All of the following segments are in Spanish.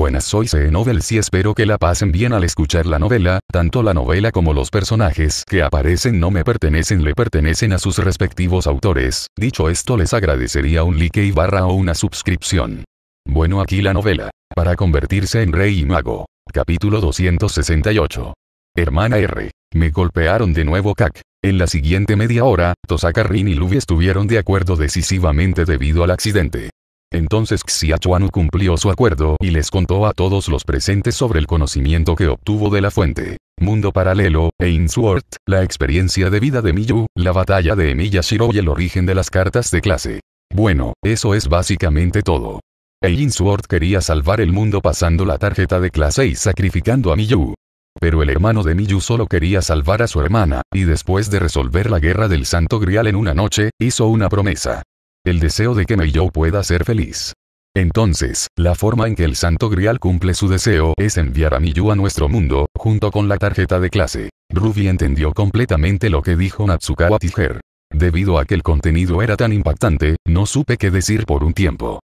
buenas soy C e y espero que la pasen bien al escuchar la novela, tanto la novela como los personajes que aparecen no me pertenecen le pertenecen a sus respectivos autores, dicho esto les agradecería un like y barra o una suscripción. Bueno aquí la novela. Para convertirse en rey y mago. Capítulo 268. Hermana R. Me golpearon de nuevo Kak. En la siguiente media hora, Tosaka Rin y Luby estuvieron de acuerdo decisivamente debido al accidente. Entonces Xiachuanu cumplió su acuerdo y les contó a todos los presentes sobre el conocimiento que obtuvo de la fuente. Mundo paralelo, Ainsworth, e la experiencia de vida de Miyu, la batalla de Emiyashiro Shiro y el origen de las cartas de clase. Bueno, eso es básicamente todo. Ainsworth e quería salvar el mundo pasando la tarjeta de clase y sacrificando a Miyu. Pero el hermano de Miyu solo quería salvar a su hermana, y después de resolver la guerra del Santo Grial en una noche, hizo una promesa el deseo de que yo pueda ser feliz. Entonces, la forma en que el santo grial cumple su deseo es enviar a Miyu a nuestro mundo, junto con la tarjeta de clase. Ruby entendió completamente lo que dijo Natsukawa Tiger. Debido a que el contenido era tan impactante, no supe qué decir por un tiempo.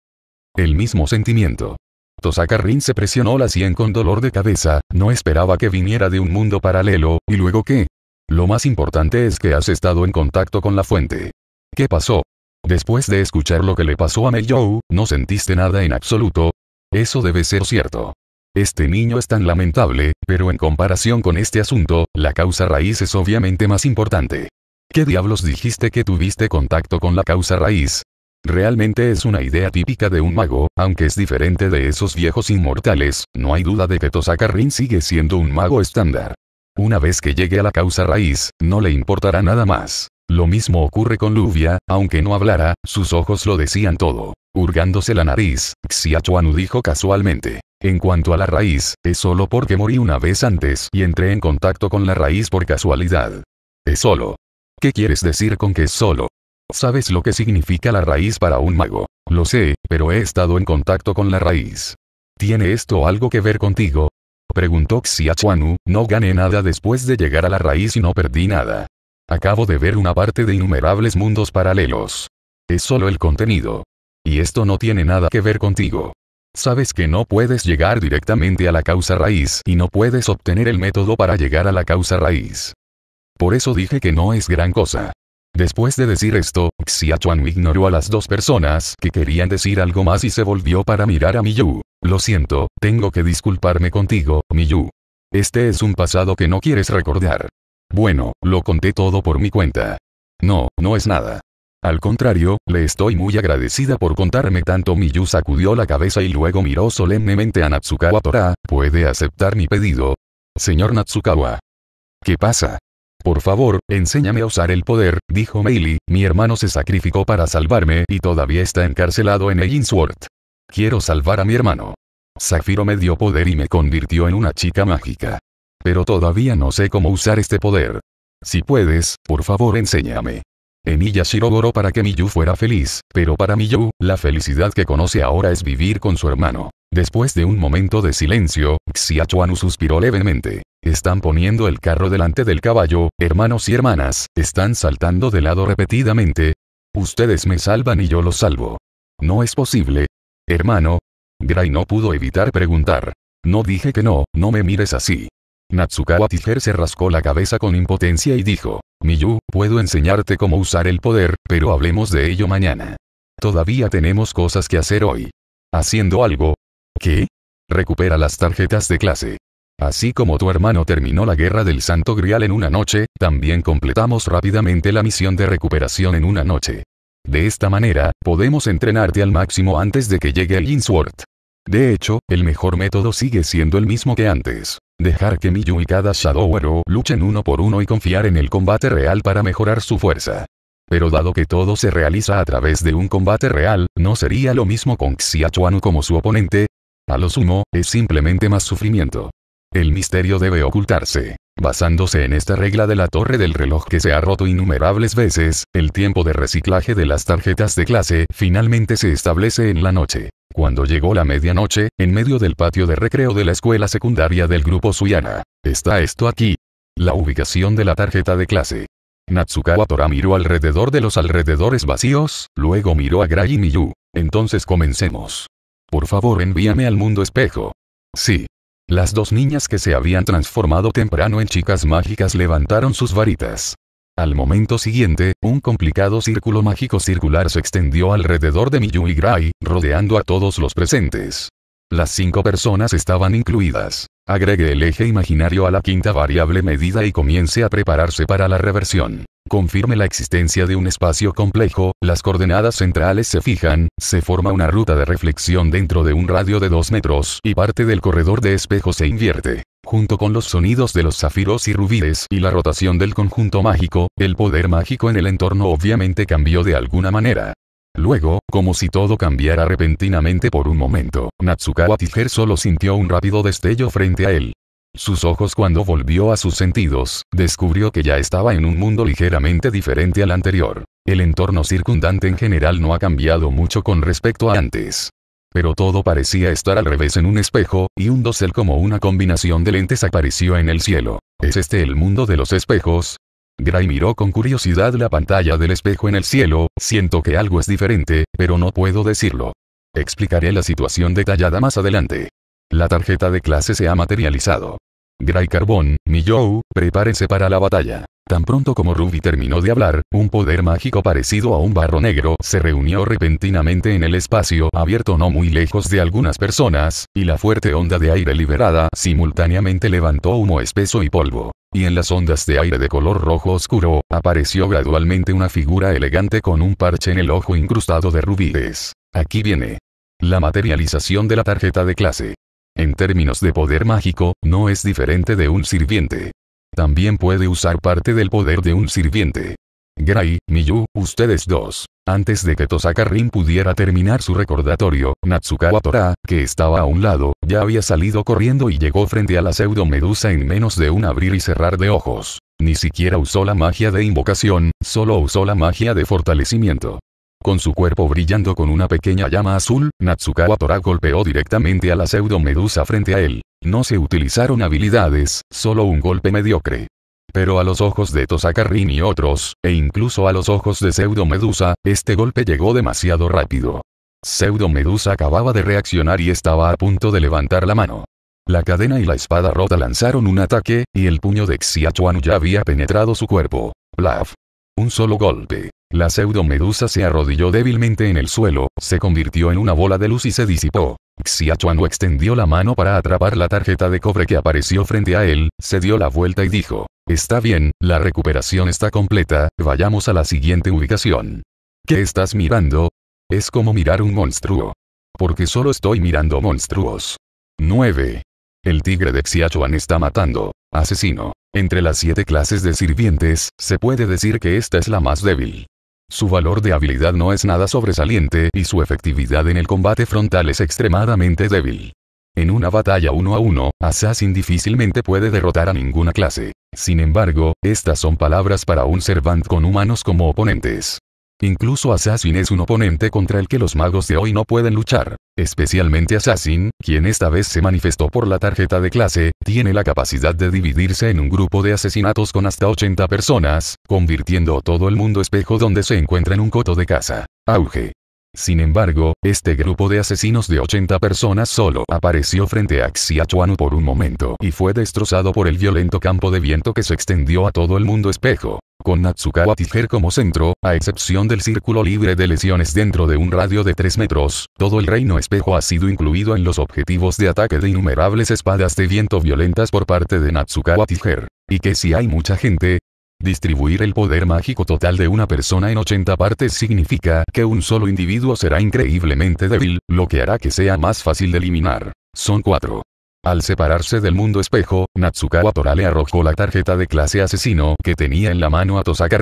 El mismo sentimiento. Tosaka Rin se presionó la sien con dolor de cabeza, no esperaba que viniera de un mundo paralelo, y luego qué. Lo más importante es que has estado en contacto con la fuente. ¿Qué pasó? Después de escuchar lo que le pasó a mei ¿no sentiste nada en absoluto? Eso debe ser cierto. Este niño es tan lamentable, pero en comparación con este asunto, la causa raíz es obviamente más importante. ¿Qué diablos dijiste que tuviste contacto con la causa raíz? Realmente es una idea típica de un mago, aunque es diferente de esos viejos inmortales, no hay duda de que Tosaka sigue siendo un mago estándar. Una vez que llegue a la causa raíz, no le importará nada más. Lo mismo ocurre con Luvia, aunque no hablara, sus ojos lo decían todo. Hurgándose la nariz, Xiachuanu dijo casualmente. En cuanto a la raíz, es solo porque morí una vez antes y entré en contacto con la raíz por casualidad. Es solo. ¿Qué quieres decir con que es solo? ¿Sabes lo que significa la raíz para un mago? Lo sé, pero he estado en contacto con la raíz. ¿Tiene esto algo que ver contigo? Preguntó Xiachuanu, no gané nada después de llegar a la raíz y no perdí nada. Acabo de ver una parte de innumerables mundos paralelos. Es solo el contenido. Y esto no tiene nada que ver contigo. Sabes que no puedes llegar directamente a la causa raíz y no puedes obtener el método para llegar a la causa raíz. Por eso dije que no es gran cosa. Después de decir esto, Xiachuan ignoró a las dos personas que querían decir algo más y se volvió para mirar a Miyu. Lo siento, tengo que disculparme contigo, Miyu. Este es un pasado que no quieres recordar. Bueno, lo conté todo por mi cuenta. No, no es nada. Al contrario, le estoy muy agradecida por contarme tanto. Miyu sacudió la cabeza y luego miró solemnemente a Natsukawa Tora, ¿puede aceptar mi pedido? Señor Natsukawa. ¿Qué pasa? Por favor, enséñame a usar el poder, dijo Meili, mi hermano se sacrificó para salvarme y todavía está encarcelado en Ainsworth. Quiero salvar a mi hermano. Zafiro me dio poder y me convirtió en una chica mágica. Pero todavía no sé cómo usar este poder. Si puedes, por favor enséñame. Enilla Shirogoro para que Miyu fuera feliz, pero para Miyu, la felicidad que conoce ahora es vivir con su hermano. Después de un momento de silencio, Xiachuanu suspiró levemente. Están poniendo el carro delante del caballo, hermanos y hermanas, están saltando de lado repetidamente. Ustedes me salvan y yo los salvo. No es posible. Hermano. Gray no pudo evitar preguntar. No dije que no, no me mires así. Natsukawa Tiger se rascó la cabeza con impotencia y dijo, Miyu, puedo enseñarte cómo usar el poder, pero hablemos de ello mañana. Todavía tenemos cosas que hacer hoy. ¿Haciendo algo? ¿Qué? Recupera las tarjetas de clase. Así como tu hermano terminó la guerra del Santo Grial en una noche, también completamos rápidamente la misión de recuperación en una noche. De esta manera, podemos entrenarte al máximo antes de que llegue el Insword. De hecho, el mejor método sigue siendo el mismo que antes. Dejar que Miyu y cada Shadowero luchen uno por uno y confiar en el combate real para mejorar su fuerza. Pero dado que todo se realiza a través de un combate real, no sería lo mismo con Xiachuan como su oponente. A lo sumo, es simplemente más sufrimiento. El misterio debe ocultarse. Basándose en esta regla de la torre del reloj que se ha roto innumerables veces, el tiempo de reciclaje de las tarjetas de clase finalmente se establece en la noche. Cuando llegó la medianoche, en medio del patio de recreo de la escuela secundaria del grupo Suyana. Está esto aquí. La ubicación de la tarjeta de clase. Natsukawa Tora miró alrededor de los alrededores vacíos, luego miró a Gray y Miyu. Entonces comencemos. Por favor envíame al mundo espejo. Sí. Las dos niñas que se habían transformado temprano en chicas mágicas levantaron sus varitas. Al momento siguiente, un complicado círculo mágico circular se extendió alrededor de Miyu y Gray, rodeando a todos los presentes. Las cinco personas estaban incluidas. Agregue el eje imaginario a la quinta variable medida y comience a prepararse para la reversión. Confirme la existencia de un espacio complejo, las coordenadas centrales se fijan, se forma una ruta de reflexión dentro de un radio de 2 metros y parte del corredor de espejo se invierte. Junto con los sonidos de los zafiros y rubíes y la rotación del conjunto mágico, el poder mágico en el entorno obviamente cambió de alguna manera. Luego, como si todo cambiara repentinamente por un momento, Natsukawa Tiger solo sintió un rápido destello frente a él. Sus ojos cuando volvió a sus sentidos, descubrió que ya estaba en un mundo ligeramente diferente al anterior. El entorno circundante en general no ha cambiado mucho con respecto a antes. Pero todo parecía estar al revés en un espejo, y un dosel como una combinación de lentes apareció en el cielo. ¿Es este el mundo de los espejos? Gray miró con curiosidad la pantalla del espejo en el cielo, siento que algo es diferente, pero no puedo decirlo. Explicaré la situación detallada más adelante. La tarjeta de clase se ha materializado. Gray Carbón, Miyou, prepárense para la batalla. Tan pronto como Ruby terminó de hablar, un poder mágico parecido a un barro negro se reunió repentinamente en el espacio abierto no muy lejos de algunas personas, y la fuerte onda de aire liberada simultáneamente levantó humo espeso y polvo. Y en las ondas de aire de color rojo oscuro, apareció gradualmente una figura elegante con un parche en el ojo incrustado de rubíes. Aquí viene. La materialización de la tarjeta de clase. En términos de poder mágico, no es diferente de un sirviente. También puede usar parte del poder de un sirviente. Gray, Miyu, ustedes dos. Antes de que Tosaka Rin pudiera terminar su recordatorio, Natsukawa Tora, que estaba a un lado, ya había salido corriendo y llegó frente a la pseudo medusa en menos de un abrir y cerrar de ojos. Ni siquiera usó la magia de invocación, solo usó la magia de fortalecimiento. Con su cuerpo brillando con una pequeña llama azul, Natsukawa Tora golpeó directamente a la pseudo medusa frente a él. No se utilizaron habilidades, solo un golpe mediocre. Pero a los ojos de tosaka y otros, e incluso a los ojos de Pseudo Medusa, este golpe llegó demasiado rápido. Pseudo Medusa acababa de reaccionar y estaba a punto de levantar la mano. La cadena y la espada rota lanzaron un ataque, y el puño de Xiachuan ya había penetrado su cuerpo. Blaf. Un solo golpe. La pseudo-medusa se arrodilló débilmente en el suelo, se convirtió en una bola de luz y se disipó. o extendió la mano para atrapar la tarjeta de cobre que apareció frente a él, se dio la vuelta y dijo, Está bien, la recuperación está completa, vayamos a la siguiente ubicación. ¿Qué estás mirando? Es como mirar un monstruo. Porque solo estoy mirando monstruos. 9. El tigre de Xiachuan está matando. Asesino. Entre las siete clases de sirvientes, se puede decir que esta es la más débil. Su valor de habilidad no es nada sobresaliente y su efectividad en el combate frontal es extremadamente débil. En una batalla uno a uno, Assassin difícilmente puede derrotar a ninguna clase. Sin embargo, estas son palabras para un Servant con humanos como oponentes. Incluso Assassin es un oponente contra el que los magos de hoy no pueden luchar. Especialmente Assassin, quien esta vez se manifestó por la tarjeta de clase, tiene la capacidad de dividirse en un grupo de asesinatos con hasta 80 personas, convirtiendo todo el mundo espejo donde se encuentra en un coto de casa. Auge. Sin embargo, este grupo de asesinos de 80 personas solo apareció frente a Xiachuanu por un momento y fue destrozado por el violento campo de viento que se extendió a todo el mundo espejo. Con Natsukawa Tiger como centro, a excepción del círculo libre de lesiones dentro de un radio de 3 metros, todo el reino espejo ha sido incluido en los objetivos de ataque de innumerables espadas de viento violentas por parte de Natsukawa Tiger. Y que si hay mucha gente, Distribuir el poder mágico total de una persona en 80 partes significa que un solo individuo será increíblemente débil, lo que hará que sea más fácil de eliminar. Son 4. Al separarse del mundo espejo, Natsukawa Tora arrojó la tarjeta de clase asesino que tenía en la mano a Tosaka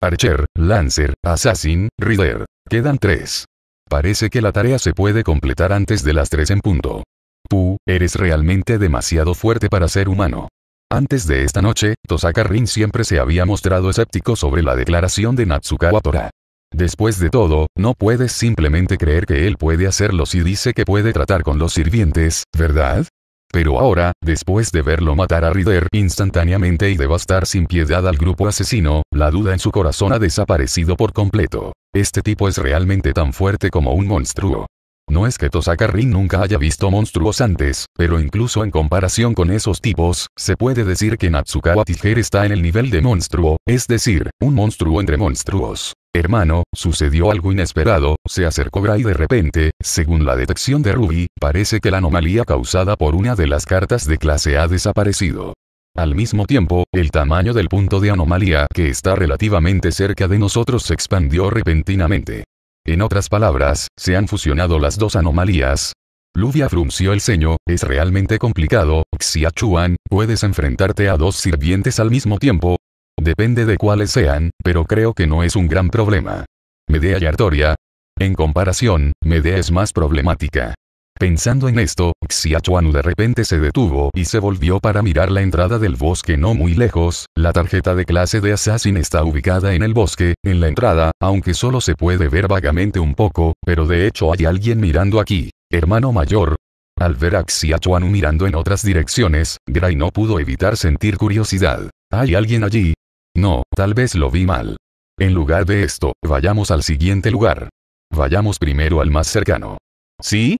Archer, Lancer, Assassin, Reader. Quedan 3. Parece que la tarea se puede completar antes de las 3 en punto. Tú, eres realmente demasiado fuerte para ser humano. Antes de esta noche, Tosaka Rin siempre se había mostrado escéptico sobre la declaración de Natsukawa Tora. Después de todo, no puedes simplemente creer que él puede hacerlo si dice que puede tratar con los sirvientes, ¿verdad? Pero ahora, después de verlo matar a Rider instantáneamente y devastar sin piedad al grupo asesino, la duda en su corazón ha desaparecido por completo. Este tipo es realmente tan fuerte como un monstruo. No es que Tosaka nunca haya visto monstruos antes, pero incluso en comparación con esos tipos, se puede decir que Natsukawa Tiger está en el nivel de monstruo, es decir, un monstruo entre monstruos. Hermano, sucedió algo inesperado, se acercó Gray de repente, según la detección de Ruby, parece que la anomalía causada por una de las cartas de clase ha desaparecido. Al mismo tiempo, el tamaño del punto de anomalía que está relativamente cerca de nosotros se expandió repentinamente. En otras palabras, se han fusionado las dos anomalías. Luvia frunció el ceño, es realmente complicado, Xiachuan, ¿puedes enfrentarte a dos sirvientes al mismo tiempo? Depende de cuáles sean, pero creo que no es un gran problema. Medea y Artoria. En comparación, Medea es más problemática. Pensando en esto, Xiachuan de repente se detuvo y se volvió para mirar la entrada del bosque no muy lejos, la tarjeta de clase de Assassin está ubicada en el bosque, en la entrada, aunque solo se puede ver vagamente un poco, pero de hecho hay alguien mirando aquí. Hermano mayor. Al ver a Xiachuan mirando en otras direcciones, Gray no pudo evitar sentir curiosidad. ¿Hay alguien allí? No, tal vez lo vi mal. En lugar de esto, vayamos al siguiente lugar. Vayamos primero al más cercano. ¿Sí?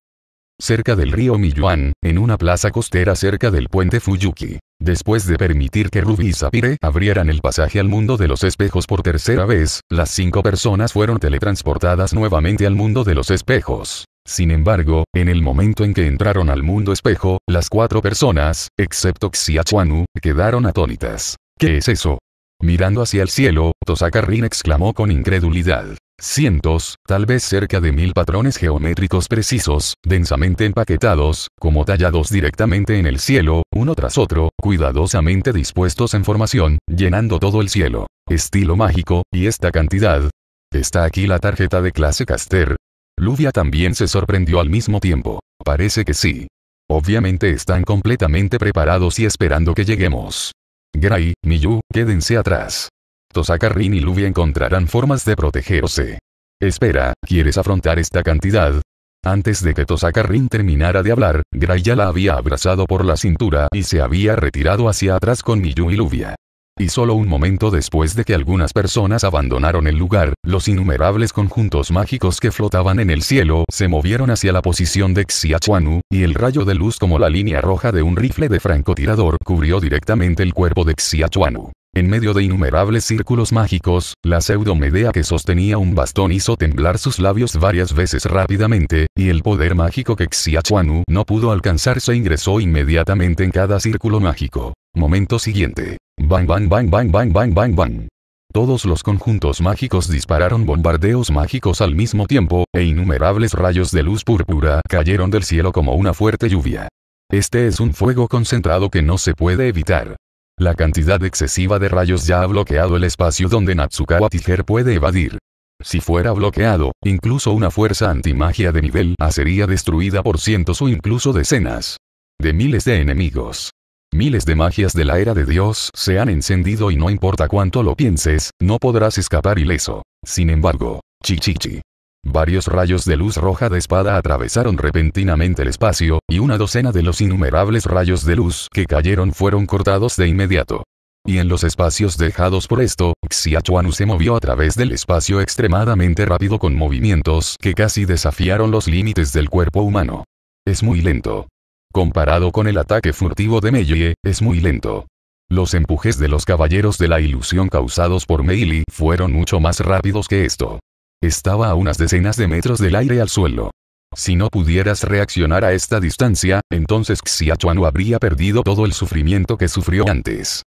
cerca del río Miyuan, en una plaza costera cerca del puente Fuyuki. Después de permitir que Ruby y Sapphire abrieran el pasaje al mundo de los espejos por tercera vez, las cinco personas fueron teletransportadas nuevamente al mundo de los espejos. Sin embargo, en el momento en que entraron al mundo espejo, las cuatro personas, excepto Xiachuanu, quedaron atónitas. ¿Qué es eso? Mirando hacia el cielo, Tosaka Rin exclamó con incredulidad cientos, tal vez cerca de mil patrones geométricos precisos, densamente empaquetados, como tallados directamente en el cielo, uno tras otro, cuidadosamente dispuestos en formación, llenando todo el cielo. Estilo mágico, y esta cantidad. Está aquí la tarjeta de clase Caster. Luvia también se sorprendió al mismo tiempo. Parece que sí. Obviamente están completamente preparados y esperando que lleguemos. Gray, Miyu, quédense atrás. Tosaka y Luvia encontrarán formas de protegerse. Espera, ¿quieres afrontar esta cantidad? Antes de que Tosaka terminara de hablar, Gray ya la había abrazado por la cintura y se había retirado hacia atrás con Miyu y Luvia. Y solo un momento después de que algunas personas abandonaron el lugar, los innumerables conjuntos mágicos que flotaban en el cielo se movieron hacia la posición de Xiachuanu, y el rayo de luz como la línea roja de un rifle de francotirador cubrió directamente el cuerpo de Xiachuanu. En medio de innumerables círculos mágicos, la medea que sostenía un bastón hizo temblar sus labios varias veces rápidamente, y el poder mágico que Xiachuanu no pudo alcanzar se ingresó inmediatamente en cada círculo mágico. Momento siguiente. Bang bang bang bang bang bang bang bang. Todos los conjuntos mágicos dispararon bombardeos mágicos al mismo tiempo, e innumerables rayos de luz púrpura cayeron del cielo como una fuerte lluvia. Este es un fuego concentrado que no se puede evitar. La cantidad excesiva de rayos ya ha bloqueado el espacio donde Natsukawa Tiger puede evadir. Si fuera bloqueado, incluso una fuerza antimagia de nivel A sería destruida por cientos o incluso decenas de miles de enemigos. Miles de magias de la era de Dios se han encendido y no importa cuánto lo pienses, no podrás escapar ileso. Sin embargo, Chichichi Varios rayos de luz roja de espada atravesaron repentinamente el espacio, y una docena de los innumerables rayos de luz que cayeron fueron cortados de inmediato. Y en los espacios dejados por esto, Xiachuanu se movió a través del espacio extremadamente rápido con movimientos que casi desafiaron los límites del cuerpo humano. Es muy lento. Comparado con el ataque furtivo de Meiji, es muy lento. Los empujes de los caballeros de la ilusión causados por Meili fueron mucho más rápidos que esto. Estaba a unas decenas de metros del aire al suelo. Si no pudieras reaccionar a esta distancia, entonces no habría perdido todo el sufrimiento que sufrió antes.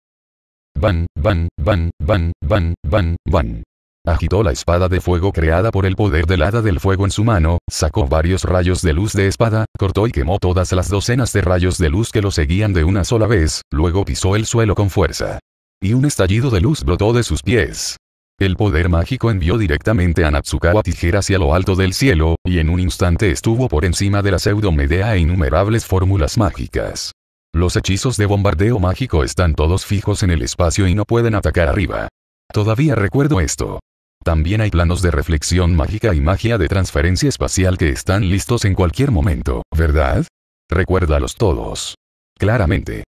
Ban, van, van, van, van, van, van. Agitó la espada de fuego creada por el poder del hada del fuego en su mano, sacó varios rayos de luz de espada, cortó y quemó todas las docenas de rayos de luz que lo seguían de una sola vez, luego pisó el suelo con fuerza. Y un estallido de luz brotó de sus pies. El poder mágico envió directamente a Natsukawa Tijera hacia lo alto del cielo, y en un instante estuvo por encima de la pseudomedea e innumerables fórmulas mágicas. Los hechizos de bombardeo mágico están todos fijos en el espacio y no pueden atacar arriba. Todavía recuerdo esto. También hay planos de reflexión mágica y magia de transferencia espacial que están listos en cualquier momento, ¿verdad? Recuérdalos todos. Claramente.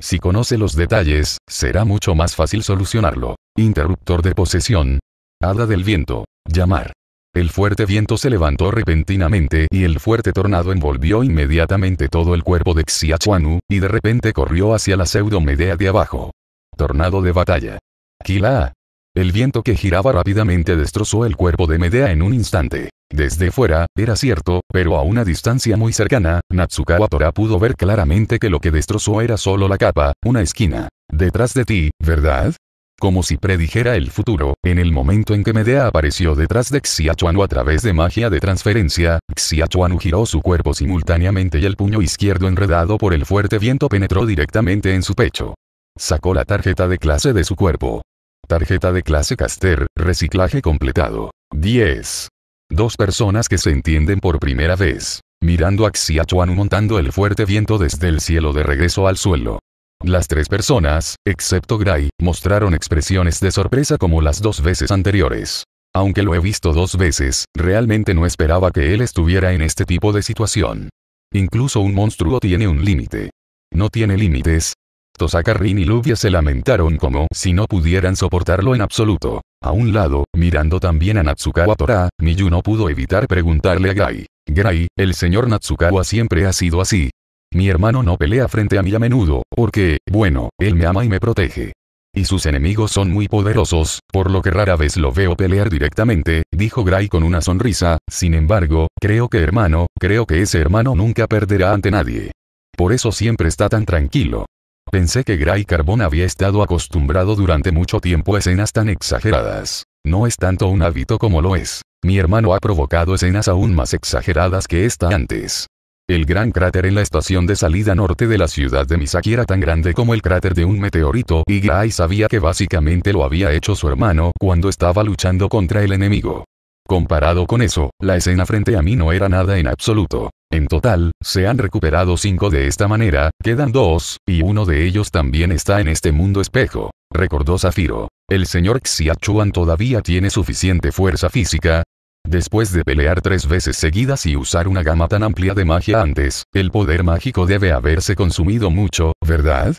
Si conoce los detalles, será mucho más fácil solucionarlo. Interruptor de posesión. Hada del viento. Llamar. El fuerte viento se levantó repentinamente y el fuerte tornado envolvió inmediatamente todo el cuerpo de Xiachuanu, y de repente corrió hacia la pseudo-medea de abajo. Tornado de batalla. Kila. El viento que giraba rápidamente destrozó el cuerpo de Medea en un instante. Desde fuera, era cierto, pero a una distancia muy cercana, Natsukawa Tora pudo ver claramente que lo que destrozó era solo la capa, una esquina. Detrás de ti, ¿verdad? como si predijera el futuro. En el momento en que Medea apareció detrás de Xiachuanu a través de magia de transferencia, Xiachuanu giró su cuerpo simultáneamente y el puño izquierdo enredado por el fuerte viento penetró directamente en su pecho. Sacó la tarjeta de clase de su cuerpo. Tarjeta de clase Caster, reciclaje completado. 10. Dos personas que se entienden por primera vez. Mirando a Xiachuanu montando el fuerte viento desde el cielo de regreso al suelo. Las tres personas, excepto Gray, mostraron expresiones de sorpresa como las dos veces anteriores. Aunque lo he visto dos veces, realmente no esperaba que él estuviera en este tipo de situación. Incluso un monstruo tiene un límite. No tiene límites. Tosaka y Luvia se lamentaron como si no pudieran soportarlo en absoluto. A un lado, mirando también a Natsukawa Tora, Miyu no pudo evitar preguntarle a Gray. Gray, el señor Natsukawa siempre ha sido así, mi hermano no pelea frente a mí a menudo, porque, bueno, él me ama y me protege. Y sus enemigos son muy poderosos, por lo que rara vez lo veo pelear directamente, dijo Gray con una sonrisa, sin embargo, creo que hermano, creo que ese hermano nunca perderá ante nadie. Por eso siempre está tan tranquilo. Pensé que Gray Carbón había estado acostumbrado durante mucho tiempo a escenas tan exageradas. No es tanto un hábito como lo es. Mi hermano ha provocado escenas aún más exageradas que esta antes. El gran cráter en la estación de salida norte de la ciudad de Misaki era tan grande como el cráter de un meteorito, y Gai sabía que básicamente lo había hecho su hermano cuando estaba luchando contra el enemigo. Comparado con eso, la escena frente a mí no era nada en absoluto. En total, se han recuperado cinco de esta manera, quedan dos, y uno de ellos también está en este mundo espejo. Recordó Zafiro. El señor Xiachuan todavía tiene suficiente fuerza física, Después de pelear tres veces seguidas y usar una gama tan amplia de magia antes, el poder mágico debe haberse consumido mucho, ¿verdad?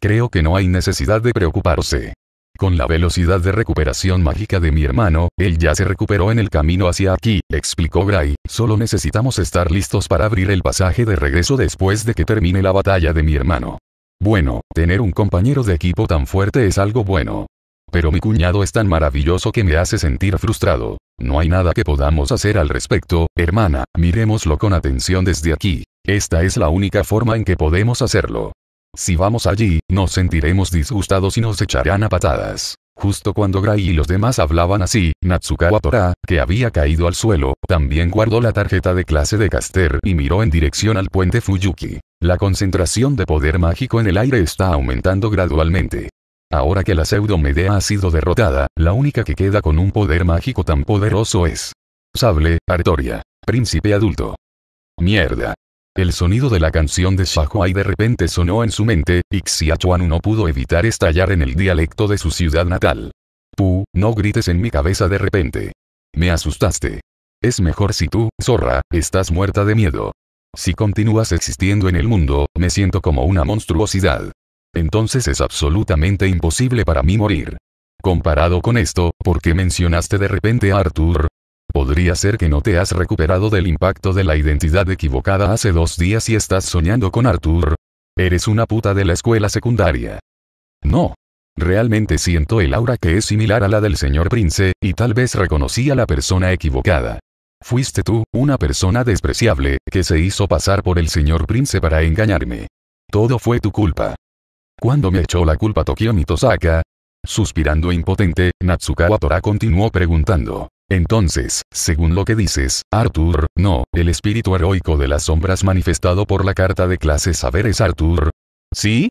Creo que no hay necesidad de preocuparse. Con la velocidad de recuperación mágica de mi hermano, él ya se recuperó en el camino hacia aquí, explicó Gray, solo necesitamos estar listos para abrir el pasaje de regreso después de que termine la batalla de mi hermano. Bueno, tener un compañero de equipo tan fuerte es algo bueno. Pero mi cuñado es tan maravilloso que me hace sentir frustrado. No hay nada que podamos hacer al respecto, hermana, miremoslo con atención desde aquí. Esta es la única forma en que podemos hacerlo. Si vamos allí, nos sentiremos disgustados y nos echarán a patadas. Justo cuando Gray y los demás hablaban así, Natsukawa Tora, que había caído al suelo, también guardó la tarjeta de clase de Caster y miró en dirección al puente Fuyuki. La concentración de poder mágico en el aire está aumentando gradualmente. Ahora que la pseudo-medea ha sido derrotada, la única que queda con un poder mágico tan poderoso es. Sable, Artoria. Príncipe adulto. Mierda. El sonido de la canción de y de repente sonó en su mente, y Xiachuan no pudo evitar estallar en el dialecto de su ciudad natal. Pu, no grites en mi cabeza de repente. Me asustaste. Es mejor si tú, zorra, estás muerta de miedo. Si continúas existiendo en el mundo, me siento como una monstruosidad. Entonces es absolutamente imposible para mí morir. Comparado con esto, ¿por qué mencionaste de repente a Arthur? Podría ser que no te has recuperado del impacto de la identidad equivocada hace dos días y estás soñando con Arthur. Eres una puta de la escuela secundaria. No. Realmente siento el aura que es similar a la del señor Prince, y tal vez reconocí a la persona equivocada. Fuiste tú, una persona despreciable, que se hizo pasar por el señor Prince para engañarme. Todo fue tu culpa. ¿Cuándo me echó la culpa Tokio Mitosaka? Suspirando impotente, Natsukawa Tora continuó preguntando. Entonces, según lo que dices, Arthur, no, el espíritu heroico de las sombras manifestado por la carta de clase saber es Arthur. ¿Sí?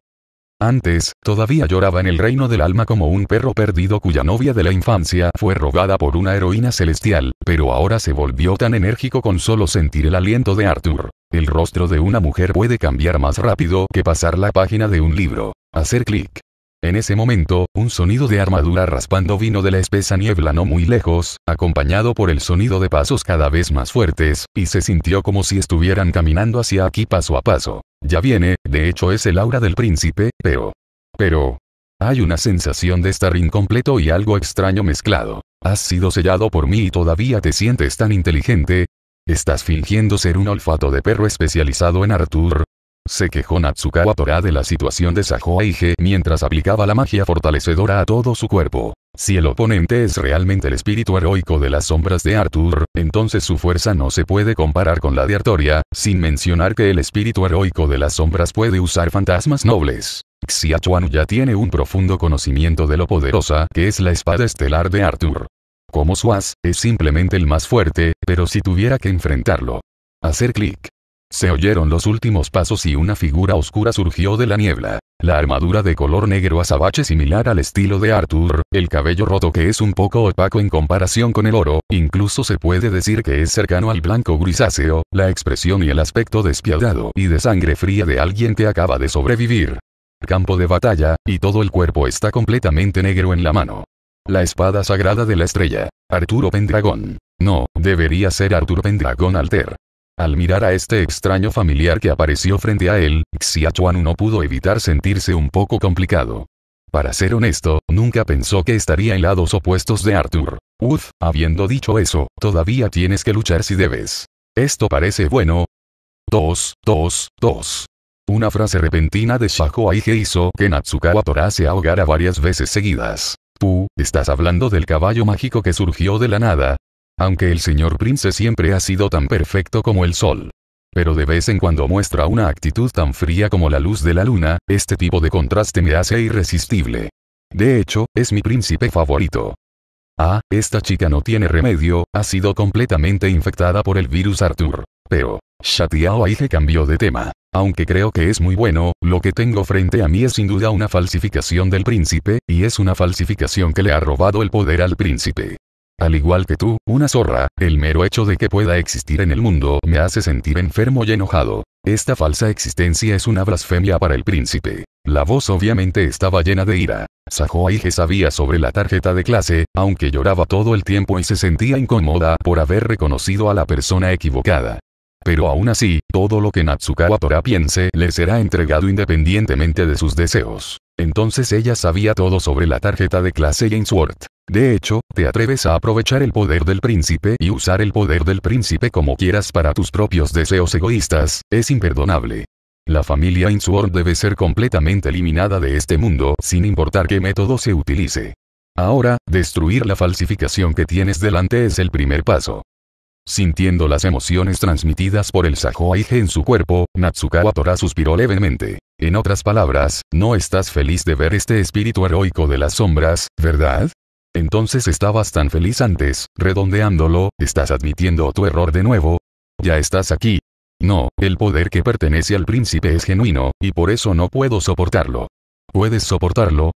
Antes, todavía lloraba en el reino del alma como un perro perdido cuya novia de la infancia fue robada por una heroína celestial, pero ahora se volvió tan enérgico con solo sentir el aliento de Arthur. El rostro de una mujer puede cambiar más rápido que pasar la página de un libro. Hacer clic. En ese momento, un sonido de armadura raspando vino de la espesa niebla no muy lejos, acompañado por el sonido de pasos cada vez más fuertes, y se sintió como si estuvieran caminando hacia aquí paso a paso. Ya viene, de hecho es el aura del príncipe, pero... Pero... Hay una sensación de estar incompleto y algo extraño mezclado. Has sido sellado por mí y todavía te sientes tan inteligente. Estás fingiendo ser un olfato de perro especializado en Arthur, se quejó Natsukawa Tora de la situación de Aige mientras aplicaba la magia fortalecedora a todo su cuerpo. Si el oponente es realmente el espíritu heroico de las sombras de Arthur, entonces su fuerza no se puede comparar con la de Artoria, sin mencionar que el espíritu heroico de las sombras puede usar fantasmas nobles. Xiachuan ya tiene un profundo conocimiento de lo poderosa que es la espada estelar de Arthur. Como Suaz, es simplemente el más fuerte, pero si tuviera que enfrentarlo. Hacer clic. Se oyeron los últimos pasos y una figura oscura surgió de la niebla. La armadura de color negro azabache similar al estilo de Arthur, el cabello roto que es un poco opaco en comparación con el oro, incluso se puede decir que es cercano al blanco grisáceo, la expresión y el aspecto despiadado y de sangre fría de alguien que acaba de sobrevivir. Campo de batalla, y todo el cuerpo está completamente negro en la mano. La espada sagrada de la estrella. Arturo Pendragón. No, debería ser Arturo Pendragón Alter. Al mirar a este extraño familiar que apareció frente a él, Xiachuan no pudo evitar sentirse un poco complicado. Para ser honesto, nunca pensó que estaría en lados opuestos de Arthur. Uf, habiendo dicho eso, todavía tienes que luchar si debes. Esto parece bueno. 2, 2, 2. Una frase repentina de Shaho Aige hizo que Natsukawa se ahogara varias veces seguidas. Tú, ¿estás hablando del caballo mágico que surgió de la nada? Aunque el señor Prince siempre ha sido tan perfecto como el sol. Pero de vez en cuando muestra una actitud tan fría como la luz de la luna, este tipo de contraste me hace irresistible. De hecho, es mi príncipe favorito. Ah, esta chica no tiene remedio, ha sido completamente infectada por el virus Arthur. Pero, Shatiao Aige cambió de tema. Aunque creo que es muy bueno, lo que tengo frente a mí es sin duda una falsificación del príncipe, y es una falsificación que le ha robado el poder al príncipe. Al igual que tú, una zorra, el mero hecho de que pueda existir en el mundo me hace sentir enfermo y enojado. Esta falsa existencia es una blasfemia para el príncipe. La voz obviamente estaba llena de ira. que sabía sobre la tarjeta de clase, aunque lloraba todo el tiempo y se sentía incómoda por haber reconocido a la persona equivocada. Pero aún así, todo lo que Natsukawa Tora piense le será entregado independientemente de sus deseos. Entonces ella sabía todo sobre la tarjeta de clase Ainsworth. De hecho, te atreves a aprovechar el poder del príncipe y usar el poder del príncipe como quieras para tus propios deseos egoístas, es imperdonable. La familia Ainsworth debe ser completamente eliminada de este mundo, sin importar qué método se utilice. Ahora, destruir la falsificación que tienes delante es el primer paso. Sintiendo las emociones transmitidas por el Aige en su cuerpo, Natsukawa Tora suspiró levemente. En otras palabras, no estás feliz de ver este espíritu heroico de las sombras, ¿verdad? Entonces estabas tan feliz antes, redondeándolo, estás admitiendo tu error de nuevo. Ya estás aquí. No, el poder que pertenece al príncipe es genuino, y por eso no puedo soportarlo. ¿Puedes soportarlo?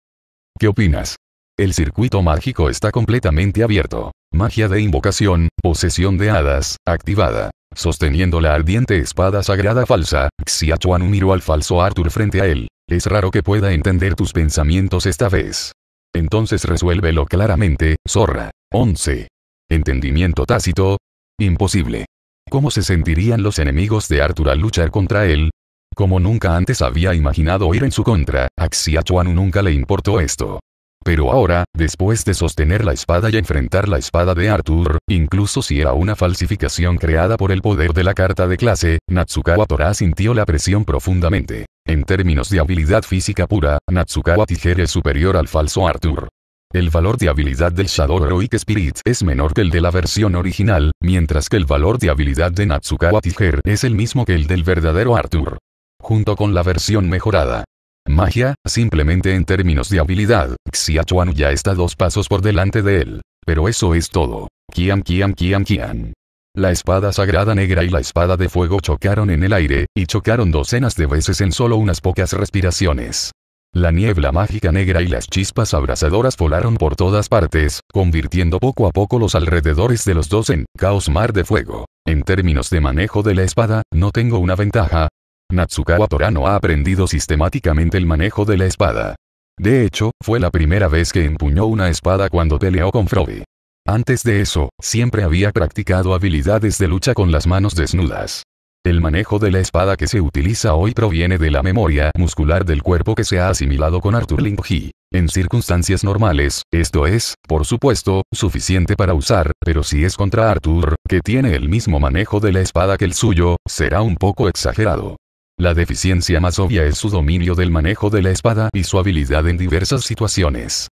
¿Qué opinas? El circuito mágico está completamente abierto. Magia de invocación, posesión de hadas, activada. Sosteniendo la ardiente espada sagrada falsa, Xiachuan miró al falso Arthur frente a él. Es raro que pueda entender tus pensamientos esta vez. Entonces resuélvelo claramente, zorra. 11. Entendimiento tácito. Imposible. ¿Cómo se sentirían los enemigos de Arthur al luchar contra él? Como nunca antes había imaginado ir en su contra, a Xiachuan nunca le importó esto. Pero ahora, después de sostener la espada y enfrentar la espada de Arthur, incluso si era una falsificación creada por el poder de la carta de clase, Natsukawa Tora sintió la presión profundamente. En términos de habilidad física pura, Natsukawa Tiger es superior al falso Arthur. El valor de habilidad del Shadow Heroic Spirit es menor que el de la versión original, mientras que el valor de habilidad de Natsukawa Tiger es el mismo que el del verdadero Arthur. Junto con la versión mejorada, Magia, simplemente en términos de habilidad, Xiachuan ya está dos pasos por delante de él. Pero eso es todo. Qian Qian Qian Qian. La espada sagrada negra y la espada de fuego chocaron en el aire, y chocaron docenas de veces en solo unas pocas respiraciones. La niebla mágica negra y las chispas abrasadoras volaron por todas partes, convirtiendo poco a poco los alrededores de los dos en caos mar de fuego. En términos de manejo de la espada, no tengo una ventaja, Natsukawa Torano ha aprendido sistemáticamente el manejo de la espada. De hecho, fue la primera vez que empuñó una espada cuando peleó con Frobe. Antes de eso, siempre había practicado habilidades de lucha con las manos desnudas. El manejo de la espada que se utiliza hoy proviene de la memoria muscular del cuerpo que se ha asimilado con Arthur Linky. En circunstancias normales, esto es, por supuesto, suficiente para usar, pero si es contra Arthur, que tiene el mismo manejo de la espada que el suyo, será un poco exagerado. La deficiencia más obvia es su dominio del manejo de la espada y su habilidad en diversas situaciones.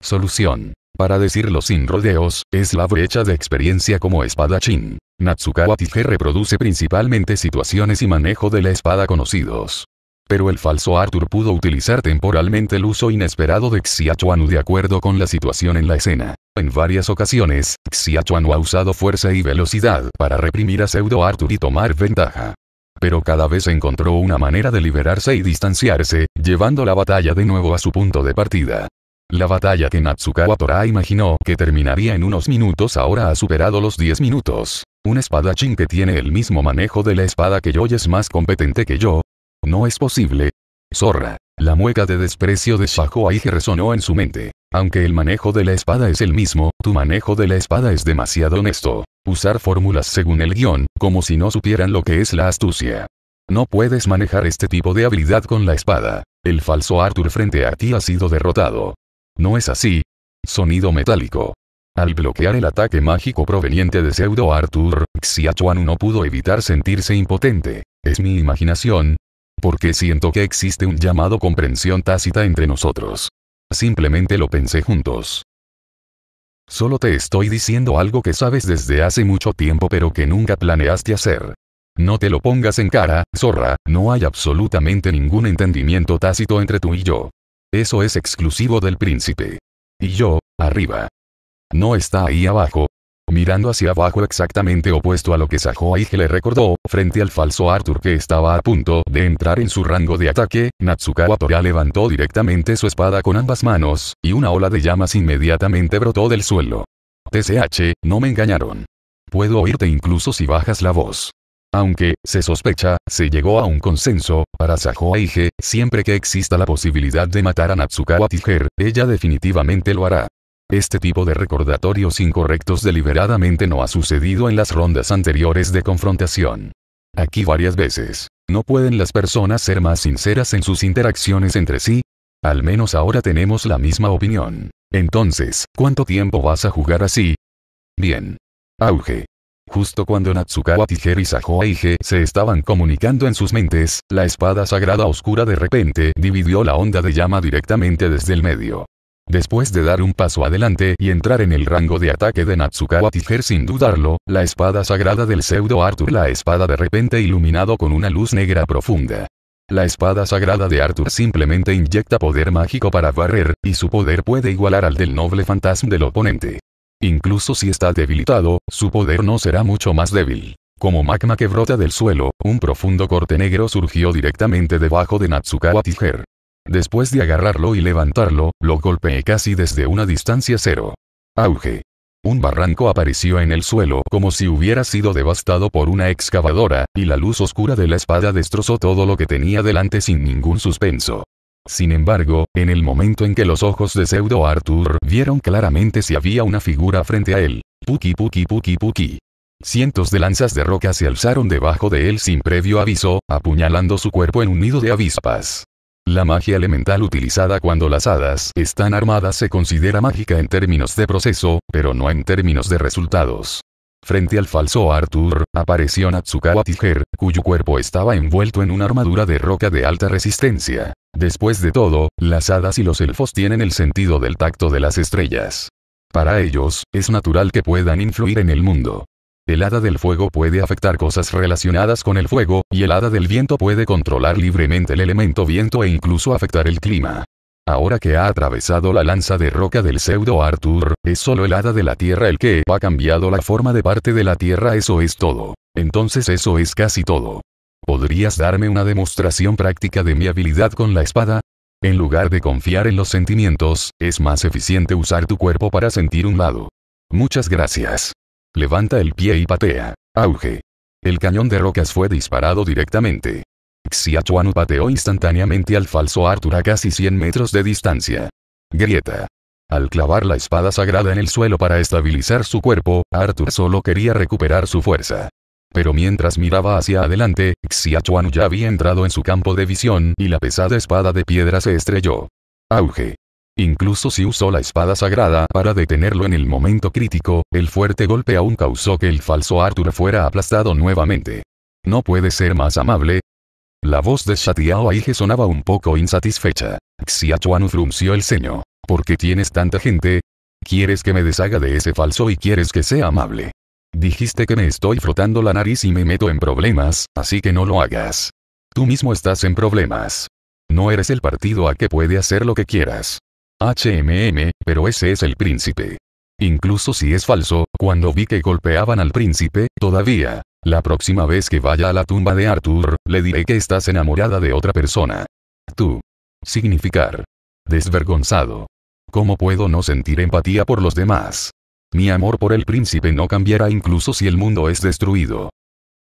Solución. Para decirlo sin rodeos, es la brecha de experiencia como espadachín. Natsukawa Tige reproduce principalmente situaciones y manejo de la espada conocidos. Pero el falso Arthur pudo utilizar temporalmente el uso inesperado de Xiachuanu de acuerdo con la situación en la escena. En varias ocasiones, Xiachuanu ha usado fuerza y velocidad para reprimir a Pseudo Arthur y tomar ventaja pero cada vez encontró una manera de liberarse y distanciarse, llevando la batalla de nuevo a su punto de partida. La batalla que Natsukawa Tora imaginó que terminaría en unos minutos ahora ha superado los 10 minutos. Un espadachín que tiene el mismo manejo de la espada que yo y es más competente que yo. No es posible. Zorra. La mueca de desprecio de Shaho Aige resonó en su mente. Aunque el manejo de la espada es el mismo, tu manejo de la espada es demasiado honesto. Usar fórmulas según el guión, como si no supieran lo que es la astucia. No puedes manejar este tipo de habilidad con la espada. El falso Arthur frente a ti ha sido derrotado. No es así. Sonido metálico. Al bloquear el ataque mágico proveniente de Pseudo Arthur, Xiachuan no pudo evitar sentirse impotente. Es mi imaginación. Porque siento que existe un llamado comprensión tácita entre nosotros. Simplemente lo pensé juntos. Solo te estoy diciendo algo que sabes desde hace mucho tiempo pero que nunca planeaste hacer. No te lo pongas en cara, zorra, no hay absolutamente ningún entendimiento tácito entre tú y yo. Eso es exclusivo del príncipe. Y yo, arriba. No está ahí abajo, mirando hacia abajo exactamente opuesto a lo que Sajo Aige le recordó, frente al falso Arthur que estaba a punto de entrar en su rango de ataque, Natsukawa Tora levantó directamente su espada con ambas manos, y una ola de llamas inmediatamente brotó del suelo. TCH, no me engañaron. Puedo oírte incluso si bajas la voz. Aunque, se sospecha, se llegó a un consenso, para Sajo Aige, siempre que exista la posibilidad de matar a Natsukawa Tiger, ella definitivamente lo hará. Este tipo de recordatorios incorrectos deliberadamente no ha sucedido en las rondas anteriores de confrontación. Aquí varias veces. ¿No pueden las personas ser más sinceras en sus interacciones entre sí? Al menos ahora tenemos la misma opinión. Entonces, ¿cuánto tiempo vas a jugar así? Bien. Auge. Justo cuando Natsukawa Tiger y Sajoa se estaban comunicando en sus mentes, la espada sagrada oscura de repente dividió la onda de llama directamente desde el medio. Después de dar un paso adelante y entrar en el rango de ataque de Natsukawa Tiger sin dudarlo, la espada sagrada del pseudo Arthur la espada de repente iluminado con una luz negra profunda. La espada sagrada de Arthur simplemente inyecta poder mágico para barrer, y su poder puede igualar al del noble fantasma del oponente. Incluso si está debilitado, su poder no será mucho más débil. Como magma que brota del suelo, un profundo corte negro surgió directamente debajo de Natsukawa Tiger. Después de agarrarlo y levantarlo, lo golpeé casi desde una distancia cero. Auge. Un barranco apareció en el suelo como si hubiera sido devastado por una excavadora, y la luz oscura de la espada destrozó todo lo que tenía delante sin ningún suspenso. Sin embargo, en el momento en que los ojos de pseudo Arthur vieron claramente si había una figura frente a él, puki puki puki puki. Cientos de lanzas de roca se alzaron debajo de él sin previo aviso, apuñalando su cuerpo en un nido de avispas. La magia elemental utilizada cuando las hadas están armadas se considera mágica en términos de proceso, pero no en términos de resultados. Frente al falso Arthur, apareció Natsukawa Tiger, cuyo cuerpo estaba envuelto en una armadura de roca de alta resistencia. Después de todo, las hadas y los elfos tienen el sentido del tacto de las estrellas. Para ellos, es natural que puedan influir en el mundo. El hada del fuego puede afectar cosas relacionadas con el fuego, y el hada del viento puede controlar libremente el elemento viento e incluso afectar el clima. Ahora que ha atravesado la lanza de roca del pseudo Arthur, es solo el hada de la tierra el que ha cambiado la forma de parte de la tierra, eso es todo. Entonces eso es casi todo. ¿Podrías darme una demostración práctica de mi habilidad con la espada? En lugar de confiar en los sentimientos, es más eficiente usar tu cuerpo para sentir un lado. Muchas gracias. Levanta el pie y patea. Auge. El cañón de rocas fue disparado directamente. Xiachuan pateó instantáneamente al falso Arthur a casi 100 metros de distancia. Grieta. Al clavar la espada sagrada en el suelo para estabilizar su cuerpo, Arthur solo quería recuperar su fuerza. Pero mientras miraba hacia adelante, Xiachuan ya había entrado en su campo de visión y la pesada espada de piedra se estrelló. Auge. Incluso si usó la espada sagrada para detenerlo en el momento crítico, el fuerte golpe aún causó que el falso Arthur fuera aplastado nuevamente. ¿No puede ser más amable? La voz de Shatiao Aige sonaba un poco insatisfecha. Xiachuan frunció el ceño. ¿Por qué tienes tanta gente? ¿Quieres que me deshaga de ese falso y quieres que sea amable? Dijiste que me estoy frotando la nariz y me meto en problemas, así que no lo hagas. Tú mismo estás en problemas. No eres el partido a que puede hacer lo que quieras. HMM, pero ese es el príncipe. Incluso si es falso, cuando vi que golpeaban al príncipe, todavía. La próxima vez que vaya a la tumba de Arthur, le diré que estás enamorada de otra persona. Tú. Significar. Desvergonzado. ¿Cómo puedo no sentir empatía por los demás? Mi amor por el príncipe no cambiará incluso si el mundo es destruido.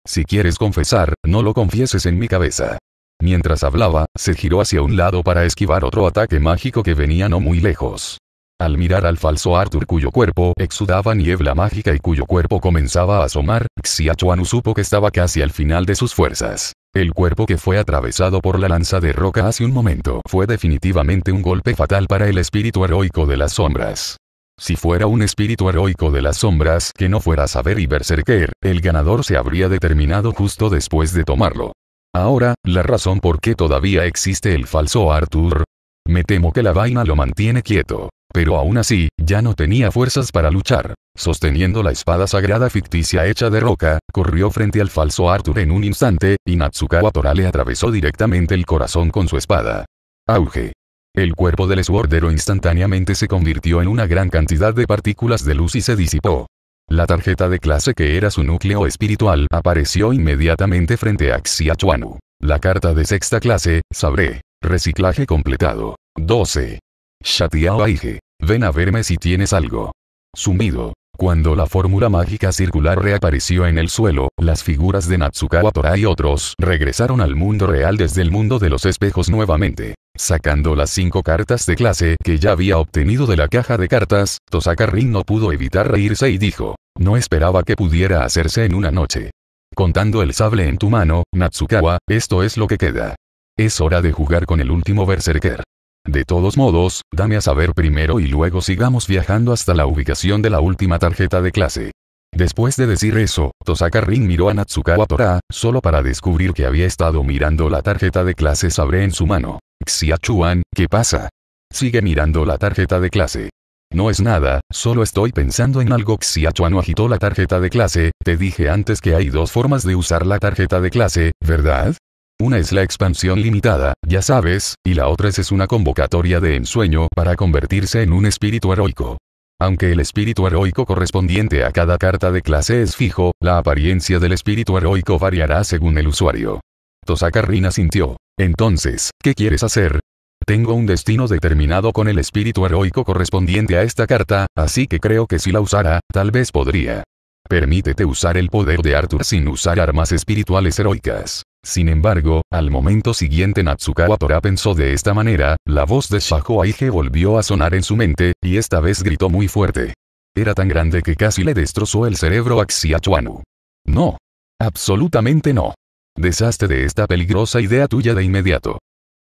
Si quieres confesar, no lo confieses en mi cabeza. Mientras hablaba, se giró hacia un lado para esquivar otro ataque mágico que venía no muy lejos. Al mirar al falso Arthur cuyo cuerpo exudaba niebla mágica y cuyo cuerpo comenzaba a asomar, Xiachuanu supo que estaba casi al final de sus fuerzas. El cuerpo que fue atravesado por la lanza de roca hace un momento fue definitivamente un golpe fatal para el espíritu heroico de las sombras. Si fuera un espíritu heroico de las sombras que no fuera saber y berserker, el ganador se habría determinado justo después de tomarlo. Ahora, la razón por qué todavía existe el falso Arthur. Me temo que la vaina lo mantiene quieto. Pero aún así, ya no tenía fuerzas para luchar. Sosteniendo la espada sagrada ficticia hecha de roca, corrió frente al falso Arthur en un instante, y Natsukawa Tora le atravesó directamente el corazón con su espada. Auge. El cuerpo del esbordero instantáneamente se convirtió en una gran cantidad de partículas de luz y se disipó. La tarjeta de clase que era su núcleo espiritual apareció inmediatamente frente a Xiachuanu. La carta de sexta clase, sabré. Reciclaje completado. 12. Shatiao Aige. Ven a verme si tienes algo. Sumido. Cuando la fórmula mágica circular reapareció en el suelo, las figuras de Natsukawa Tora y otros regresaron al mundo real desde el mundo de los espejos nuevamente. Sacando las cinco cartas de clase que ya había obtenido de la caja de cartas, Tosaka no pudo evitar reírse y dijo, no esperaba que pudiera hacerse en una noche. Contando el sable en tu mano, Natsukawa, esto es lo que queda. Es hora de jugar con el último berserker. De todos modos, dame a saber primero y luego sigamos viajando hasta la ubicación de la última tarjeta de clase. Después de decir eso, Tosaka Rin miró a Natsukawa Tora, solo para descubrir que había estado mirando la tarjeta de clase Sabre en su mano. Xiachuan, ¿qué pasa? Sigue mirando la tarjeta de clase. No es nada, solo estoy pensando en algo. Xiachuan agitó la tarjeta de clase, te dije antes que hay dos formas de usar la tarjeta de clase, ¿verdad? Una es la expansión limitada, ya sabes, y la otra es una convocatoria de ensueño para convertirse en un espíritu heroico. Aunque el espíritu heroico correspondiente a cada carta de clase es fijo, la apariencia del espíritu heroico variará según el usuario. Tosaka sintió. Entonces, ¿qué quieres hacer? Tengo un destino determinado con el espíritu heroico correspondiente a esta carta, así que creo que si la usara, tal vez podría Permítete usar el poder de Arthur sin usar armas espirituales heroicas. Sin embargo, al momento siguiente Natsukawa Tora pensó de esta manera, la voz de Shaho Aige volvió a sonar en su mente, y esta vez gritó muy fuerte. Era tan grande que casi le destrozó el cerebro a Xiachuanu. No. Absolutamente no. Deshazte de esta peligrosa idea tuya de inmediato.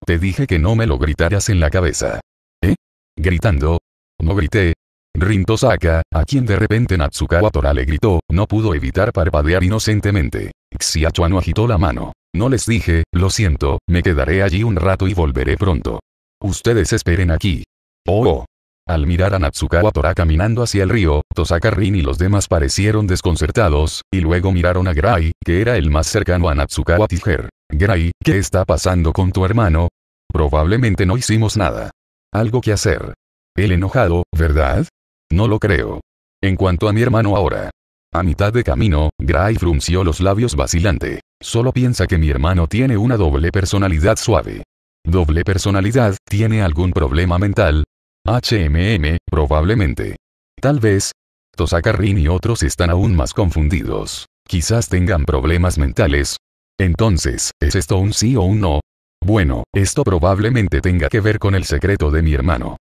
Te dije que no me lo gritaras en la cabeza. ¿Eh? Gritando. No grité, Rin Tosaka, a quien de repente Natsukawa Tora le gritó, no pudo evitar parpadear inocentemente. Xiachuano agitó la mano. No les dije, lo siento, me quedaré allí un rato y volveré pronto. Ustedes esperen aquí. Oh. oh. Al mirar a Natsukawa Tora caminando hacia el río, Tosaka Rin y los demás parecieron desconcertados, y luego miraron a Gray, que era el más cercano a Natsukawa Tiger. Gray, ¿qué está pasando con tu hermano? Probablemente no hicimos nada. Algo que hacer. El enojado, ¿verdad? No lo creo. En cuanto a mi hermano ahora. A mitad de camino, Gray frunció los labios vacilante. Solo piensa que mi hermano tiene una doble personalidad suave. ¿Doble personalidad? ¿Tiene algún problema mental? HMM, probablemente. Tal vez. Tosakarin y otros están aún más confundidos. Quizás tengan problemas mentales. Entonces, ¿es esto un sí o un no? Bueno, esto probablemente tenga que ver con el secreto de mi hermano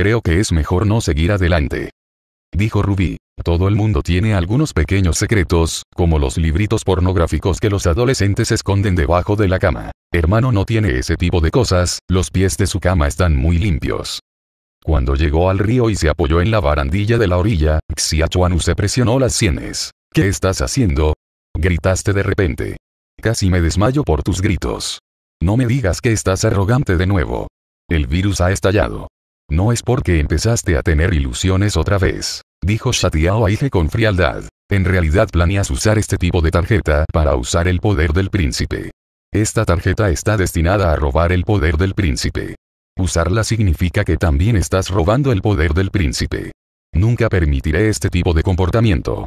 creo que es mejor no seguir adelante. Dijo Ruby. Todo el mundo tiene algunos pequeños secretos, como los libritos pornográficos que los adolescentes esconden debajo de la cama. Hermano no tiene ese tipo de cosas, los pies de su cama están muy limpios. Cuando llegó al río y se apoyó en la barandilla de la orilla, Xiachuanu se presionó las sienes. ¿Qué estás haciendo? Gritaste de repente. Casi me desmayo por tus gritos. No me digas que estás arrogante de nuevo. El virus ha estallado. No es porque empezaste a tener ilusiones otra vez, dijo Shatiao Aige con frialdad. En realidad planeas usar este tipo de tarjeta para usar el poder del príncipe. Esta tarjeta está destinada a robar el poder del príncipe. Usarla significa que también estás robando el poder del príncipe. Nunca permitiré este tipo de comportamiento.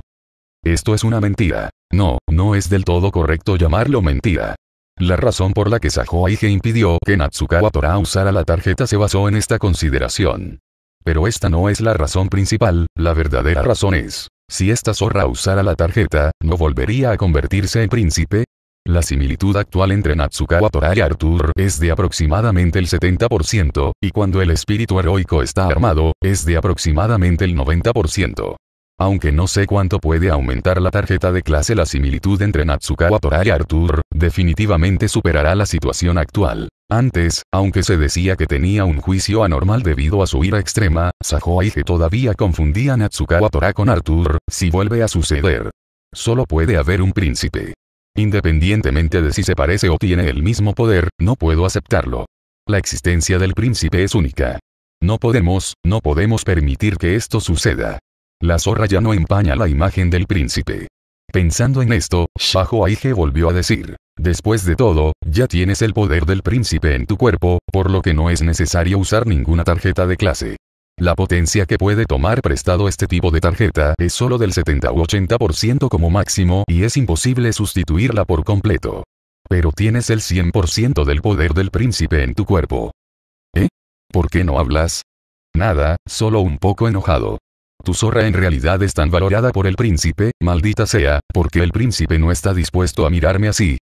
Esto es una mentira. No, no es del todo correcto llamarlo mentira. La razón por la que Aige impidió que Natsukawa Tora usara la tarjeta se basó en esta consideración. Pero esta no es la razón principal, la verdadera razón es, si esta zorra usara la tarjeta, ¿no volvería a convertirse en príncipe? La similitud actual entre Natsukawa Tora y Arthur es de aproximadamente el 70%, y cuando el espíritu heroico está armado, es de aproximadamente el 90% aunque no sé cuánto puede aumentar la tarjeta de clase la similitud entre Natsukawa Tora y Arthur, definitivamente superará la situación actual. Antes, aunque se decía que tenía un juicio anormal debido a su ira extrema, Sajoa que todavía confundía a Natsukawa Tora con Arthur, si vuelve a suceder. Solo puede haber un príncipe. Independientemente de si se parece o tiene el mismo poder, no puedo aceptarlo. La existencia del príncipe es única. No podemos, no podemos permitir que esto suceda. La zorra ya no empaña la imagen del príncipe. Pensando en esto, Shaho Aige volvió a decir. Después de todo, ya tienes el poder del príncipe en tu cuerpo, por lo que no es necesario usar ninguna tarjeta de clase. La potencia que puede tomar prestado este tipo de tarjeta es solo del 70 u 80% como máximo y es imposible sustituirla por completo. Pero tienes el 100% del poder del príncipe en tu cuerpo. ¿Eh? ¿Por qué no hablas? Nada, solo un poco enojado. Tu zorra en realidad es tan valorada por el príncipe, maldita sea, porque el príncipe no está dispuesto a mirarme así.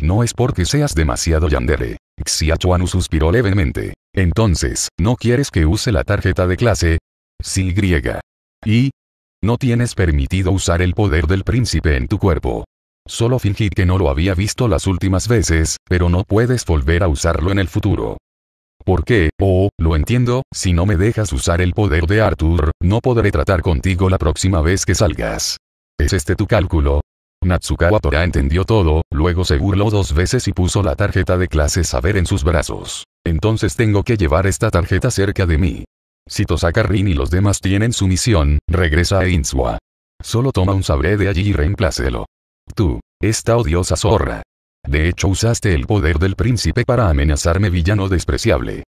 No es porque seas demasiado yandere. Xiachuanu suspiró levemente. Entonces, ¿no quieres que use la tarjeta de clase? Sí, griega. ¿Y? No tienes permitido usar el poder del príncipe en tu cuerpo. Solo fingí que no lo había visto las últimas veces, pero no puedes volver a usarlo en el futuro. ¿Por qué? oh, lo entiendo, si no me dejas usar el poder de Arthur, no podré tratar contigo la próxima vez que salgas. ¿Es este tu cálculo? Natsukawa Tora entendió todo, luego se burló dos veces y puso la tarjeta de clase saber en sus brazos. Entonces tengo que llevar esta tarjeta cerca de mí. Si Tosaka Rin y los demás tienen su misión, regresa a Insua. Solo toma un sabre de allí y reemplácelo. Tú, esta odiosa zorra. De hecho usaste el poder del príncipe para amenazarme villano despreciable.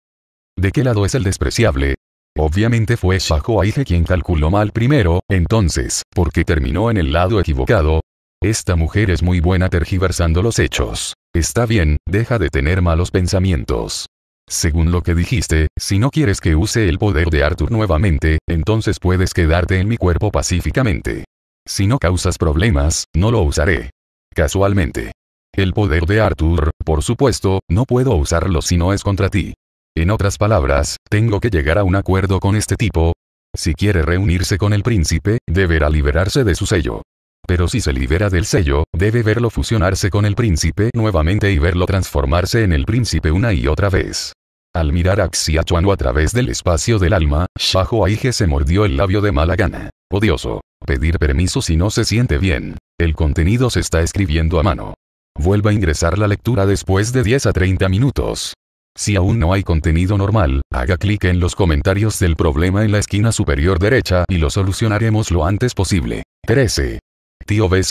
¿De qué lado es el despreciable? Obviamente fue Shaco. Aige quien calculó mal primero, entonces, porque terminó en el lado equivocado? Esta mujer es muy buena tergiversando los hechos. Está bien, deja de tener malos pensamientos. Según lo que dijiste, si no quieres que use el poder de Arthur nuevamente, entonces puedes quedarte en mi cuerpo pacíficamente. Si no causas problemas, no lo usaré. Casualmente. El poder de Arthur, por supuesto, no puedo usarlo si no es contra ti. En otras palabras, tengo que llegar a un acuerdo con este tipo. Si quiere reunirse con el príncipe, deberá liberarse de su sello. Pero si se libera del sello, debe verlo fusionarse con el príncipe nuevamente y verlo transformarse en el príncipe una y otra vez. Al mirar a Xiachuano a través del espacio del alma, Shaho Aige se mordió el labio de mala gana. Odioso. Pedir permiso si no se siente bien. El contenido se está escribiendo a mano. Vuelva a ingresar la lectura después de 10 a 30 minutos. Si aún no hay contenido normal, haga clic en los comentarios del problema en la esquina superior derecha y lo solucionaremos lo antes posible. 13. Tío B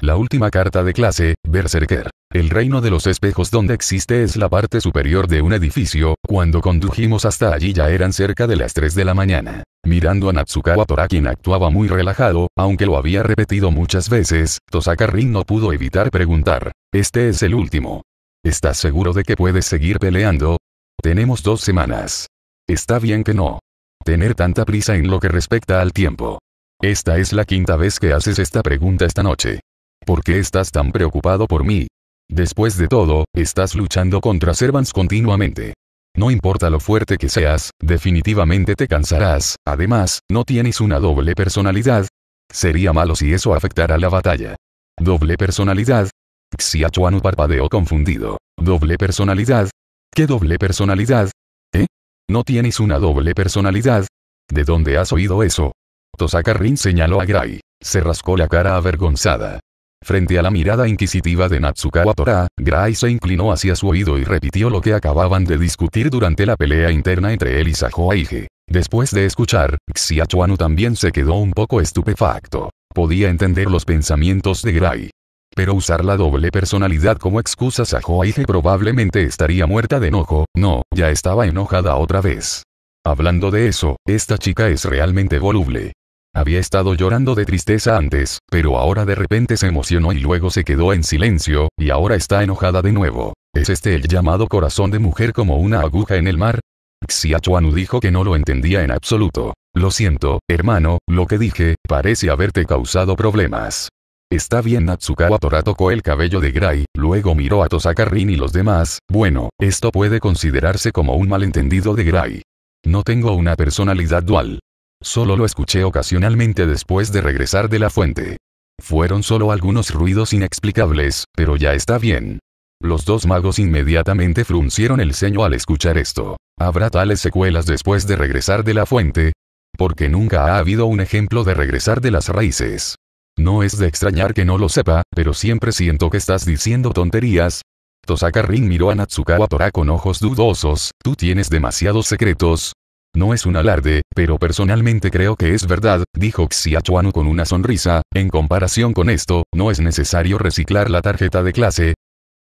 La última carta de clase, Berserker. El reino de los espejos donde existe es la parte superior de un edificio, cuando condujimos hasta allí ya eran cerca de las 3 de la mañana. Mirando a Natsukawa Tora quien actuaba muy relajado, aunque lo había repetido muchas veces, Tosaka Rin no pudo evitar preguntar. Este es el último. ¿Estás seguro de que puedes seguir peleando? Tenemos dos semanas. Está bien que no. Tener tanta prisa en lo que respecta al tiempo. Esta es la quinta vez que haces esta pregunta esta noche. ¿Por qué estás tan preocupado por mí? Después de todo, estás luchando contra Servants continuamente. No importa lo fuerte que seas, definitivamente te cansarás, además, no tienes una doble personalidad. Sería malo si eso afectara la batalla. Doble personalidad. Xiachuanu parpadeó confundido. Doble personalidad. ¿Qué doble personalidad? ¿Eh? ¿No tienes una doble personalidad? ¿De dónde has oído eso? Tosaka señaló a Gray. Se rascó la cara avergonzada. Frente a la mirada inquisitiva de Natsukawa Tora, Gray se inclinó hacia su oído y repitió lo que acababan de discutir durante la pelea interna entre él y Sajo Después de escuchar, Xiachuanu también se quedó un poco estupefacto. Podía entender los pensamientos de Gray. Pero usar la doble personalidad como excusa Sajo Aige probablemente estaría muerta de enojo, no, ya estaba enojada otra vez. Hablando de eso, esta chica es realmente voluble. Había estado llorando de tristeza antes, pero ahora de repente se emocionó y luego se quedó en silencio, y ahora está enojada de nuevo. ¿Es este el llamado corazón de mujer como una aguja en el mar? Xiachuanu dijo que no lo entendía en absoluto. Lo siento, hermano, lo que dije, parece haberte causado problemas. Está bien Natsukawa Tora tocó el cabello de Gray, luego miró a Tosaka Rin y los demás, bueno, esto puede considerarse como un malentendido de Gray. No tengo una personalidad dual. Solo lo escuché ocasionalmente después de regresar de la fuente. Fueron solo algunos ruidos inexplicables, pero ya está bien. Los dos magos inmediatamente fruncieron el ceño al escuchar esto. ¿Habrá tales secuelas después de regresar de la fuente? Porque nunca ha habido un ejemplo de regresar de las raíces. No es de extrañar que no lo sepa, pero siempre siento que estás diciendo tonterías. Tosaka Rin miró a Natsukawa Tora con ojos dudosos, tú tienes demasiados secretos, no es un alarde, pero personalmente creo que es verdad, dijo Xiachuanu con una sonrisa, en comparación con esto, no es necesario reciclar la tarjeta de clase.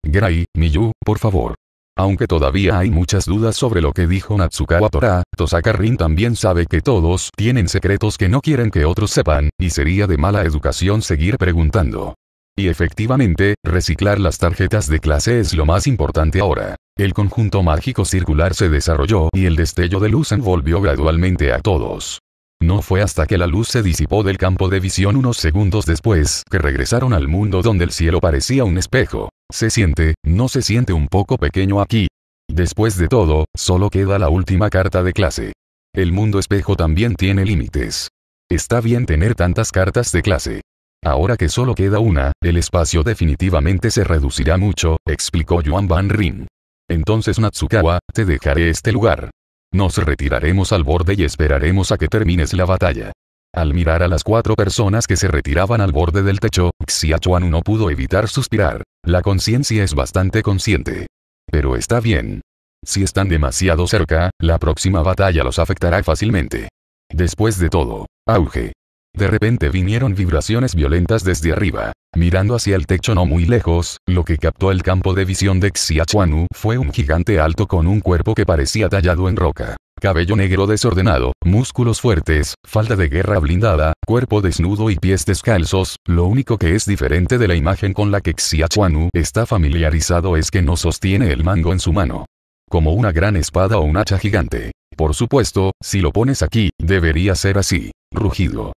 Gray, Miyu, por favor. Aunque todavía hay muchas dudas sobre lo que dijo Natsukawa Tora, Tosaka Rin también sabe que todos tienen secretos que no quieren que otros sepan, y sería de mala educación seguir preguntando. Y efectivamente, reciclar las tarjetas de clase es lo más importante ahora. El conjunto mágico circular se desarrolló y el destello de luz envolvió gradualmente a todos. No fue hasta que la luz se disipó del campo de visión unos segundos después que regresaron al mundo donde el cielo parecía un espejo. Se siente, no se siente un poco pequeño aquí. Después de todo, solo queda la última carta de clase. El mundo espejo también tiene límites. Está bien tener tantas cartas de clase. Ahora que solo queda una, el espacio definitivamente se reducirá mucho, explicó Yuan Van Rin. Entonces Natsukawa, te dejaré este lugar. Nos retiraremos al borde y esperaremos a que termines la batalla. Al mirar a las cuatro personas que se retiraban al borde del techo, Xiachuan no pudo evitar suspirar. La conciencia es bastante consciente. Pero está bien. Si están demasiado cerca, la próxima batalla los afectará fácilmente. Después de todo, auge. De repente vinieron vibraciones violentas desde arriba. Mirando hacia el techo no muy lejos, lo que captó el campo de visión de Xiachuanu fue un gigante alto con un cuerpo que parecía tallado en roca. Cabello negro desordenado, músculos fuertes, falda de guerra blindada, cuerpo desnudo y pies descalzos, lo único que es diferente de la imagen con la que Xiachuanu está familiarizado es que no sostiene el mango en su mano. Como una gran espada o un hacha gigante. Por supuesto, si lo pones aquí, debería ser así. Rugido.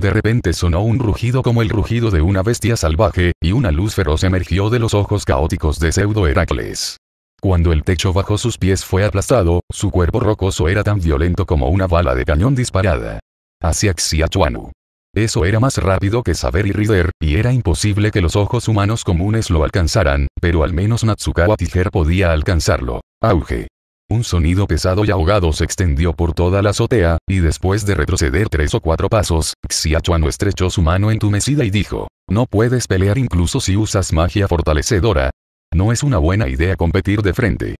De repente sonó un rugido como el rugido de una bestia salvaje, y una luz feroz emergió de los ojos caóticos de Pseudo Heracles. Cuando el techo bajo sus pies fue aplastado, su cuerpo rocoso era tan violento como una bala de cañón disparada. Hacia Xiachuanu. Eso era más rápido que saber y rider, y era imposible que los ojos humanos comunes lo alcanzaran, pero al menos Natsukawa Tiger podía alcanzarlo. Auge. Un sonido pesado y ahogado se extendió por toda la azotea, y después de retroceder tres o cuatro pasos, Xiachuano estrechó su mano entumecida y dijo, no puedes pelear incluso si usas magia fortalecedora. No es una buena idea competir de frente.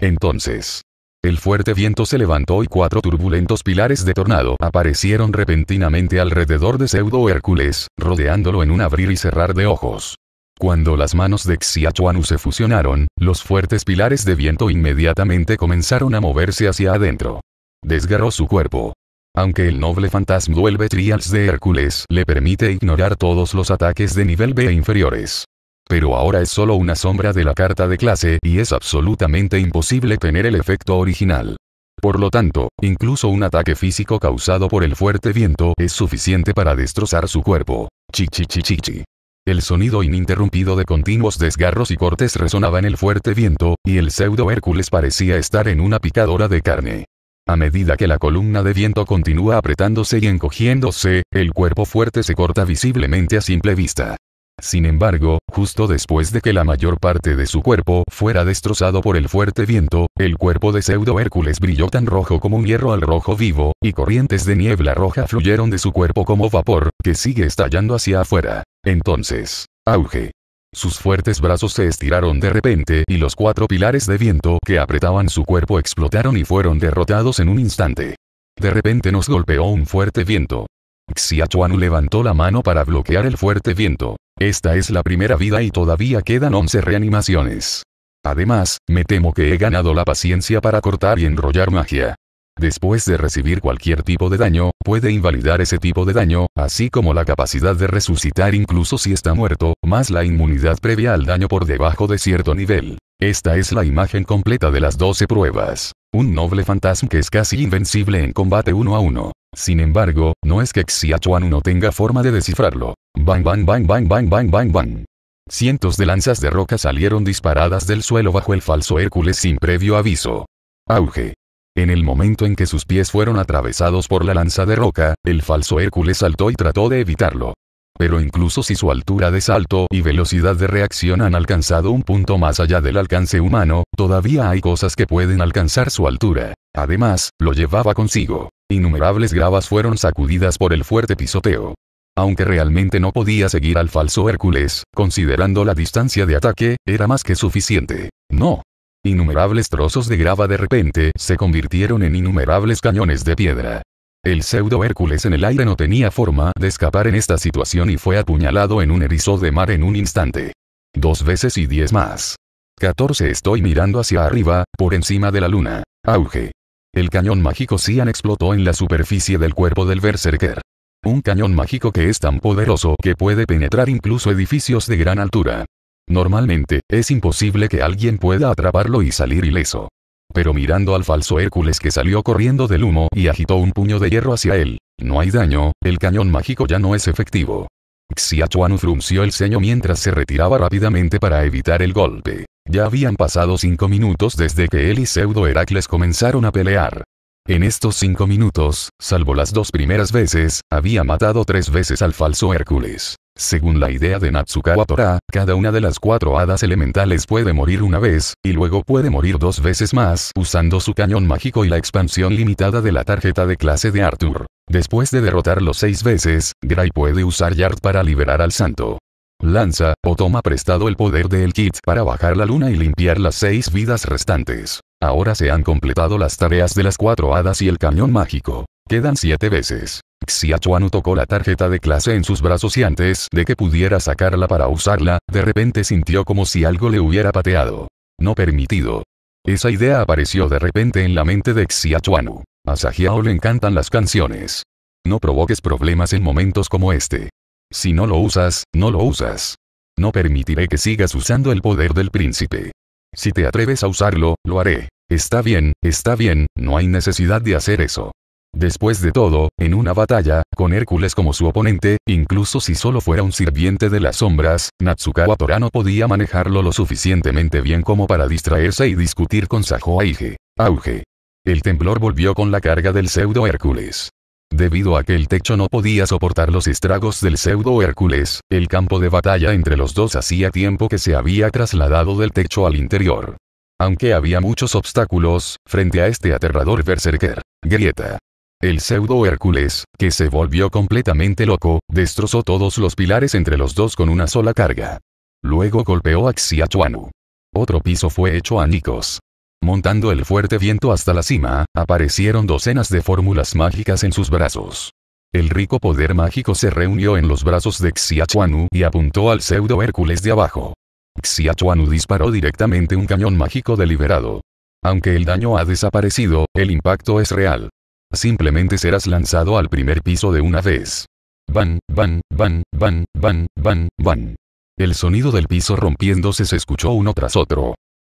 Entonces, el fuerte viento se levantó y cuatro turbulentos pilares de tornado aparecieron repentinamente alrededor de Pseudo Hércules, rodeándolo en un abrir y cerrar de ojos. Cuando las manos de Xiachuanu se fusionaron, los fuertes pilares de viento inmediatamente comenzaron a moverse hacia adentro. Desgarró su cuerpo. Aunque el noble fantasma duelve Trials de Hércules le permite ignorar todos los ataques de nivel B e inferiores. Pero ahora es solo una sombra de la carta de clase y es absolutamente imposible tener el efecto original. Por lo tanto, incluso un ataque físico causado por el fuerte viento es suficiente para destrozar su cuerpo. Chichichichichi. El sonido ininterrumpido de continuos desgarros y cortes resonaba en el fuerte viento, y el pseudo Hércules parecía estar en una picadora de carne. A medida que la columna de viento continúa apretándose y encogiéndose, el cuerpo fuerte se corta visiblemente a simple vista. Sin embargo, justo después de que la mayor parte de su cuerpo fuera destrozado por el fuerte viento, el cuerpo de pseudo Hércules brilló tan rojo como un hierro al rojo vivo, y corrientes de niebla roja fluyeron de su cuerpo como vapor, que sigue estallando hacia afuera. Entonces, auge. Sus fuertes brazos se estiraron de repente y los cuatro pilares de viento que apretaban su cuerpo explotaron y fueron derrotados en un instante. De repente nos golpeó un fuerte viento. Xiachuan levantó la mano para bloquear el fuerte viento. Esta es la primera vida y todavía quedan 11 reanimaciones. Además, me temo que he ganado la paciencia para cortar y enrollar magia. Después de recibir cualquier tipo de daño, puede invalidar ese tipo de daño, así como la capacidad de resucitar incluso si está muerto, más la inmunidad previa al daño por debajo de cierto nivel. Esta es la imagen completa de las 12 pruebas. Un noble fantasma que es casi invencible en combate uno a uno. Sin embargo, no es que Xiachuan no tenga forma de descifrarlo. Bang bang bang bang bang bang bang bang. Cientos de lanzas de roca salieron disparadas del suelo bajo el falso Hércules sin previo aviso. Auge. En el momento en que sus pies fueron atravesados por la lanza de roca, el falso Hércules saltó y trató de evitarlo. Pero incluso si su altura de salto y velocidad de reacción han alcanzado un punto más allá del alcance humano, todavía hay cosas que pueden alcanzar su altura. Además, lo llevaba consigo. Innumerables gravas fueron sacudidas por el fuerte pisoteo. Aunque realmente no podía seguir al falso Hércules, considerando la distancia de ataque, era más que suficiente. No, Innumerables trozos de grava de repente se convirtieron en innumerables cañones de piedra. El pseudo Hércules en el aire no tenía forma de escapar en esta situación y fue apuñalado en un erizo de mar en un instante. Dos veces y diez más. 14 Estoy mirando hacia arriba, por encima de la luna. Auge. El cañón mágico Cian explotó en la superficie del cuerpo del Berserker. Un cañón mágico que es tan poderoso que puede penetrar incluso edificios de gran altura. Normalmente, es imposible que alguien pueda atraparlo y salir ileso. Pero mirando al falso Hércules que salió corriendo del humo y agitó un puño de hierro hacia él, no hay daño, el cañón mágico ya no es efectivo. Xiachuan frunció el ceño mientras se retiraba rápidamente para evitar el golpe. Ya habían pasado cinco minutos desde que él y Pseudo Heracles comenzaron a pelear. En estos cinco minutos, salvo las dos primeras veces, había matado tres veces al falso Hércules. Según la idea de Natsukawa Tora, cada una de las cuatro hadas elementales puede morir una vez, y luego puede morir dos veces más usando su cañón mágico y la expansión limitada de la tarjeta de clase de Arthur. Después de derrotarlo seis veces, Gray puede usar Yard para liberar al santo. Lanza, o toma prestado el poder del kit para bajar la luna y limpiar las seis vidas restantes. Ahora se han completado las tareas de las cuatro hadas y el cañón mágico. Quedan siete veces. Xiachuanu tocó la tarjeta de clase en sus brazos y antes de que pudiera sacarla para usarla, de repente sintió como si algo le hubiera pateado. No permitido. Esa idea apareció de repente en la mente de Xiachuanu. A Sajiao le encantan las canciones. No provoques problemas en momentos como este. Si no lo usas, no lo usas. No permitiré que sigas usando el poder del príncipe. Si te atreves a usarlo, lo haré. Está bien, está bien, no hay necesidad de hacer eso. Después de todo, en una batalla, con Hércules como su oponente, incluso si solo fuera un sirviente de las sombras, Natsukawa Torano podía manejarlo lo suficientemente bien como para distraerse y discutir con Sajo Aige. Auge. El temblor volvió con la carga del pseudo Hércules. Debido a que el techo no podía soportar los estragos del pseudo Hércules, el campo de batalla entre los dos hacía tiempo que se había trasladado del techo al interior. Aunque había muchos obstáculos, frente a este aterrador berserker. Grieta. El pseudo Hércules, que se volvió completamente loco, destrozó todos los pilares entre los dos con una sola carga. Luego golpeó a Xiachuanu. Otro piso fue hecho a Nikos. Montando el fuerte viento hasta la cima, aparecieron docenas de fórmulas mágicas en sus brazos. El rico poder mágico se reunió en los brazos de Xiachuanu y apuntó al pseudo Hércules de abajo. Xiachuanu disparó directamente un cañón mágico deliberado. Aunque el daño ha desaparecido, el impacto es real. Simplemente serás lanzado al primer piso de una vez. Van, van, van, van, van, van, van. El sonido del piso rompiéndose se escuchó uno tras otro.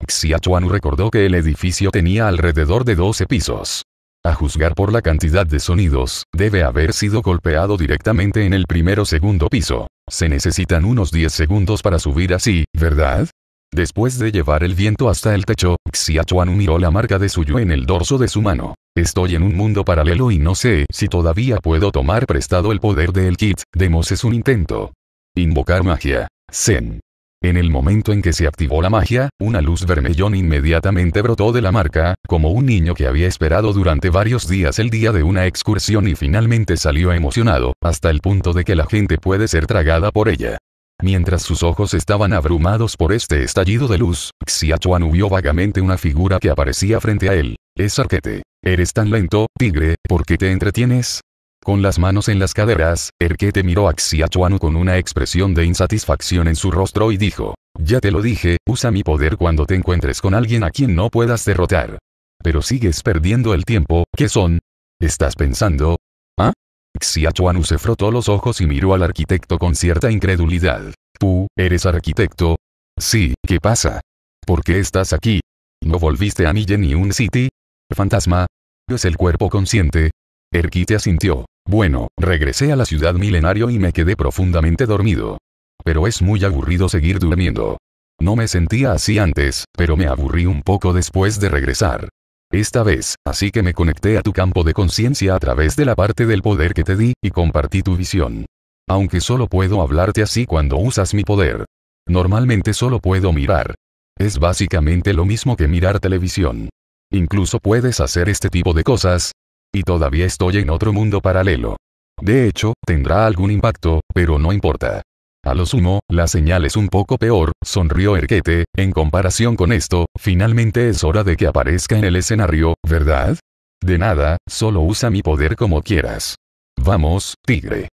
Xiachuan recordó que el edificio tenía alrededor de 12 pisos. A juzgar por la cantidad de sonidos, debe haber sido golpeado directamente en el primero segundo piso. Se necesitan unos 10 segundos para subir así, ¿verdad? Después de llevar el viento hasta el techo, Xiachuan miró la marca de suyo en el dorso de su mano. Estoy en un mundo paralelo y no sé si todavía puedo tomar prestado el poder del kit, demos es un intento. Invocar magia. Zen. En el momento en que se activó la magia, una luz vermellón inmediatamente brotó de la marca, como un niño que había esperado durante varios días el día de una excursión y finalmente salió emocionado, hasta el punto de que la gente puede ser tragada por ella. Mientras sus ojos estaban abrumados por este estallido de luz, Xiachuan vio vagamente una figura que aparecía frente a él. Es Arquete. Eres tan lento, tigre, ¿por qué te entretienes? Con las manos en las caderas, Erquete miró a Xiachuanu con una expresión de insatisfacción en su rostro y dijo, ya te lo dije, usa mi poder cuando te encuentres con alguien a quien no puedas derrotar. Pero sigues perdiendo el tiempo, ¿qué son? ¿Estás pensando? ¿Ah? Xiachuanu se frotó los ojos y miró al arquitecto con cierta incredulidad. ¿Tú, eres arquitecto? Sí, ¿qué pasa? ¿Por qué estás aquí? ¿No volviste a Millennium City? Fantasma. Es el cuerpo consciente, Erquite asintió. Bueno, regresé a la ciudad milenario y me quedé profundamente dormido. Pero es muy aburrido seguir durmiendo. No me sentía así antes, pero me aburrí un poco después de regresar. Esta vez, así que me conecté a tu campo de conciencia a través de la parte del poder que te di, y compartí tu visión. Aunque solo puedo hablarte así cuando usas mi poder. Normalmente solo puedo mirar. Es básicamente lo mismo que mirar televisión. Incluso puedes hacer este tipo de cosas, y todavía estoy en otro mundo paralelo. De hecho, tendrá algún impacto, pero no importa. A lo sumo, la señal es un poco peor, sonrió Erquete, en comparación con esto, finalmente es hora de que aparezca en el escenario, ¿verdad? De nada, solo usa mi poder como quieras. Vamos, tigre.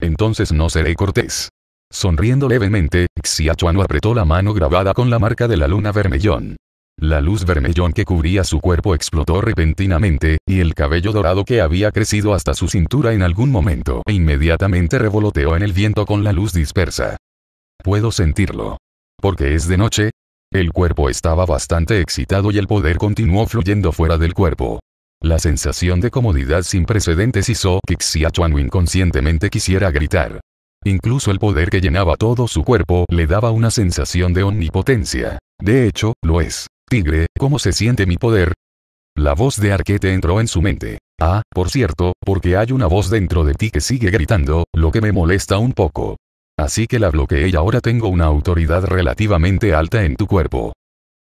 Entonces no seré cortés. Sonriendo levemente, Xiachuano apretó la mano grabada con la marca de la luna vermellón. La luz vermellón que cubría su cuerpo explotó repentinamente, y el cabello dorado que había crecido hasta su cintura en algún momento e inmediatamente revoloteó en el viento con la luz dispersa. Puedo sentirlo. Porque es de noche. El cuerpo estaba bastante excitado y el poder continuó fluyendo fuera del cuerpo. La sensación de comodidad sin precedentes hizo que Xiachuan inconscientemente quisiera gritar. Incluso el poder que llenaba todo su cuerpo le daba una sensación de omnipotencia. De hecho, lo es. Tigre, ¿cómo se siente mi poder? La voz de Arquete entró en su mente. Ah, por cierto, porque hay una voz dentro de ti que sigue gritando, lo que me molesta un poco. Así que la bloqueé y ahora tengo una autoridad relativamente alta en tu cuerpo.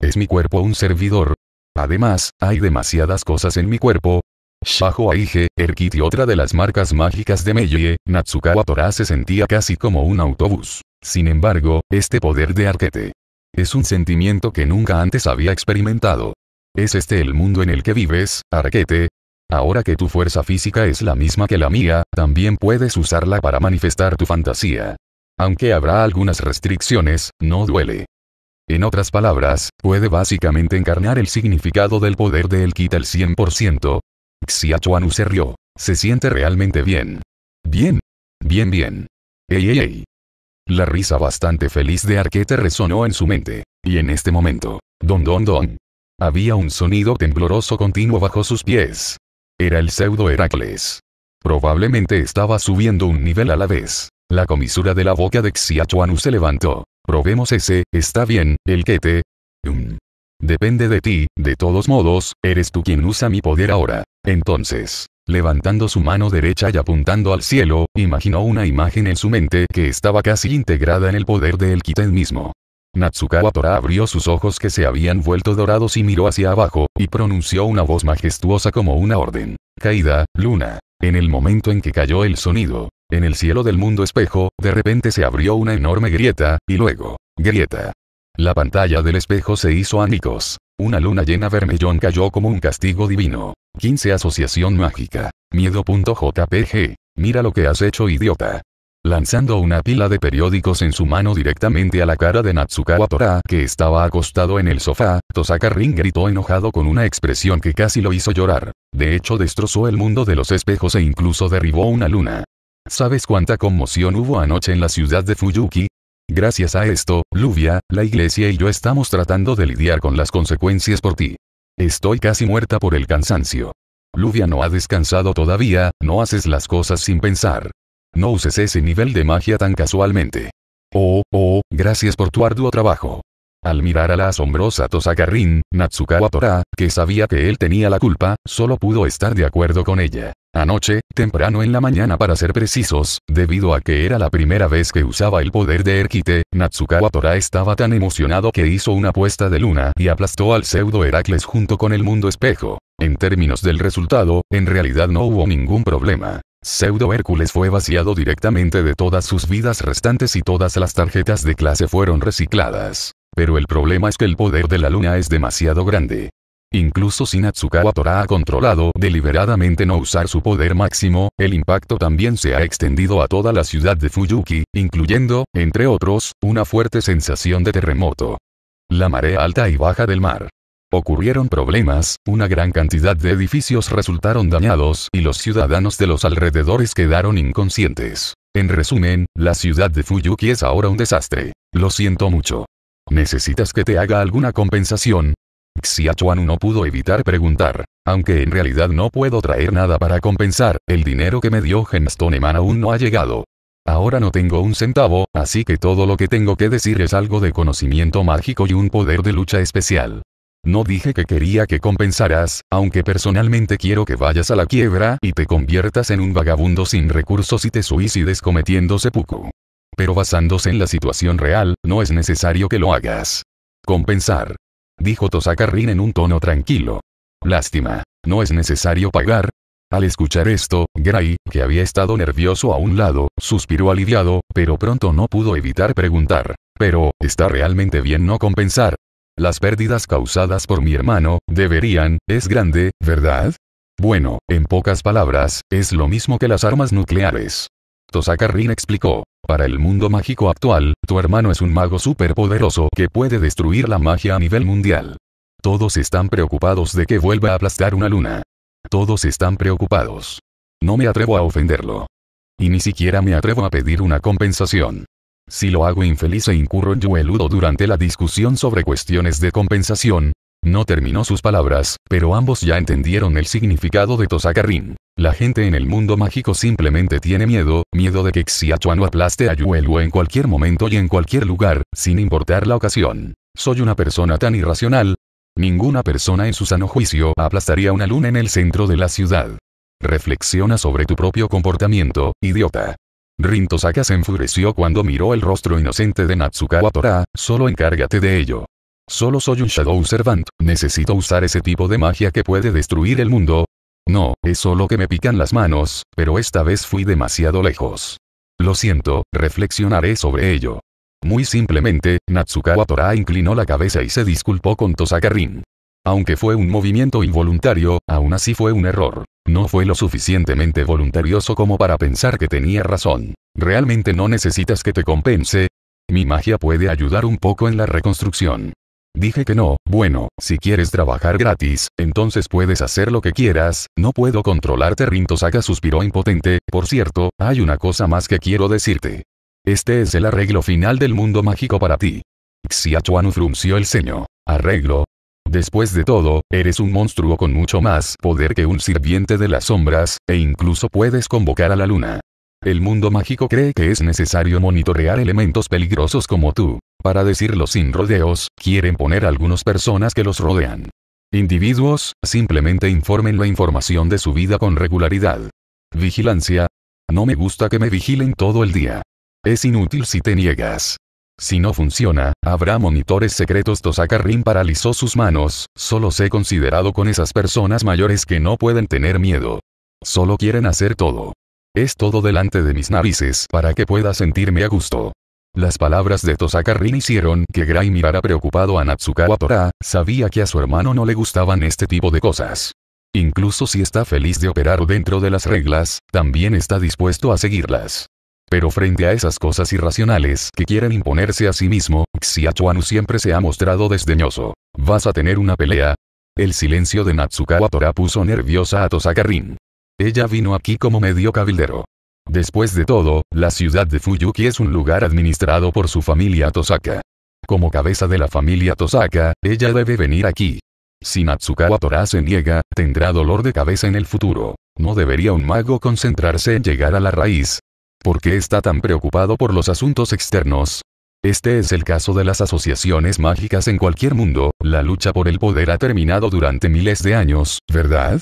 ¿Es mi cuerpo un servidor? Además, hay demasiadas cosas en mi cuerpo. Shaho Aige, Erkit y otra de las marcas mágicas de Meiji, Natsukawa Tora se sentía casi como un autobús. Sin embargo, este poder de Arquete, es un sentimiento que nunca antes había experimentado. ¿Es este el mundo en el que vives, Arquete? Ahora que tu fuerza física es la misma que la mía, también puedes usarla para manifestar tu fantasía. Aunque habrá algunas restricciones, no duele. En otras palabras, puede básicamente encarnar el significado del poder de kit al 100%. Xiachuanu se rió. Se siente realmente bien. Bien. Bien bien. Ey ey ey. La risa bastante feliz de Arquete resonó en su mente. Y en este momento, don don don. Había un sonido tembloroso continuo bajo sus pies. Era el pseudo Heracles. Probablemente estaba subiendo un nivel a la vez. La comisura de la boca de Xiachuanu se levantó. Probemos ese, está bien, el que te... Um, depende de ti, de todos modos, eres tú quien usa mi poder ahora. Entonces, Levantando su mano derecha y apuntando al cielo, imaginó una imagen en su mente que estaba casi integrada en el poder del Kiten mismo. Natsukawa Tora abrió sus ojos que se habían vuelto dorados y miró hacia abajo, y pronunció una voz majestuosa como una orden. Caída, luna. En el momento en que cayó el sonido, en el cielo del mundo espejo, de repente se abrió una enorme grieta, y luego, grieta. La pantalla del espejo se hizo anicos. Una luna llena vermellón cayó como un castigo divino. 15 Asociación Mágica. Miedo.jpg. Mira lo que has hecho idiota. Lanzando una pila de periódicos en su mano directamente a la cara de Natsukawa Tora que estaba acostado en el sofá, Tosaka Rin gritó enojado con una expresión que casi lo hizo llorar. De hecho destrozó el mundo de los espejos e incluso derribó una luna. ¿Sabes cuánta conmoción hubo anoche en la ciudad de Fuyuki? Gracias a esto, Luvia, la iglesia y yo estamos tratando de lidiar con las consecuencias por ti. Estoy casi muerta por el cansancio. Luvia no ha descansado todavía, no haces las cosas sin pensar. No uses ese nivel de magia tan casualmente. Oh, oh, gracias por tu arduo trabajo. Al mirar a la asombrosa Tosakarrin, Natsukawa Tora, que sabía que él tenía la culpa, solo pudo estar de acuerdo con ella. Anoche, temprano en la mañana para ser precisos, debido a que era la primera vez que usaba el poder de Erkite, Natsukawa Tora estaba tan emocionado que hizo una apuesta de luna y aplastó al pseudo Heracles junto con el mundo espejo. En términos del resultado, en realidad no hubo ningún problema. Pseudo Hércules fue vaciado directamente de todas sus vidas restantes y todas las tarjetas de clase fueron recicladas. Pero el problema es que el poder de la luna es demasiado grande. Incluso si Natsukawa Tora ha controlado deliberadamente no usar su poder máximo, el impacto también se ha extendido a toda la ciudad de Fuyuki, incluyendo, entre otros, una fuerte sensación de terremoto. La marea alta y baja del mar. Ocurrieron problemas, una gran cantidad de edificios resultaron dañados y los ciudadanos de los alrededores quedaron inconscientes. En resumen, la ciudad de Fuyuki es ahora un desastre. Lo siento mucho. ¿Necesitas que te haga alguna compensación? Xiachuan no pudo evitar preguntar. Aunque en realidad no puedo traer nada para compensar, el dinero que me dio Genstoneman aún no ha llegado. Ahora no tengo un centavo, así que todo lo que tengo que decir es algo de conocimiento mágico y un poder de lucha especial. No dije que quería que compensaras, aunque personalmente quiero que vayas a la quiebra y te conviertas en un vagabundo sin recursos y te suicides cometiendo sepuku. Pero basándose en la situación real, no es necesario que lo hagas. Compensar. Dijo Tosaka Rin en un tono tranquilo. Lástima. No es necesario pagar. Al escuchar esto, Gray, que había estado nervioso a un lado, suspiró aliviado, pero pronto no pudo evitar preguntar. Pero, ¿está realmente bien no compensar? Las pérdidas causadas por mi hermano, deberían, es grande, ¿verdad? Bueno, en pocas palabras, es lo mismo que las armas nucleares. Tosaka Rin explicó. Para el mundo mágico actual, tu hermano es un mago superpoderoso que puede destruir la magia a nivel mundial. Todos están preocupados de que vuelva a aplastar una luna. Todos están preocupados. No me atrevo a ofenderlo. Y ni siquiera me atrevo a pedir una compensación. Si lo hago infeliz e incurro en eludo durante la discusión sobre cuestiones de compensación, no terminó sus palabras, pero ambos ya entendieron el significado de Tosakarin. La gente en el mundo mágico simplemente tiene miedo, miedo de que Xiachuano aplaste a Yuelu en cualquier momento y en cualquier lugar, sin importar la ocasión. Soy una persona tan irracional. Ninguna persona en su sano juicio aplastaría una luna en el centro de la ciudad. Reflexiona sobre tu propio comportamiento, idiota. Rintosaka se enfureció cuando miró el rostro inocente de Natsukawa Tora. solo encárgate de ello. Solo soy un Shadow Servant, necesito usar ese tipo de magia que puede destruir el mundo, no, es solo que me pican las manos, pero esta vez fui demasiado lejos. Lo siento, reflexionaré sobre ello. Muy simplemente, Natsukawa Tora inclinó la cabeza y se disculpó con Tosakarin. Aunque fue un movimiento involuntario, aún así fue un error. No fue lo suficientemente voluntarioso como para pensar que tenía razón. Realmente no necesitas que te compense. Mi magia puede ayudar un poco en la reconstrucción. Dije que no, bueno, si quieres trabajar gratis, entonces puedes hacer lo que quieras, no puedo controlarte. Rinto Saga suspiró impotente, por cierto, hay una cosa más que quiero decirte. Este es el arreglo final del mundo mágico para ti. Xiachuan frunció el ceño. ¿Arreglo? Después de todo, eres un monstruo con mucho más poder que un sirviente de las sombras, e incluso puedes convocar a la luna. El mundo mágico cree que es necesario monitorear elementos peligrosos como tú. Para decirlo sin rodeos, quieren poner a algunas personas que los rodean. Individuos, simplemente informen la información de su vida con regularidad. Vigilancia. No me gusta que me vigilen todo el día. Es inútil si te niegas. Si no funciona, habrá monitores secretos. Tosacarrín paralizó sus manos, solo sé considerado con esas personas mayores que no pueden tener miedo. Solo quieren hacer todo. Es todo delante de mis narices para que pueda sentirme a gusto. Las palabras de Tosaka hicieron que Gray mirara preocupado a Natsukawa Tora, sabía que a su hermano no le gustaban este tipo de cosas. Incluso si está feliz de operar dentro de las reglas, también está dispuesto a seguirlas. Pero frente a esas cosas irracionales que quieren imponerse a sí mismo, Xiachuanu siempre se ha mostrado desdeñoso. ¿Vas a tener una pelea? El silencio de Natsukawa Tora puso nerviosa a Tosaka Ella vino aquí como medio cabildero. Después de todo, la ciudad de Fuyuki es un lugar administrado por su familia Tosaka. Como cabeza de la familia Tosaka, ella debe venir aquí. Si Natsukawa Tora se niega, tendrá dolor de cabeza en el futuro. ¿No debería un mago concentrarse en llegar a la raíz? ¿Por qué está tan preocupado por los asuntos externos? Este es el caso de las asociaciones mágicas en cualquier mundo, la lucha por el poder ha terminado durante miles de años, ¿verdad?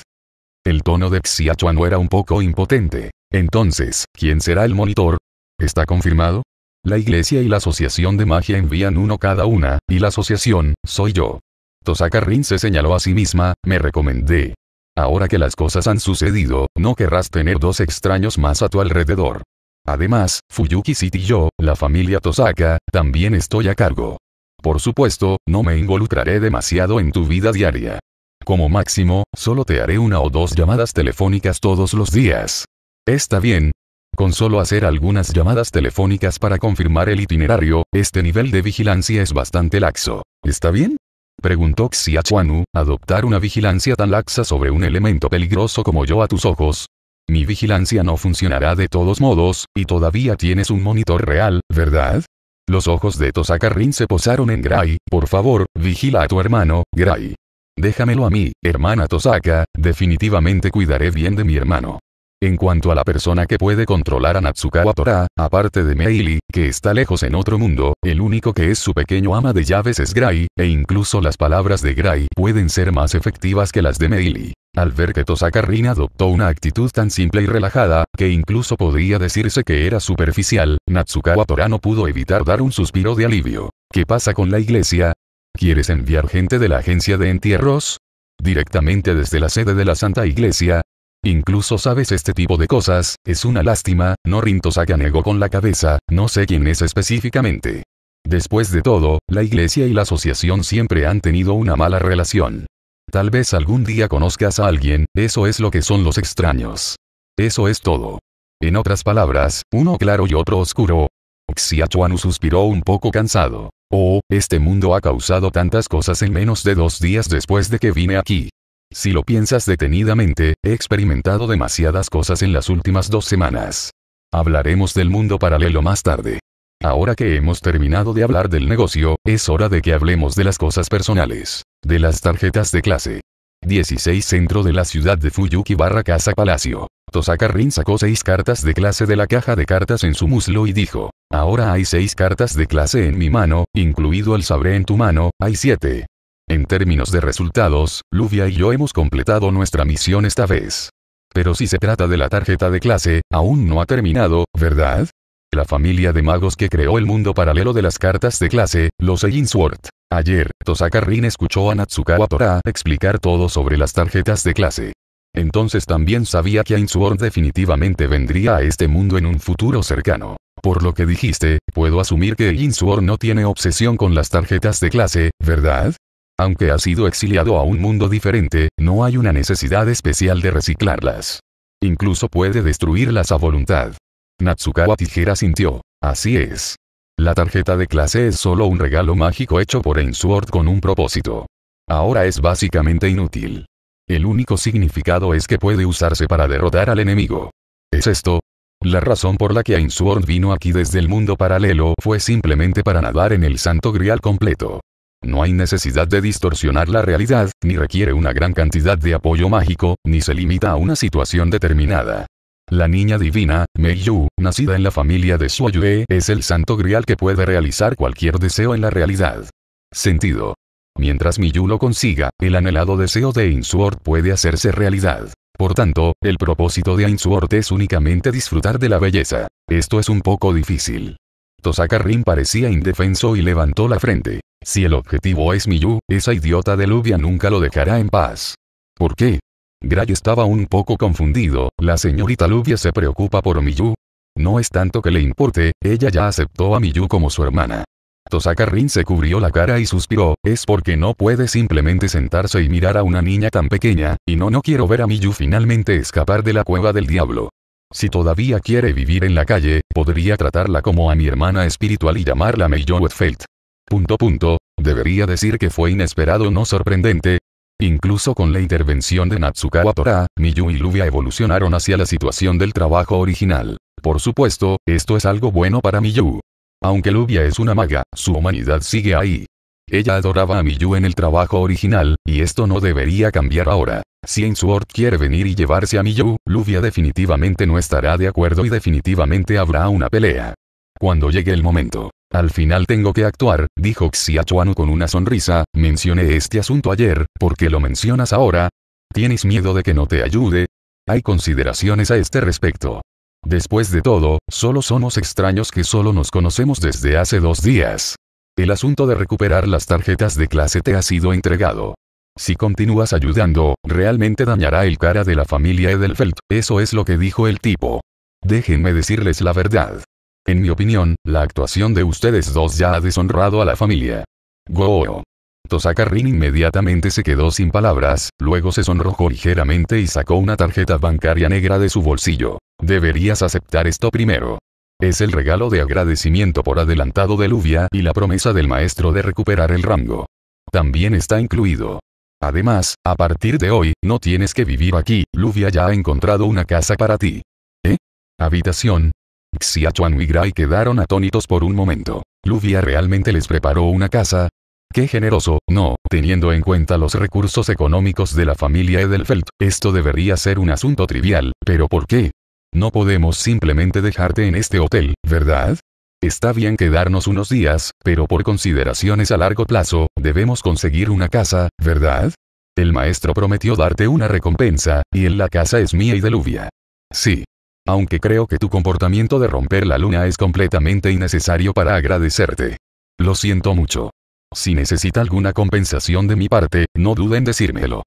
El tono de Xiachuan era un poco impotente. Entonces, ¿quién será el monitor? ¿Está confirmado? La iglesia y la asociación de magia envían uno cada una, y la asociación, soy yo. Tosaka Rin se señaló a sí misma, me recomendé. Ahora que las cosas han sucedido, no querrás tener dos extraños más a tu alrededor. Además, Fuyuki City y yo, la familia Tosaka, también estoy a cargo. Por supuesto, no me involucraré demasiado en tu vida diaria. Como máximo, solo te haré una o dos llamadas telefónicas todos los días. Está bien. Con solo hacer algunas llamadas telefónicas para confirmar el itinerario, este nivel de vigilancia es bastante laxo. ¿Está bien? Preguntó Xiachuanu, adoptar una vigilancia tan laxa sobre un elemento peligroso como yo a tus ojos. Mi vigilancia no funcionará de todos modos, y todavía tienes un monitor real, ¿verdad? Los ojos de Tosakarin se posaron en Gray, por favor, vigila a tu hermano, Gray. Déjamelo a mí, hermana Tosaka, definitivamente cuidaré bien de mi hermano. En cuanto a la persona que puede controlar a Natsukawa Tora, aparte de Meili, que está lejos en otro mundo, el único que es su pequeño ama de llaves es Gray, e incluso las palabras de Gray pueden ser más efectivas que las de Meili. Al ver que Tosaka Rin adoptó una actitud tan simple y relajada, que incluso podría decirse que era superficial, Natsukawa Tora no pudo evitar dar un suspiro de alivio. ¿Qué pasa con la iglesia? ¿Quieres enviar gente de la agencia de entierros? Directamente desde la sede de la Santa Iglesia. Incluso sabes este tipo de cosas, es una lástima, rinto saca ego con la cabeza, no sé quién es específicamente. Después de todo, la iglesia y la asociación siempre han tenido una mala relación. Tal vez algún día conozcas a alguien, eso es lo que son los extraños. Eso es todo. En otras palabras, uno claro y otro oscuro, Xiachuanu suspiró un poco cansado. Oh, este mundo ha causado tantas cosas en menos de dos días después de que vine aquí. Si lo piensas detenidamente, he experimentado demasiadas cosas en las últimas dos semanas. Hablaremos del mundo paralelo más tarde. Ahora que hemos terminado de hablar del negocio, es hora de que hablemos de las cosas personales, de las tarjetas de clase. 16 Centro de la ciudad de Fuyuki barra Casa Palacio. Tosaka Rin sacó seis cartas de clase de la caja de cartas en su muslo y dijo, ahora hay seis cartas de clase en mi mano, incluido el sabre en tu mano, hay siete. En términos de resultados, Luvia y yo hemos completado nuestra misión esta vez. Pero si se trata de la tarjeta de clase, aún no ha terminado, ¿verdad? La familia de magos que creó el mundo paralelo de las cartas de clase, los Sword. Ayer, Tosaka Rin escuchó a Natsukawa Tora explicar todo sobre las tarjetas de clase. Entonces también sabía que Ainsworth definitivamente vendría a este mundo en un futuro cercano. Por lo que dijiste, puedo asumir que Ainsworth no tiene obsesión con las tarjetas de clase, ¿verdad? Aunque ha sido exiliado a un mundo diferente, no hay una necesidad especial de reciclarlas. Incluso puede destruirlas a voluntad. Natsukawa Tijera sintió. Así es. La tarjeta de clase es solo un regalo mágico hecho por Ainsworth con un propósito. Ahora es básicamente inútil. El único significado es que puede usarse para derrotar al enemigo. ¿Es esto? La razón por la que Ainsworth vino aquí desde el mundo paralelo fue simplemente para nadar en el santo grial completo. No hay necesidad de distorsionar la realidad, ni requiere una gran cantidad de apoyo mágico, ni se limita a una situación determinada. La niña divina, Meiyu, nacida en la familia de Suoyue, es el santo grial que puede realizar cualquier deseo en la realidad. Sentido. Mientras Miyu lo consiga, el anhelado deseo de Insuort puede hacerse realidad. Por tanto, el propósito de Ainsworth es únicamente disfrutar de la belleza. Esto es un poco difícil. Tosaka Rin parecía indefenso y levantó la frente. Si el objetivo es Miyu, esa idiota de Lubia nunca lo dejará en paz. ¿Por qué? Gray estaba un poco confundido, ¿la señorita Lubia se preocupa por Miyu? No es tanto que le importe, ella ya aceptó a Miyu como su hermana. Tosaka Rin se cubrió la cara y suspiró, es porque no puede simplemente sentarse y mirar a una niña tan pequeña, y no no quiero ver a Miyu finalmente escapar de la cueva del diablo. Si todavía quiere vivir en la calle, podría tratarla como a mi hermana espiritual y llamarla Meijo Wetfeld. Punto punto, debería decir que fue inesperado no sorprendente, Incluso con la intervención de Natsukawa Tora, Miyu y Luvia evolucionaron hacia la situación del trabajo original. Por supuesto, esto es algo bueno para Miyu. Aunque Luvia es una maga, su humanidad sigue ahí. Ella adoraba a Miyu en el trabajo original, y esto no debería cambiar ahora. Si Ainsworth quiere venir y llevarse a Miyu, Luvia definitivamente no estará de acuerdo y definitivamente habrá una pelea. Cuando llegue el momento. Al final tengo que actuar, dijo Xiachuanu con una sonrisa, mencioné este asunto ayer, ¿por qué lo mencionas ahora? ¿Tienes miedo de que no te ayude? Hay consideraciones a este respecto. Después de todo, solo somos extraños que solo nos conocemos desde hace dos días. El asunto de recuperar las tarjetas de clase te ha sido entregado. Si continúas ayudando, realmente dañará el cara de la familia Edelfeld, eso es lo que dijo el tipo. Déjenme decirles la verdad. En mi opinión, la actuación de ustedes dos ya ha deshonrado a la familia. Go. Tosaka Rin inmediatamente se quedó sin palabras, luego se sonrojó ligeramente y sacó una tarjeta bancaria negra de su bolsillo. Deberías aceptar esto primero. Es el regalo de agradecimiento por adelantado de Luvia y la promesa del maestro de recuperar el rango. También está incluido. Además, a partir de hoy, no tienes que vivir aquí, Luvia ya ha encontrado una casa para ti. ¿Eh? Habitación, Xiachuan y Gray quedaron atónitos por un momento. Luvia realmente les preparó una casa, Qué generoso, no, teniendo en cuenta los recursos económicos de la familia Edelfeld, esto debería ser un asunto trivial, pero ¿por qué? No podemos simplemente dejarte en este hotel, ¿verdad? Está bien quedarnos unos días, pero por consideraciones a largo plazo, debemos conseguir una casa, ¿verdad? El maestro prometió darte una recompensa, y en la casa es mía y de Luvia. Sí, aunque creo que tu comportamiento de romper la luna es completamente innecesario para agradecerte. Lo siento mucho. Si necesita alguna compensación de mi parte, no duden en decírmelo.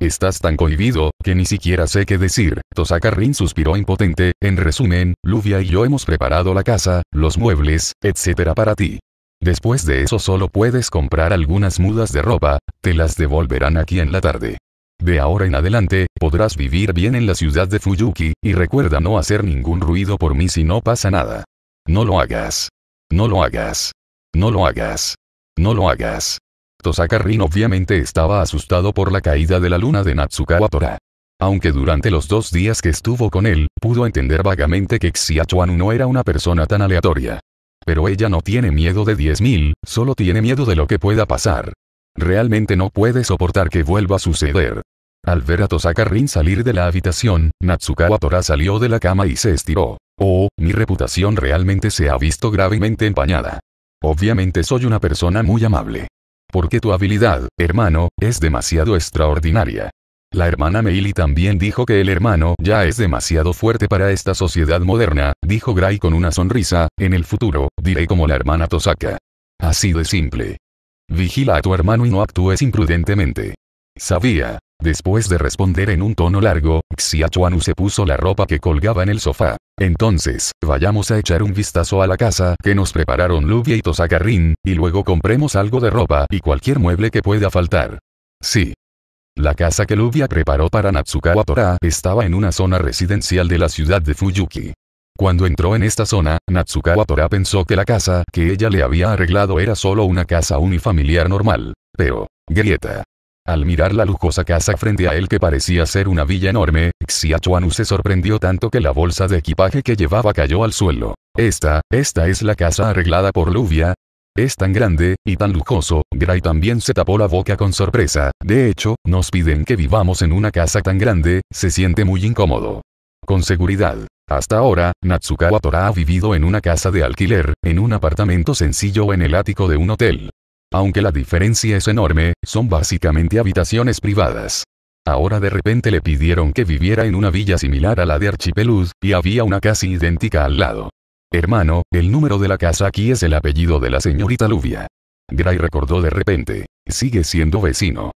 Estás tan cohibido, que ni siquiera sé qué decir. Tosaka suspiró impotente. En resumen, Luvia y yo hemos preparado la casa, los muebles, etc. para ti. Después de eso solo puedes comprar algunas mudas de ropa, te las devolverán aquí en la tarde. De ahora en adelante, podrás vivir bien en la ciudad de Fuyuki, y recuerda no hacer ningún ruido por mí si no pasa nada. No lo hagas. No lo hagas. No lo hagas. No lo hagas. Tosaka obviamente estaba asustado por la caída de la luna de Natsukawa Tora. Aunque durante los dos días que estuvo con él, pudo entender vagamente que Xiachuan no era una persona tan aleatoria. Pero ella no tiene miedo de 10.000, solo tiene miedo de lo que pueda pasar. Realmente no puede soportar que vuelva a suceder. Al ver a Tosaka Rin salir de la habitación, Natsukawa Tora salió de la cama y se estiró. Oh, mi reputación realmente se ha visto gravemente empañada. Obviamente soy una persona muy amable. Porque tu habilidad, hermano, es demasiado extraordinaria. La hermana Meili también dijo que el hermano ya es demasiado fuerte para esta sociedad moderna, dijo Gray con una sonrisa, en el futuro, diré como la hermana Tosaka. Así de simple. Vigila a tu hermano y no actúes imprudentemente. Sabía. Después de responder en un tono largo, Xiachuanu se puso la ropa que colgaba en el sofá. Entonces, vayamos a echar un vistazo a la casa que nos prepararon Lubia y Tosacarrín, y luego compremos algo de ropa y cualquier mueble que pueda faltar. Sí. La casa que Lubia preparó para Natsukawa Tora estaba en una zona residencial de la ciudad de Fuyuki. Cuando entró en esta zona, Natsukawa Tora pensó que la casa que ella le había arreglado era solo una casa unifamiliar normal. Pero, grieta. Al mirar la lujosa casa frente a él que parecía ser una villa enorme, Xiachuanu se sorprendió tanto que la bolsa de equipaje que llevaba cayó al suelo. Esta, esta es la casa arreglada por Luvia, es tan grande, y tan lujoso, Gray también se tapó la boca con sorpresa, de hecho, nos piden que vivamos en una casa tan grande, se siente muy incómodo. Con seguridad, hasta ahora, Natsukawa Tora ha vivido en una casa de alquiler, en un apartamento sencillo o en el ático de un hotel. Aunque la diferencia es enorme, son básicamente habitaciones privadas. Ahora de repente le pidieron que viviera en una villa similar a la de Archipeluz, y había una casi idéntica al lado. Hermano, el número de la casa aquí es el apellido de la señorita Luvia. Gray recordó de repente. Sigue siendo vecino.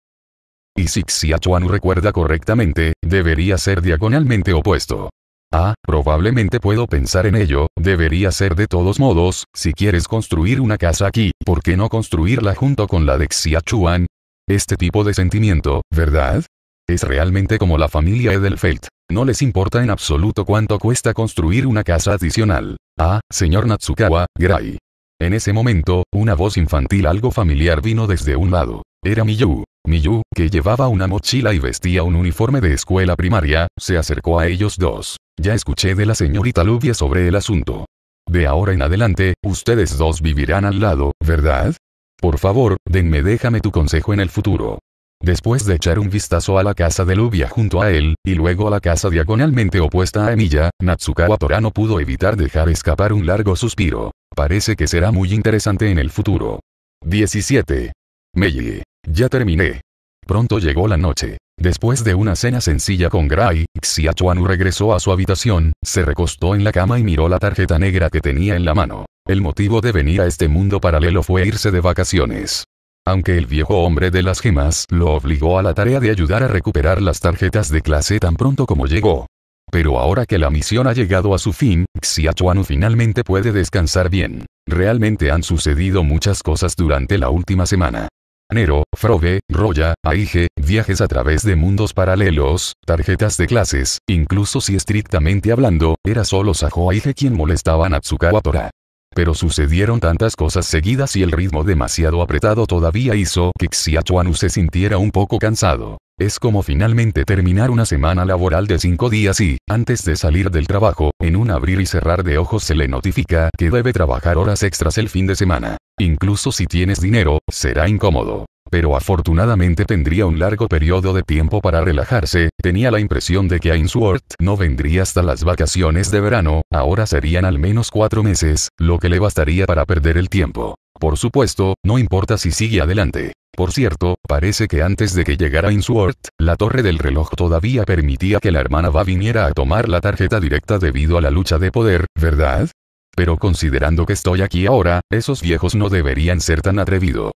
Y si Xiachuan recuerda correctamente, debería ser diagonalmente opuesto. Ah, probablemente puedo pensar en ello, debería ser de todos modos, si quieres construir una casa aquí, ¿por qué no construirla junto con la de Xiachuan? Este tipo de sentimiento, ¿verdad? Es realmente como la familia Edelfelt, No les importa en absoluto cuánto cuesta construir una casa adicional. Ah, señor Natsukawa, Gray. En ese momento, una voz infantil algo familiar vino desde un lado. Era Miyu. Miyu, que llevaba una mochila y vestía un uniforme de escuela primaria, se acercó a ellos dos. Ya escuché de la señorita Lubia sobre el asunto. De ahora en adelante, ustedes dos vivirán al lado, ¿verdad? Por favor, denme déjame tu consejo en el futuro. Después de echar un vistazo a la casa de Lubia junto a él, y luego a la casa diagonalmente opuesta a emilla Natsukawa Tora no pudo evitar dejar escapar un largo suspiro. Parece que será muy interesante en el futuro. 17. Meiji. Ya terminé. Pronto llegó la noche. Después de una cena sencilla con Gray, Xiachuanu regresó a su habitación, se recostó en la cama y miró la tarjeta negra que tenía en la mano. El motivo de venir a este mundo paralelo fue irse de vacaciones. Aunque el viejo hombre de las gemas lo obligó a la tarea de ayudar a recuperar las tarjetas de clase tan pronto como llegó. Pero ahora que la misión ha llegado a su fin, Xiachuanu finalmente puede descansar bien. Realmente han sucedido muchas cosas durante la última semana. Nero, Frobe, Roya, Aige, viajes a través de mundos paralelos, tarjetas de clases, incluso si estrictamente hablando, era solo Sajo Aige quien molestaba a Natsukawa Tora. Pero sucedieron tantas cosas seguidas y el ritmo demasiado apretado todavía hizo que Xiachuanu se sintiera un poco cansado. Es como finalmente terminar una semana laboral de cinco días y, antes de salir del trabajo, en un abrir y cerrar de ojos se le notifica que debe trabajar horas extras el fin de semana. Incluso si tienes dinero, será incómodo. Pero afortunadamente tendría un largo periodo de tiempo para relajarse, tenía la impresión de que Ainsworth no vendría hasta las vacaciones de verano, ahora serían al menos cuatro meses, lo que le bastaría para perder el tiempo. Por supuesto, no importa si sigue adelante. Por cierto, parece que antes de que llegara Ainsworth, la torre del reloj todavía permitía que la hermana Va viniera a tomar la tarjeta directa debido a la lucha de poder, ¿verdad? pero considerando que estoy aquí ahora, esos viejos no deberían ser tan atrevido.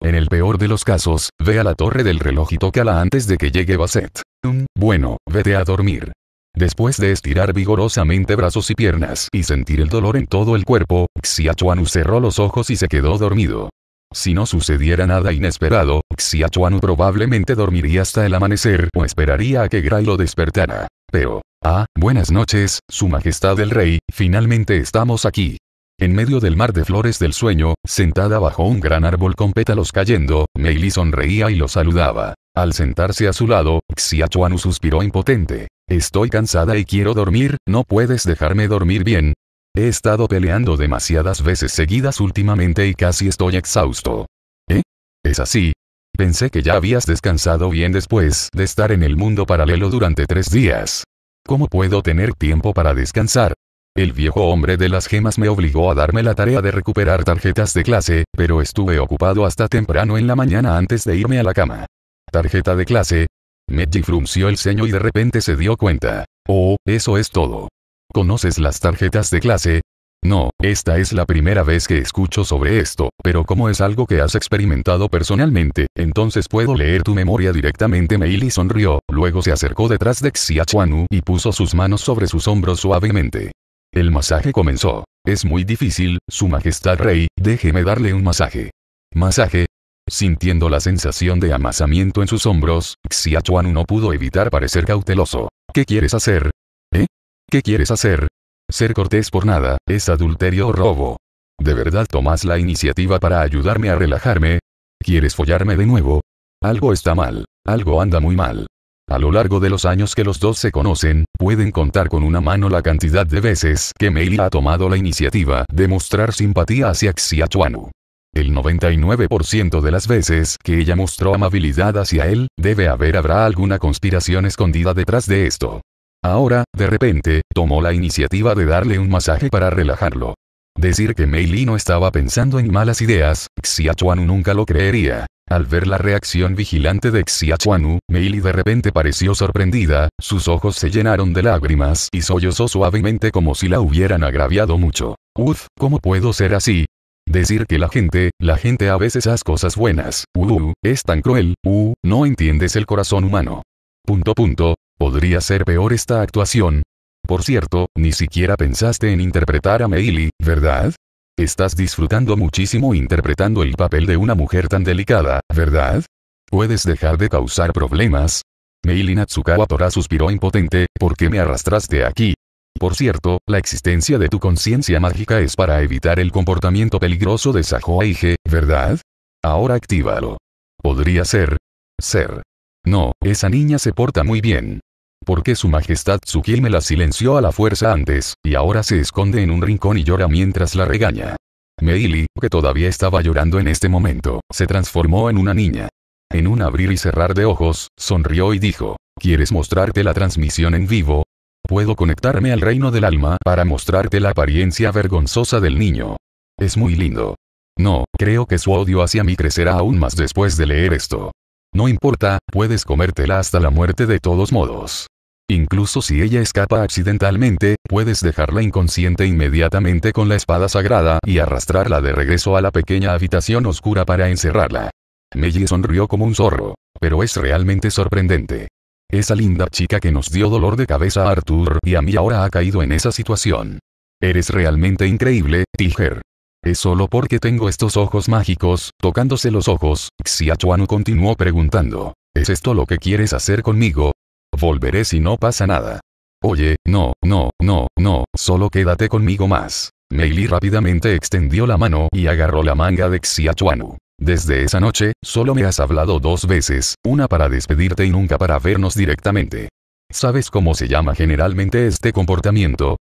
En el peor de los casos, ve a la torre del reloj y tócala antes de que llegue Bassett. Mm, bueno, vete a dormir. Después de estirar vigorosamente brazos y piernas y sentir el dolor en todo el cuerpo, Xiachuanu cerró los ojos y se quedó dormido. Si no sucediera nada inesperado, Xiachuanu probablemente dormiría hasta el amanecer o esperaría a que Gray lo despertara. Pero, Ah, buenas noches, Su Majestad el Rey, finalmente estamos aquí. En medio del mar de flores del sueño, sentada bajo un gran árbol con pétalos cayendo, Meili sonreía y lo saludaba. Al sentarse a su lado, Xiachuanu suspiró impotente. Estoy cansada y quiero dormir, ¿no puedes dejarme dormir bien? He estado peleando demasiadas veces seguidas últimamente y casi estoy exhausto. ¿Eh? ¿Es así? Pensé que ya habías descansado bien después de estar en el mundo paralelo durante tres días. ¿Cómo puedo tener tiempo para descansar? El viejo hombre de las gemas me obligó a darme la tarea de recuperar tarjetas de clase, pero estuve ocupado hasta temprano en la mañana antes de irme a la cama. ¿Tarjeta de clase? Meji frunció el ceño y de repente se dio cuenta. Oh, eso es todo. ¿Conoces las tarjetas de clase? No, esta es la primera vez que escucho sobre esto, pero como es algo que has experimentado personalmente, entonces puedo leer tu memoria directamente. Meili sonrió, luego se acercó detrás de Xiachuanu y puso sus manos sobre sus hombros suavemente. El masaje comenzó. Es muy difícil, Su Majestad Rey, déjeme darle un masaje. Masaje. Sintiendo la sensación de amasamiento en sus hombros, Xiachuanu no pudo evitar parecer cauteloso. ¿Qué quieres hacer? ¿Eh? ¿Qué quieres hacer? Ser cortés por nada, es adulterio o robo. ¿De verdad tomas la iniciativa para ayudarme a relajarme? ¿Quieres follarme de nuevo? Algo está mal, algo anda muy mal. A lo largo de los años que los dos se conocen, pueden contar con una mano la cantidad de veces que Meili ha tomado la iniciativa de mostrar simpatía hacia Xiachuanu. El 99% de las veces que ella mostró amabilidad hacia él, debe haber habrá alguna conspiración escondida detrás de esto. Ahora, de repente, tomó la iniciativa de darle un masaje para relajarlo. Decir que Mei Li no estaba pensando en malas ideas, Xiachuanu nunca lo creería. Al ver la reacción vigilante de Xiachuanu, Chuanu, Mei Li de repente pareció sorprendida, sus ojos se llenaron de lágrimas y sollozó suavemente como si la hubieran agraviado mucho. Uf, ¿cómo puedo ser así? Decir que la gente, la gente a veces hace cosas buenas, uh, uh es tan cruel, uh, no entiendes el corazón humano. Punto punto, Podría ser peor esta actuación. Por cierto, ni siquiera pensaste en interpretar a Meili, ¿verdad? Estás disfrutando muchísimo interpretando el papel de una mujer tan delicada, ¿verdad? ¿Puedes dejar de causar problemas? Meili Natsukawa Tora suspiró impotente, ¿por qué me arrastraste aquí? Por cierto, la existencia de tu conciencia mágica es para evitar el comportamiento peligroso de Aige, ¿verdad? Ahora actívalo. Podría ser. Ser. No, esa niña se porta muy bien. Porque su majestad me la silenció a la fuerza antes, y ahora se esconde en un rincón y llora mientras la regaña. Meili, que todavía estaba llorando en este momento, se transformó en una niña. En un abrir y cerrar de ojos, sonrió y dijo, ¿quieres mostrarte la transmisión en vivo? Puedo conectarme al reino del alma para mostrarte la apariencia vergonzosa del niño. Es muy lindo. No, creo que su odio hacia mí crecerá aún más después de leer esto. No importa, puedes comértela hasta la muerte de todos modos. Incluso si ella escapa accidentalmente, puedes dejarla inconsciente inmediatamente con la espada sagrada y arrastrarla de regreso a la pequeña habitación oscura para encerrarla. Meiji sonrió como un zorro. Pero es realmente sorprendente. Esa linda chica que nos dio dolor de cabeza a Arthur y a mí ahora ha caído en esa situación. Eres realmente increíble, Tiger. ¿Es solo porque tengo estos ojos mágicos? Tocándose los ojos, Xiachuanu continuó preguntando. ¿Es esto lo que quieres hacer conmigo? Volveré si no pasa nada. Oye, no, no, no, no, solo quédate conmigo más. Meili rápidamente extendió la mano y agarró la manga de Xiachuanu. Desde esa noche, solo me has hablado dos veces, una para despedirte y nunca para vernos directamente. ¿Sabes cómo se llama generalmente este comportamiento?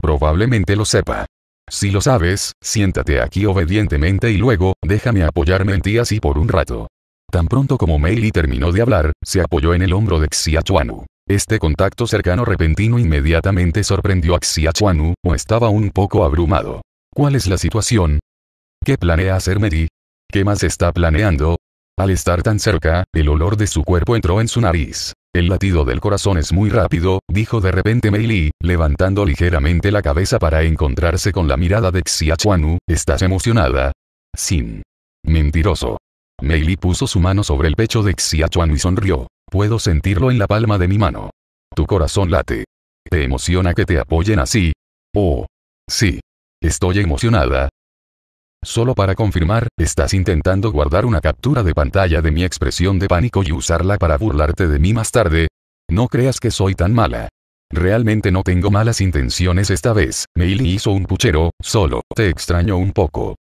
Probablemente lo sepa. Si lo sabes, siéntate aquí obedientemente y luego, déjame apoyarme en ti así por un rato. Tan pronto como Meili terminó de hablar, se apoyó en el hombro de Xiachuanu. Este contacto cercano repentino inmediatamente sorprendió a Xiachuanu, o estaba un poco abrumado. ¿Cuál es la situación? ¿Qué planea hacer Meili? ¿Qué más está planeando? Al estar tan cerca, el olor de su cuerpo entró en su nariz. El latido del corazón es muy rápido, dijo de repente Mei Li, levantando ligeramente la cabeza para encontrarse con la mirada de Xia ¿estás emocionada? Sin. Mentiroso. Mei puso su mano sobre el pecho de Xia y sonrió. Puedo sentirlo en la palma de mi mano. Tu corazón late. ¿Te emociona que te apoyen así? Oh. Sí. Estoy emocionada, Solo para confirmar, estás intentando guardar una captura de pantalla de mi expresión de pánico y usarla para burlarte de mí más tarde. No creas que soy tan mala. Realmente no tengo malas intenciones esta vez, Meili hizo un puchero, solo, te extraño un poco.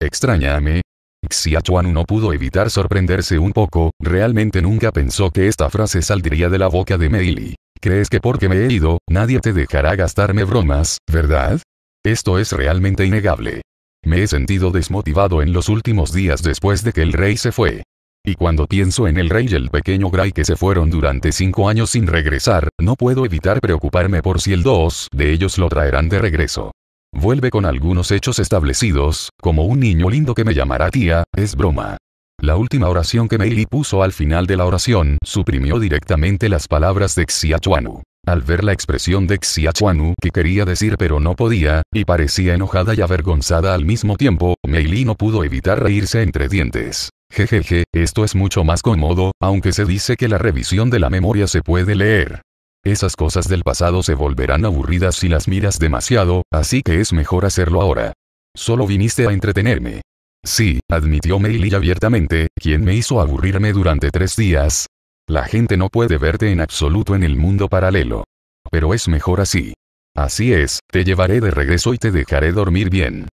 Extrañame. Xiachuan no pudo evitar sorprenderse un poco, realmente nunca pensó que esta frase saldría de la boca de Meili. ¿Crees que porque me he ido, nadie te dejará gastarme bromas, verdad? Esto es realmente innegable. Me he sentido desmotivado en los últimos días después de que el rey se fue. Y cuando pienso en el rey y el pequeño Gray que se fueron durante cinco años sin regresar, no puedo evitar preocuparme por si el dos de ellos lo traerán de regreso. Vuelve con algunos hechos establecidos, como un niño lindo que me llamará tía, es broma. La última oración que Meili puso al final de la oración suprimió directamente las palabras de Xiachuanu. Al ver la expresión de Xiachuanu que quería decir pero no podía, y parecía enojada y avergonzada al mismo tiempo, Meili no pudo evitar reírse entre dientes. Jejeje, esto es mucho más cómodo, aunque se dice que la revisión de la memoria se puede leer. Esas cosas del pasado se volverán aburridas si las miras demasiado, así que es mejor hacerlo ahora. Solo viniste a entretenerme. Sí, admitió Meili abiertamente, quien me hizo aburrirme durante tres días. La gente no puede verte en absoluto en el mundo paralelo. Pero es mejor así. Así es, te llevaré de regreso y te dejaré dormir bien.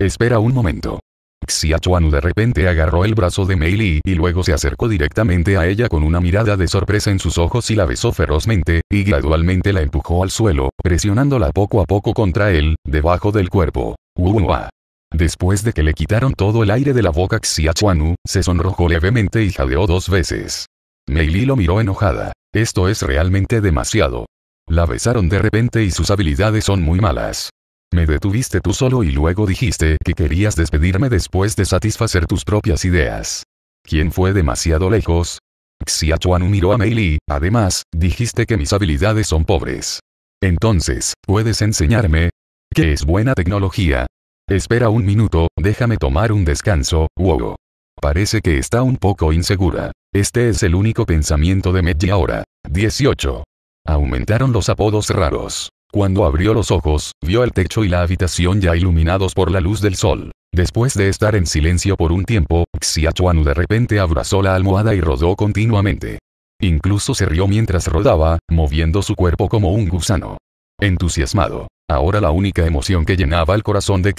Espera un momento. Xiachuanu de repente agarró el brazo de Meili y luego se acercó directamente a ella con una mirada de sorpresa en sus ojos y la besó ferozmente, y gradualmente la empujó al suelo, presionándola poco a poco contra él, debajo del cuerpo. «Wuwa». Después de que le quitaron todo el aire de la boca Xiachuanu, se sonrojó levemente y jadeó dos veces. Meili lo miró enojada. Esto es realmente demasiado. La besaron de repente y sus habilidades son muy malas. Me detuviste tú solo y luego dijiste que querías despedirme después de satisfacer tus propias ideas. ¿Quién fue demasiado lejos? Xiachuanu miró a Meili, además, dijiste que mis habilidades son pobres. Entonces, ¿puedes enseñarme? ¿Qué es buena tecnología? Espera un minuto, déjame tomar un descanso, wow. Parece que está un poco insegura. Este es el único pensamiento de Meji ahora. 18. Aumentaron los apodos raros. Cuando abrió los ojos, vio el techo y la habitación ya iluminados por la luz del sol. Después de estar en silencio por un tiempo, Xiachuanu de repente abrazó la almohada y rodó continuamente. Incluso se rió mientras rodaba, moviendo su cuerpo como un gusano. Entusiasmado. Ahora la única emoción que llenaba el corazón de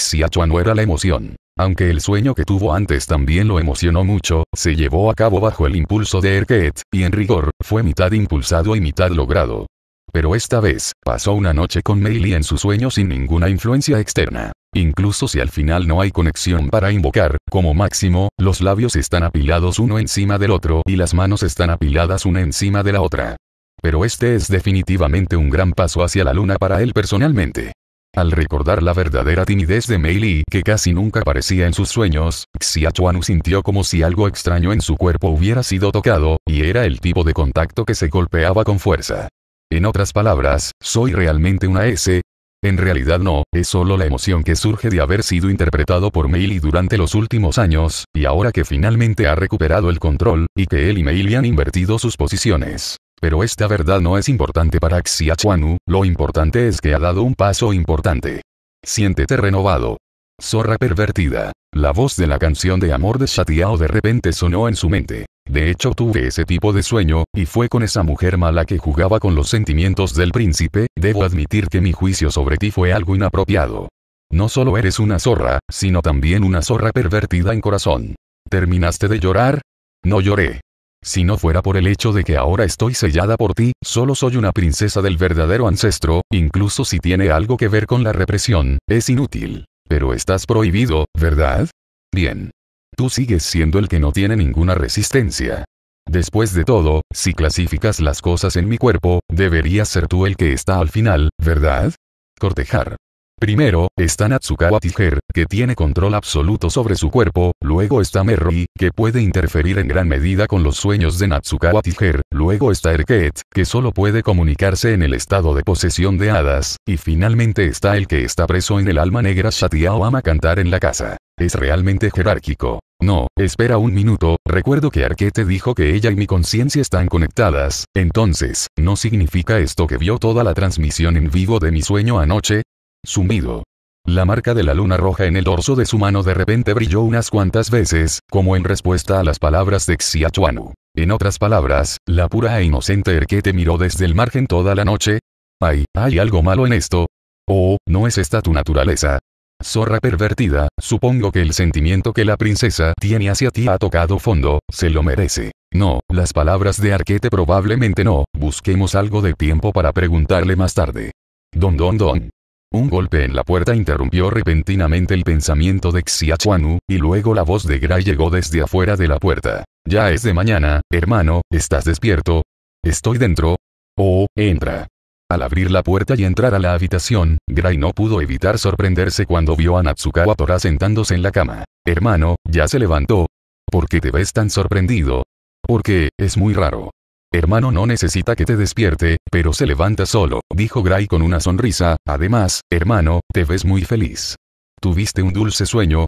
no era la emoción. Aunque el sueño que tuvo antes también lo emocionó mucho, se llevó a cabo bajo el impulso de Erket, y en rigor, fue mitad impulsado y mitad logrado. Pero esta vez, pasó una noche con Meili en su sueño sin ninguna influencia externa. Incluso si al final no hay conexión para invocar, como máximo, los labios están apilados uno encima del otro y las manos están apiladas una encima de la otra. Pero este es definitivamente un gran paso hacia la luna para él personalmente. Al recordar la verdadera timidez de Mei Li, que casi nunca aparecía en sus sueños, Xia sintió como si algo extraño en su cuerpo hubiera sido tocado, y era el tipo de contacto que se golpeaba con fuerza. En otras palabras, ¿soy realmente una S? En realidad no, es solo la emoción que surge de haber sido interpretado por Meili durante los últimos años, y ahora que finalmente ha recuperado el control, y que él y Meili han invertido sus posiciones. Pero esta verdad no es importante para Xiachuanu, lo importante es que ha dado un paso importante. Siéntete renovado. Zorra pervertida. La voz de la canción de amor de Shatiao de repente sonó en su mente. De hecho tuve ese tipo de sueño, y fue con esa mujer mala que jugaba con los sentimientos del príncipe, debo admitir que mi juicio sobre ti fue algo inapropiado. No solo eres una zorra, sino también una zorra pervertida en corazón. ¿Terminaste de llorar? No lloré. Si no fuera por el hecho de que ahora estoy sellada por ti, solo soy una princesa del verdadero ancestro, incluso si tiene algo que ver con la represión, es inútil. Pero estás prohibido, ¿verdad? Bien. Tú sigues siendo el que no tiene ninguna resistencia. Después de todo, si clasificas las cosas en mi cuerpo, deberías ser tú el que está al final, ¿verdad? Cortejar. Primero, está Natsukawa Tiger, que tiene control absoluto sobre su cuerpo, luego está Merry, que puede interferir en gran medida con los sueños de Natsukawa Tiger, luego está Erket, que solo puede comunicarse en el estado de posesión de hadas, y finalmente está el que está preso en el alma negra Shatiao ama cantar en la casa. Es realmente jerárquico. No, espera un minuto, recuerdo que Arquete dijo que ella y mi conciencia están conectadas, entonces, ¿no significa esto que vio toda la transmisión en vivo de mi sueño anoche? Sumido. La marca de la luna roja en el dorso de su mano de repente brilló unas cuantas veces, como en respuesta a las palabras de Xiachuanu. En otras palabras, la pura e inocente Erquete miró desde el margen toda la noche. Ay, hay algo malo en esto. Oh, ¿no es esta tu naturaleza? Zorra pervertida, supongo que el sentimiento que la princesa tiene hacia ti ha tocado fondo, se lo merece. No, las palabras de Arquete probablemente no, busquemos algo de tiempo para preguntarle más tarde. Don don don. Un golpe en la puerta interrumpió repentinamente el pensamiento de Xiachuanu, y luego la voz de Gray llegó desde afuera de la puerta. Ya es de mañana, hermano, ¿estás despierto? ¿Estoy dentro? Oh, entra. Al abrir la puerta y entrar a la habitación, Gray no pudo evitar sorprenderse cuando vio a Natsukawa Tora sentándose en la cama. Hermano, ya se levantó. ¿Por qué te ves tan sorprendido? Porque, es muy raro. Hermano no necesita que te despierte, pero se levanta solo, dijo Gray con una sonrisa, además, hermano, te ves muy feliz. ¿Tuviste un dulce sueño?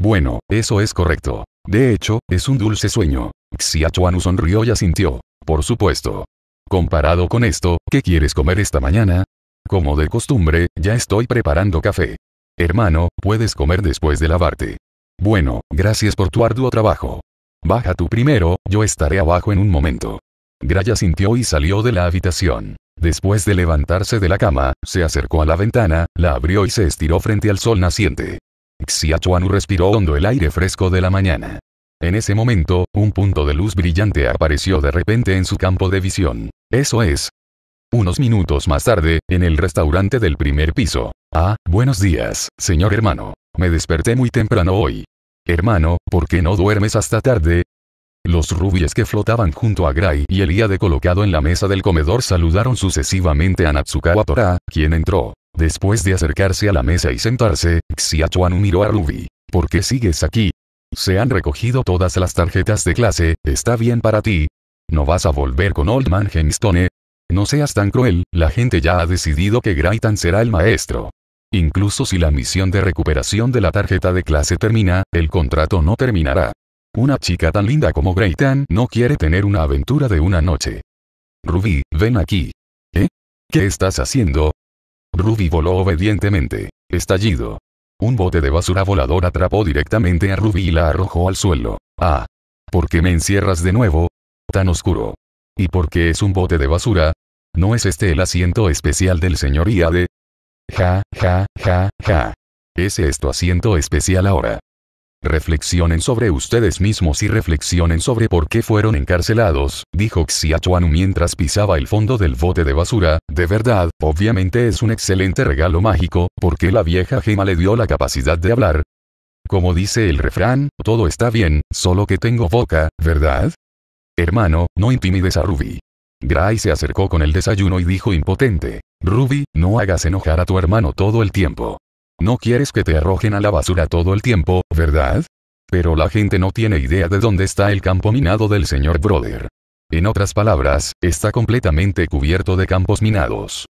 Bueno, eso es correcto. De hecho, es un dulce sueño. Xiachuanu sonrió y asintió. Por supuesto. Comparado con esto, ¿qué quieres comer esta mañana? Como de costumbre, ya estoy preparando café. Hermano, puedes comer después de lavarte. Bueno, gracias por tu arduo trabajo. Baja tú primero, yo estaré abajo en un momento. Graya sintió y salió de la habitación. Después de levantarse de la cama, se acercó a la ventana, la abrió y se estiró frente al sol naciente. Xiachuanu respiró hondo el aire fresco de la mañana. En ese momento, un punto de luz brillante apareció de repente en su campo de visión. Eso es. Unos minutos más tarde, en el restaurante del primer piso. Ah, buenos días, señor hermano. Me desperté muy temprano hoy. Hermano, ¿por qué no duermes hasta tarde? Los rubíes que flotaban junto a Gray y el Iade colocado en la mesa del comedor saludaron sucesivamente a Natsukawa Tora, quien entró. Después de acercarse a la mesa y sentarse, Xiachuan miró a Ruby. ¿Por qué sigues aquí? Se han recogido todas las tarjetas de clase, está bien para ti. ¿No vas a volver con Old Man Gemstone? No seas tan cruel, la gente ya ha decidido que Graytan será el maestro. Incluso si la misión de recuperación de la tarjeta de clase termina, el contrato no terminará. Una chica tan linda como Graytan no quiere tener una aventura de una noche. Ruby, ven aquí. ¿Eh? ¿Qué estás haciendo? Ruby voló obedientemente. Estallido. Un bote de basura volador atrapó directamente a Ruby y la arrojó al suelo. Ah. ¿Por qué me encierras de nuevo? Tan oscuro. ¿Y por qué es un bote de basura? ¿No es este el asiento especial del señoría de...? Ja, ja, ja, ja. Ese es tu asiento especial ahora. Reflexionen sobre ustedes mismos y reflexionen sobre por qué fueron encarcelados, dijo Xiachuan mientras pisaba el fondo del bote de basura, de verdad, obviamente es un excelente regalo mágico, porque la vieja gema le dio la capacidad de hablar. Como dice el refrán, todo está bien, solo que tengo boca, ¿verdad? Hermano, no intimides a Ruby. Gray se acercó con el desayuno y dijo impotente, Ruby, no hagas enojar a tu hermano todo el tiempo. No quieres que te arrojen a la basura todo el tiempo, ¿verdad? Pero la gente no tiene idea de dónde está el campo minado del señor Brother. En otras palabras, está completamente cubierto de campos minados.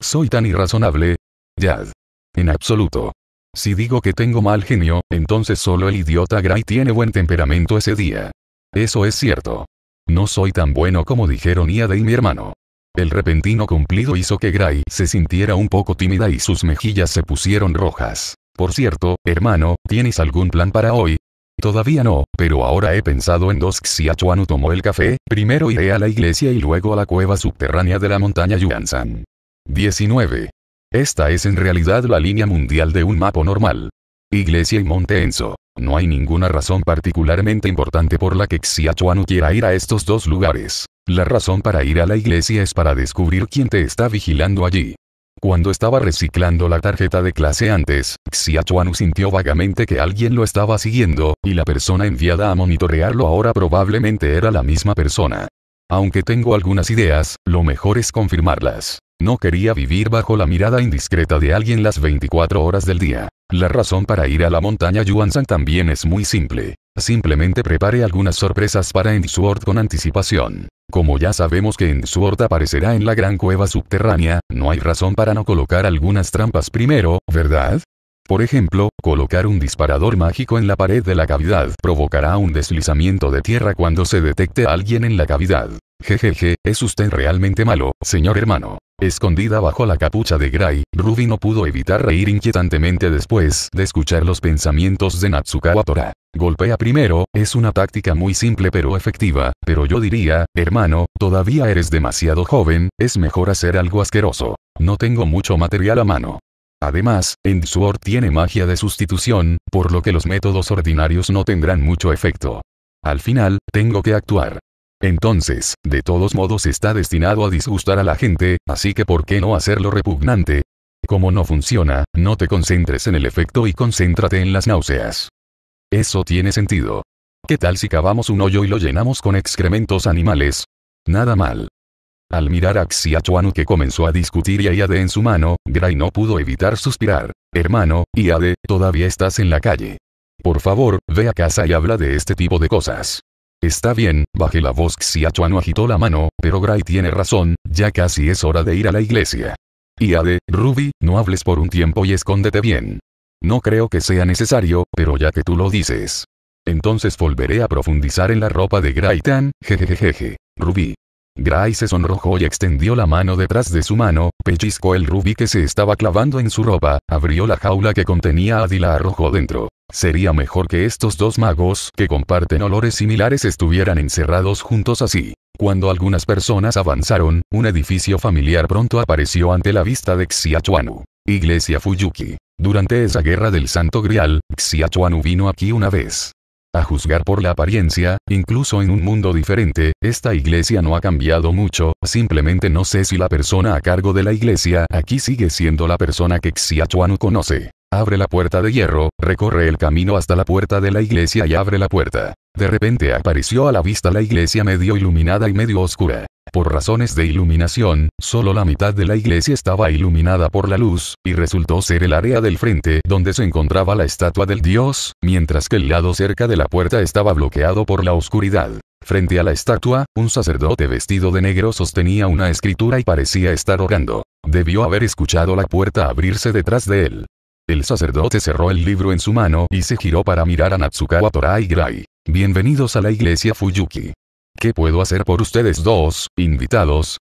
¿Soy tan irrazonable? Yad. En absoluto. Si digo que tengo mal genio, entonces solo el idiota Gray tiene buen temperamento ese día. Eso es cierto. No soy tan bueno como dijeron Iade y mi hermano. El repentino cumplido hizo que Gray se sintiera un poco tímida y sus mejillas se pusieron rojas. Por cierto, hermano, ¿tienes algún plan para hoy? Todavía no, pero ahora he pensado en dos Si Xiachuanu tomó el café, primero iré a la iglesia y luego a la cueva subterránea de la montaña Yuansan. 19. Esta es en realidad la línea mundial de un mapa normal. Iglesia y Monte Enzo. No hay ninguna razón particularmente importante por la que Xiachuanu quiera ir a estos dos lugares. La razón para ir a la iglesia es para descubrir quién te está vigilando allí. Cuando estaba reciclando la tarjeta de clase antes, Xiachuanu sintió vagamente que alguien lo estaba siguiendo, y la persona enviada a monitorearlo ahora probablemente era la misma persona. Aunque tengo algunas ideas, lo mejor es confirmarlas. No quería vivir bajo la mirada indiscreta de alguien las 24 horas del día. La razón para ir a la montaña Yuanzang también es muy simple. Simplemente prepare algunas sorpresas para Endsword con anticipación. Como ya sabemos que Endsword aparecerá en la gran cueva subterránea, no hay razón para no colocar algunas trampas primero, ¿verdad? Por ejemplo, colocar un disparador mágico en la pared de la cavidad provocará un deslizamiento de tierra cuando se detecte a alguien en la cavidad. Jejeje, es usted realmente malo, señor hermano. Escondida bajo la capucha de Gray, Ruby no pudo evitar reír inquietantemente después de escuchar los pensamientos de Natsukawa Tora. Golpea primero, es una táctica muy simple pero efectiva, pero yo diría, hermano, todavía eres demasiado joven, es mejor hacer algo asqueroso. No tengo mucho material a mano. Además, Endsword tiene magia de sustitución, por lo que los métodos ordinarios no tendrán mucho efecto. Al final, tengo que actuar. Entonces, de todos modos está destinado a disgustar a la gente, así que ¿por qué no hacerlo repugnante? Como no funciona, no te concentres en el efecto y concéntrate en las náuseas. Eso tiene sentido. ¿Qué tal si cavamos un hoyo y lo llenamos con excrementos animales? Nada mal. Al mirar a Xiachuanu que comenzó a discutir y a Yade en su mano, Gray no pudo evitar suspirar. Hermano, Iade, todavía estás en la calle. Por favor, ve a casa y habla de este tipo de cosas. Está bien, bajé la voz Xiachuan agitó la mano, pero Gray tiene razón, ya casi es hora de ir a la iglesia. Y Ruby, no hables por un tiempo y escóndete bien. No creo que sea necesario, pero ya que tú lo dices. Entonces volveré a profundizar en la ropa de tan, jejejeje. Ruby. Gray se sonrojó y extendió la mano detrás de su mano, pellizcó el Ruby que se estaba clavando en su ropa, abrió la jaula que contenía a y arrojó dentro. Sería mejor que estos dos magos, que comparten olores similares, estuvieran encerrados juntos así. Cuando algunas personas avanzaron, un edificio familiar pronto apareció ante la vista de Xiachuanu. Iglesia Fuyuki. Durante esa guerra del Santo Grial, Xiachuanu vino aquí una vez. A juzgar por la apariencia, incluso en un mundo diferente, esta iglesia no ha cambiado mucho, simplemente no sé si la persona a cargo de la iglesia aquí sigue siendo la persona que Xiachuanu conoce. Abre la puerta de hierro, recorre el camino hasta la puerta de la iglesia y abre la puerta. De repente apareció a la vista la iglesia medio iluminada y medio oscura. Por razones de iluminación, solo la mitad de la iglesia estaba iluminada por la luz, y resultó ser el área del frente donde se encontraba la estatua del dios, mientras que el lado cerca de la puerta estaba bloqueado por la oscuridad. Frente a la estatua, un sacerdote vestido de negro sostenía una escritura y parecía estar orando. Debió haber escuchado la puerta abrirse detrás de él. El sacerdote cerró el libro en su mano y se giró para mirar a Natsukawa Torai Gray. Bienvenidos a la iglesia Fuyuki. ¿Qué puedo hacer por ustedes dos, invitados?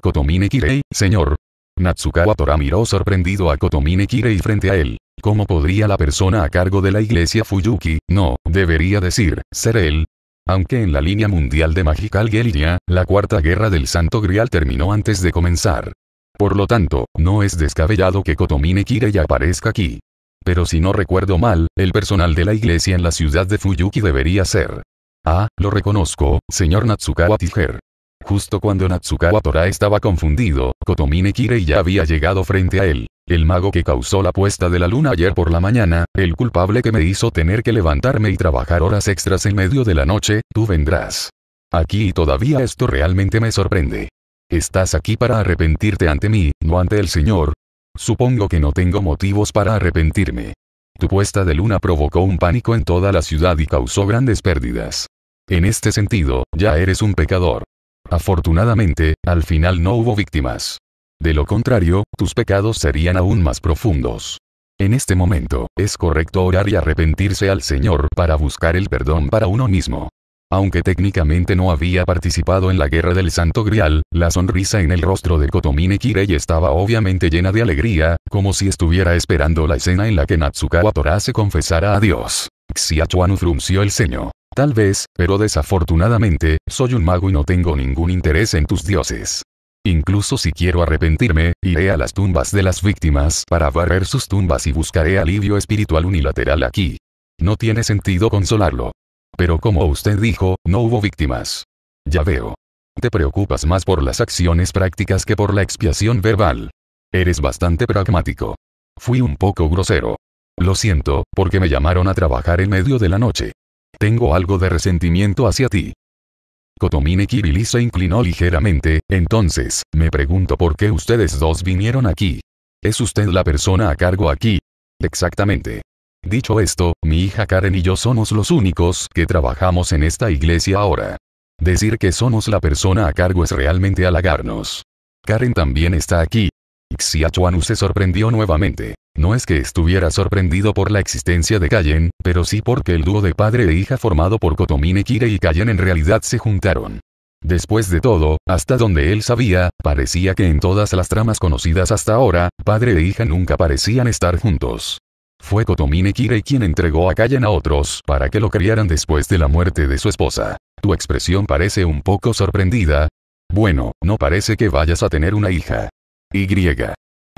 Kotomine Kirei, señor. Natsukawa Tora miró sorprendido a Kotomine Kirei frente a él. ¿Cómo podría la persona a cargo de la iglesia Fuyuki, no, debería decir, ser él? Aunque en la línea mundial de Magical guerilla, la cuarta guerra del Santo Grial terminó antes de comenzar. Por lo tanto, no es descabellado que Kotomine ya aparezca aquí. Pero si no recuerdo mal, el personal de la iglesia en la ciudad de Fuyuki debería ser. Ah, lo reconozco, señor Natsukawa Tiger. Justo cuando Natsukawa Tora estaba confundido, Kotomine Kirei ya había llegado frente a él. El mago que causó la puesta de la luna ayer por la mañana, el culpable que me hizo tener que levantarme y trabajar horas extras en medio de la noche, tú vendrás. Aquí todavía esto realmente me sorprende. Estás aquí para arrepentirte ante mí, no ante el Señor. Supongo que no tengo motivos para arrepentirme. Tu puesta de luna provocó un pánico en toda la ciudad y causó grandes pérdidas. En este sentido, ya eres un pecador. Afortunadamente, al final no hubo víctimas. De lo contrario, tus pecados serían aún más profundos. En este momento, es correcto orar y arrepentirse al Señor para buscar el perdón para uno mismo. Aunque técnicamente no había participado en la guerra del Santo Grial, la sonrisa en el rostro de Kotomine Kirei estaba obviamente llena de alegría, como si estuviera esperando la escena en la que Natsukawa Tora se confesara a Dios. Xiachuan frunció el ceño. Tal vez, pero desafortunadamente, soy un mago y no tengo ningún interés en tus dioses. Incluso si quiero arrepentirme, iré a las tumbas de las víctimas para barrer sus tumbas y buscaré alivio espiritual unilateral aquí. No tiene sentido consolarlo. Pero como usted dijo, no hubo víctimas. Ya veo. Te preocupas más por las acciones prácticas que por la expiación verbal. Eres bastante pragmático. Fui un poco grosero. Lo siento, porque me llamaron a trabajar en medio de la noche. Tengo algo de resentimiento hacia ti. Kotomine Kirili se inclinó ligeramente, entonces, me pregunto por qué ustedes dos vinieron aquí. ¿Es usted la persona a cargo aquí? Exactamente. Dicho esto, mi hija Karen y yo somos los únicos que trabajamos en esta iglesia ahora. Decir que somos la persona a cargo es realmente halagarnos. Karen también está aquí. Xiachuanu se sorprendió nuevamente. No es que estuviera sorprendido por la existencia de Cayen, pero sí porque el dúo de padre e hija formado por Kotomine Kire y Kayen en realidad se juntaron. Después de todo, hasta donde él sabía, parecía que en todas las tramas conocidas hasta ahora, padre e hija nunca parecían estar juntos. Fue Kotomine Kirei quien entregó a Kallen a otros para que lo criaran después de la muerte de su esposa. Tu expresión parece un poco sorprendida. Bueno, no parece que vayas a tener una hija. Y.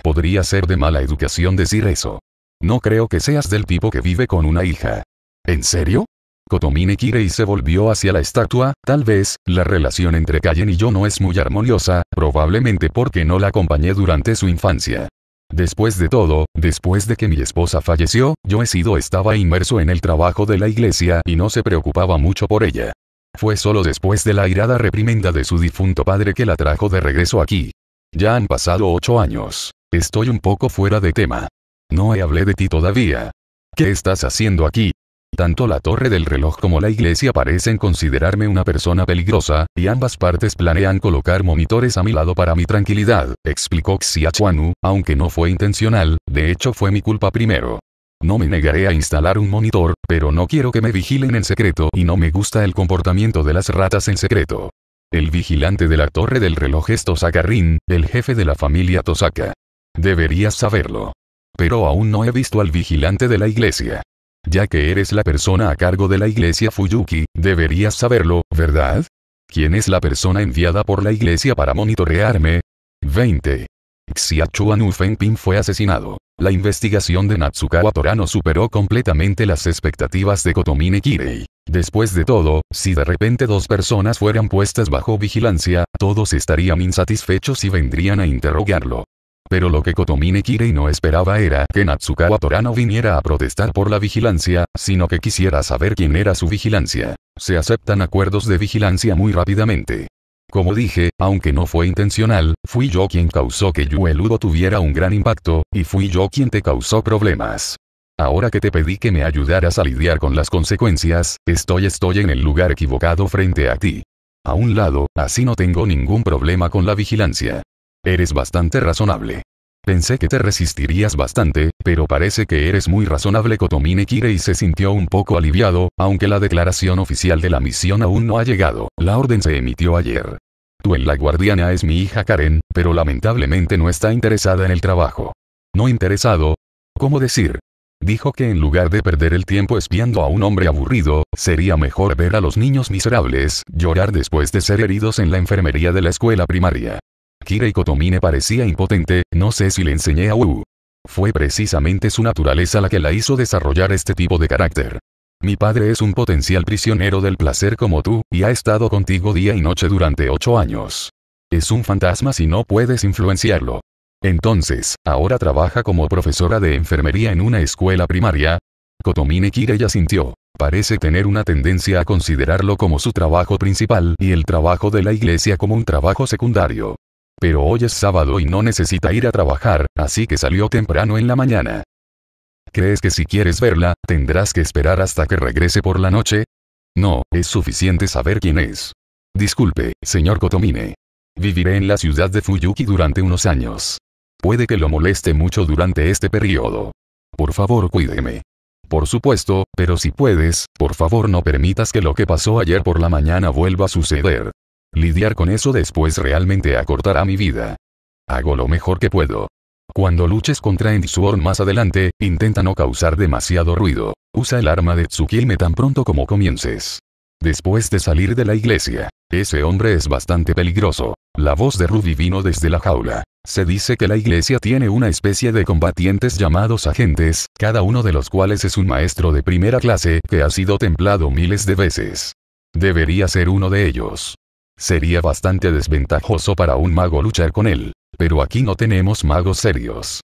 Podría ser de mala educación decir eso. No creo que seas del tipo que vive con una hija. ¿En serio? Kotomine Kirei se volvió hacia la estatua, tal vez, la relación entre Kallen y yo no es muy armoniosa, probablemente porque no la acompañé durante su infancia. Después de todo, después de que mi esposa falleció, yo he sido estaba inmerso en el trabajo de la iglesia y no se preocupaba mucho por ella. Fue solo después de la irada reprimenda de su difunto padre que la trajo de regreso aquí. Ya han pasado ocho años. Estoy un poco fuera de tema. No he hablé de ti todavía. ¿Qué estás haciendo aquí? Tanto la torre del reloj como la iglesia parecen considerarme una persona peligrosa, y ambas partes planean colocar monitores a mi lado para mi tranquilidad, explicó Xiachuanu, aunque no fue intencional, de hecho fue mi culpa primero. No me negaré a instalar un monitor, pero no quiero que me vigilen en secreto y no me gusta el comportamiento de las ratas en secreto. El vigilante de la torre del reloj es Tosaka Rin, el jefe de la familia Tosaka. Deberías saberlo. Pero aún no he visto al vigilante de la iglesia. Ya que eres la persona a cargo de la iglesia Fuyuki, deberías saberlo, ¿verdad? ¿Quién es la persona enviada por la iglesia para monitorearme? 20. Xiachuan Ufenpin fue asesinado. La investigación de Natsukawa Torano superó completamente las expectativas de Kotomine Kirei. Después de todo, si de repente dos personas fueran puestas bajo vigilancia, todos estarían insatisfechos y vendrían a interrogarlo. Pero lo que Kotomine Kirei no esperaba era que Natsukawa Torano no viniera a protestar por la vigilancia, sino que quisiera saber quién era su vigilancia. Se aceptan acuerdos de vigilancia muy rápidamente. Como dije, aunque no fue intencional, fui yo quien causó que Yueludo tuviera un gran impacto, y fui yo quien te causó problemas. Ahora que te pedí que me ayudaras a lidiar con las consecuencias, estoy estoy en el lugar equivocado frente a ti. A un lado, así no tengo ningún problema con la vigilancia. Eres bastante razonable. Pensé que te resistirías bastante, pero parece que eres muy razonable. Kotomine y se sintió un poco aliviado, aunque la declaración oficial de la misión aún no ha llegado. La orden se emitió ayer. Tú en la guardiana es mi hija Karen, pero lamentablemente no está interesada en el trabajo. ¿No interesado? ¿Cómo decir? Dijo que en lugar de perder el tiempo espiando a un hombre aburrido, sería mejor ver a los niños miserables llorar después de ser heridos en la enfermería de la escuela primaria. Kirei Kotomine parecía impotente, no sé si le enseñé a Wu. Fue precisamente su naturaleza la que la hizo desarrollar este tipo de carácter. Mi padre es un potencial prisionero del placer como tú, y ha estado contigo día y noche durante ocho años. Es un fantasma si no puedes influenciarlo. Entonces, ahora trabaja como profesora de enfermería en una escuela primaria. Kotomine ya sintió, Parece tener una tendencia a considerarlo como su trabajo principal y el trabajo de la iglesia como un trabajo secundario pero hoy es sábado y no necesita ir a trabajar, así que salió temprano en la mañana. ¿Crees que si quieres verla, tendrás que esperar hasta que regrese por la noche? No, es suficiente saber quién es. Disculpe, señor Kotomine. Viviré en la ciudad de Fuyuki durante unos años. Puede que lo moleste mucho durante este periodo. Por favor, cuídeme. Por supuesto, pero si puedes, por favor no permitas que lo que pasó ayer por la mañana vuelva a suceder. Lidiar con eso después realmente acortará mi vida. Hago lo mejor que puedo. Cuando luches contra Endsworn más adelante, intenta no causar demasiado ruido. Usa el arma de Tsukime tan pronto como comiences. Después de salir de la iglesia, ese hombre es bastante peligroso. La voz de Ruby vino desde la jaula. Se dice que la iglesia tiene una especie de combatientes llamados agentes, cada uno de los cuales es un maestro de primera clase que ha sido templado miles de veces. Debería ser uno de ellos. Sería bastante desventajoso para un mago luchar con él. Pero aquí no tenemos magos serios.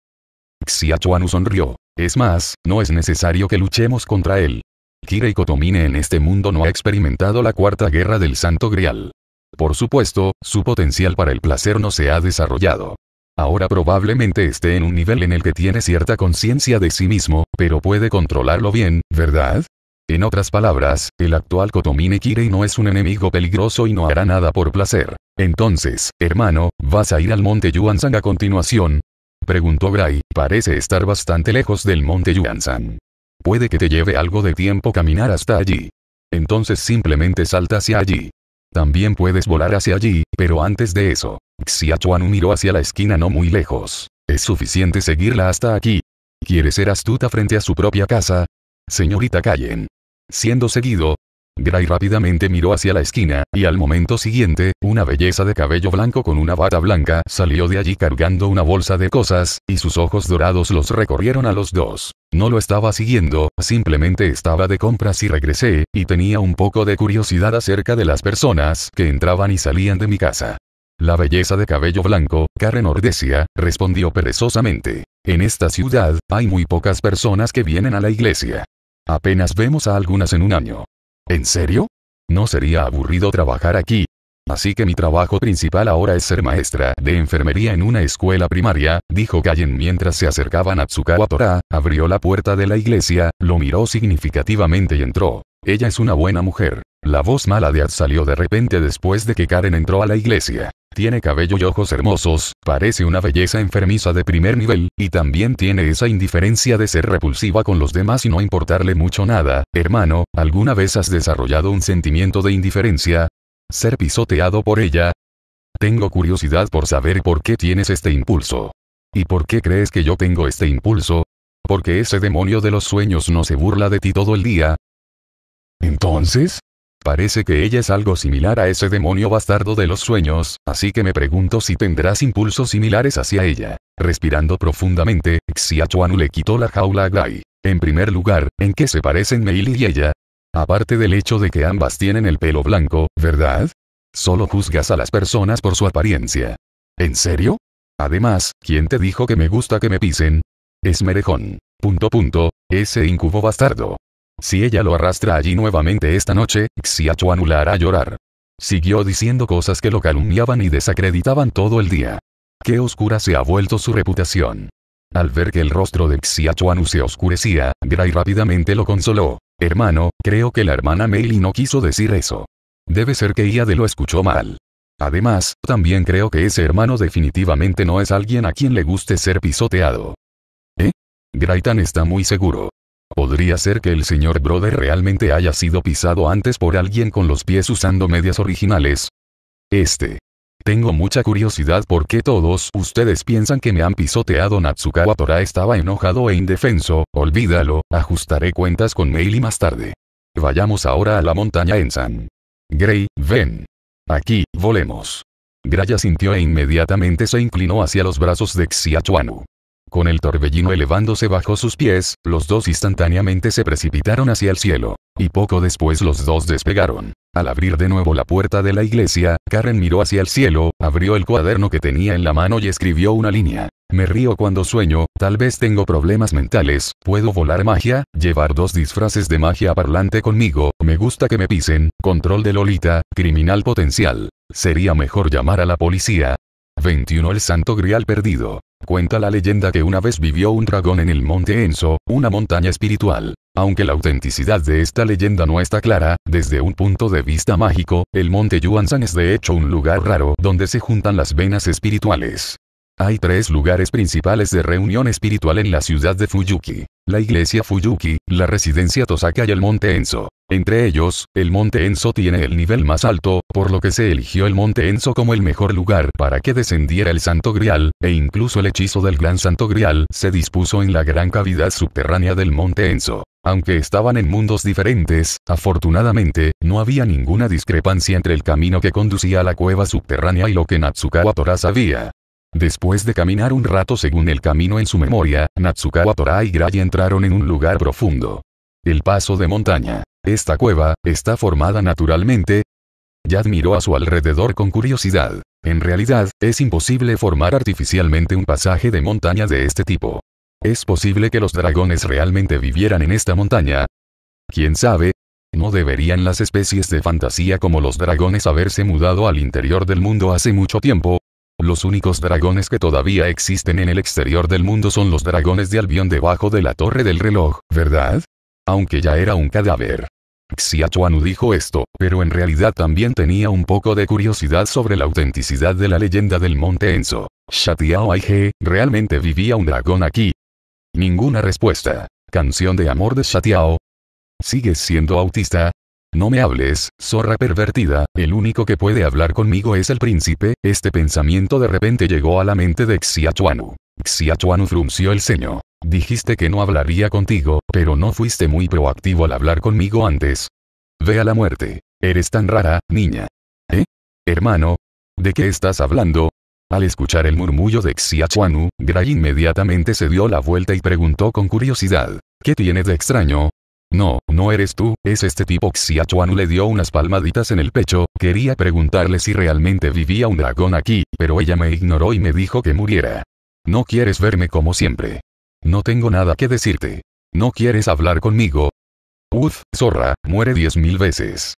Xiachuanu sonrió. Es más, no es necesario que luchemos contra él. Kirei Kotomine en este mundo no ha experimentado la cuarta guerra del Santo Grial. Por supuesto, su potencial para el placer no se ha desarrollado. Ahora probablemente esté en un nivel en el que tiene cierta conciencia de sí mismo, pero puede controlarlo bien, ¿verdad? En otras palabras, el actual Kotomine Kirei no es un enemigo peligroso y no hará nada por placer. Entonces, hermano, ¿vas a ir al monte Yuansang a continuación? Preguntó Gray, parece estar bastante lejos del monte Yuansang. Puede que te lleve algo de tiempo caminar hasta allí. Entonces simplemente salta hacia allí. También puedes volar hacia allí, pero antes de eso, Xiachuan miró hacia la esquina no muy lejos. Es suficiente seguirla hasta aquí. ¿Quiere ser astuta frente a su propia casa? Señorita Callen, siendo seguido. Gray rápidamente miró hacia la esquina, y al momento siguiente, una belleza de cabello blanco con una bata blanca salió de allí cargando una bolsa de cosas, y sus ojos dorados los recorrieron a los dos. No lo estaba siguiendo, simplemente estaba de compras y regresé, y tenía un poco de curiosidad acerca de las personas que entraban y salían de mi casa. La belleza de cabello blanco, Karen Ordesia, respondió perezosamente. En esta ciudad, hay muy pocas personas que vienen a la iglesia. Apenas vemos a algunas en un año. ¿En serio? ¿No sería aburrido trabajar aquí? Así que mi trabajo principal ahora es ser maestra de enfermería en una escuela primaria, dijo Kayen mientras se acercaban a Tsukawa abrió la puerta de la iglesia, lo miró significativamente y entró. Ella es una buena mujer. La voz mala de Ad salió de repente después de que Karen entró a la iglesia. Tiene cabello y ojos hermosos, parece una belleza enfermiza de primer nivel, y también tiene esa indiferencia de ser repulsiva con los demás y no importarle mucho nada. Hermano, ¿alguna vez has desarrollado un sentimiento de indiferencia? ¿Ser pisoteado por ella? Tengo curiosidad por saber por qué tienes este impulso. ¿Y por qué crees que yo tengo este impulso? Porque ese demonio de los sueños no se burla de ti todo el día. Entonces, Parece que ella es algo similar a ese demonio bastardo de los sueños, así que me pregunto si tendrás impulsos similares hacia ella. Respirando profundamente, Xiachuan le quitó la jaula a Gai. En primer lugar, ¿en qué se parecen Meili y ella? Aparte del hecho de que ambas tienen el pelo blanco, ¿verdad? Solo juzgas a las personas por su apariencia. ¿En serio? Además, ¿quién te dijo que me gusta que me pisen? Es merejón. Punto punto, ese incubo bastardo. Si ella lo arrastra allí nuevamente esta noche, Xiachuanu la hará llorar. Siguió diciendo cosas que lo calumniaban y desacreditaban todo el día. Qué oscura se ha vuelto su reputación. Al ver que el rostro de Xiachuanu se oscurecía, Gray rápidamente lo consoló. Hermano, creo que la hermana Meili no quiso decir eso. Debe ser que Iade lo escuchó mal. Además, también creo que ese hermano definitivamente no es alguien a quien le guste ser pisoteado. ¿Eh? tan está muy seguro. Podría ser que el señor Brother realmente haya sido pisado antes por alguien con los pies usando medias originales. Este. Tengo mucha curiosidad por qué todos ustedes piensan que me han pisoteado Natsukawa Tora estaba enojado e indefenso, olvídalo, ajustaré cuentas con Meili más tarde. Vayamos ahora a la montaña San. Gray, ven. Aquí, volemos. Graya sintió e inmediatamente se inclinó hacia los brazos de Xiachuanu. Con el torbellino elevándose bajo sus pies, los dos instantáneamente se precipitaron hacia el cielo. Y poco después los dos despegaron. Al abrir de nuevo la puerta de la iglesia, Karen miró hacia el cielo, abrió el cuaderno que tenía en la mano y escribió una línea. Me río cuando sueño, tal vez tengo problemas mentales, puedo volar magia, llevar dos disfraces de magia parlante conmigo, me gusta que me pisen, control de Lolita, criminal potencial. Sería mejor llamar a la policía. 21 El Santo Grial Perdido. Cuenta la leyenda que una vez vivió un dragón en el monte Enso, una montaña espiritual. Aunque la autenticidad de esta leyenda no está clara, desde un punto de vista mágico, el monte Yuanzan es de hecho un lugar raro donde se juntan las venas espirituales. Hay tres lugares principales de reunión espiritual en la ciudad de Fuyuki. La iglesia Fuyuki, la residencia Tosaka y el monte Enso. Entre ellos, el monte Enso tiene el nivel más alto, por lo que se eligió el monte Enso como el mejor lugar para que descendiera el santo grial, e incluso el hechizo del gran santo grial se dispuso en la gran cavidad subterránea del monte Enso. Aunque estaban en mundos diferentes, afortunadamente, no había ninguna discrepancia entre el camino que conducía a la cueva subterránea y lo que Natsukawa Tora sabía. Después de caminar un rato según el camino en su memoria, Natsukawa Tora y Gray entraron en un lugar profundo. El paso de montaña. Esta cueva, está formada naturalmente. Yad miró a su alrededor con curiosidad. En realidad, es imposible formar artificialmente un pasaje de montaña de este tipo. ¿Es posible que los dragones realmente vivieran en esta montaña? ¿Quién sabe? ¿No deberían las especies de fantasía como los dragones haberse mudado al interior del mundo hace mucho tiempo? Los únicos dragones que todavía existen en el exterior del mundo son los dragones de albión debajo de la torre del reloj, ¿verdad? Aunque ya era un cadáver. Xiachuanu dijo esto, pero en realidad también tenía un poco de curiosidad sobre la autenticidad de la leyenda del monte Enzo. Shatiao Aige, ¿realmente vivía un dragón aquí? Ninguna respuesta. Canción de amor de Shatiao. ¿Sigues siendo autista? No me hables, zorra pervertida, el único que puede hablar conmigo es el príncipe, este pensamiento de repente llegó a la mente de Xiachuanu. Xiachuanu frunció el ceño. Dijiste que no hablaría contigo, pero no fuiste muy proactivo al hablar conmigo antes. Ve a la muerte. Eres tan rara, niña. ¿Eh? Hermano. ¿De qué estás hablando? Al escuchar el murmullo de Xiachuanu, Gray inmediatamente se dio la vuelta y preguntó con curiosidad. ¿Qué tiene de extraño? No, no eres tú, es este tipo Xiachuan le dio unas palmaditas en el pecho, quería preguntarle si realmente vivía un dragón aquí, pero ella me ignoró y me dijo que muriera. No quieres verme como siempre. No tengo nada que decirte. No quieres hablar conmigo. Uf, zorra, muere diez mil veces.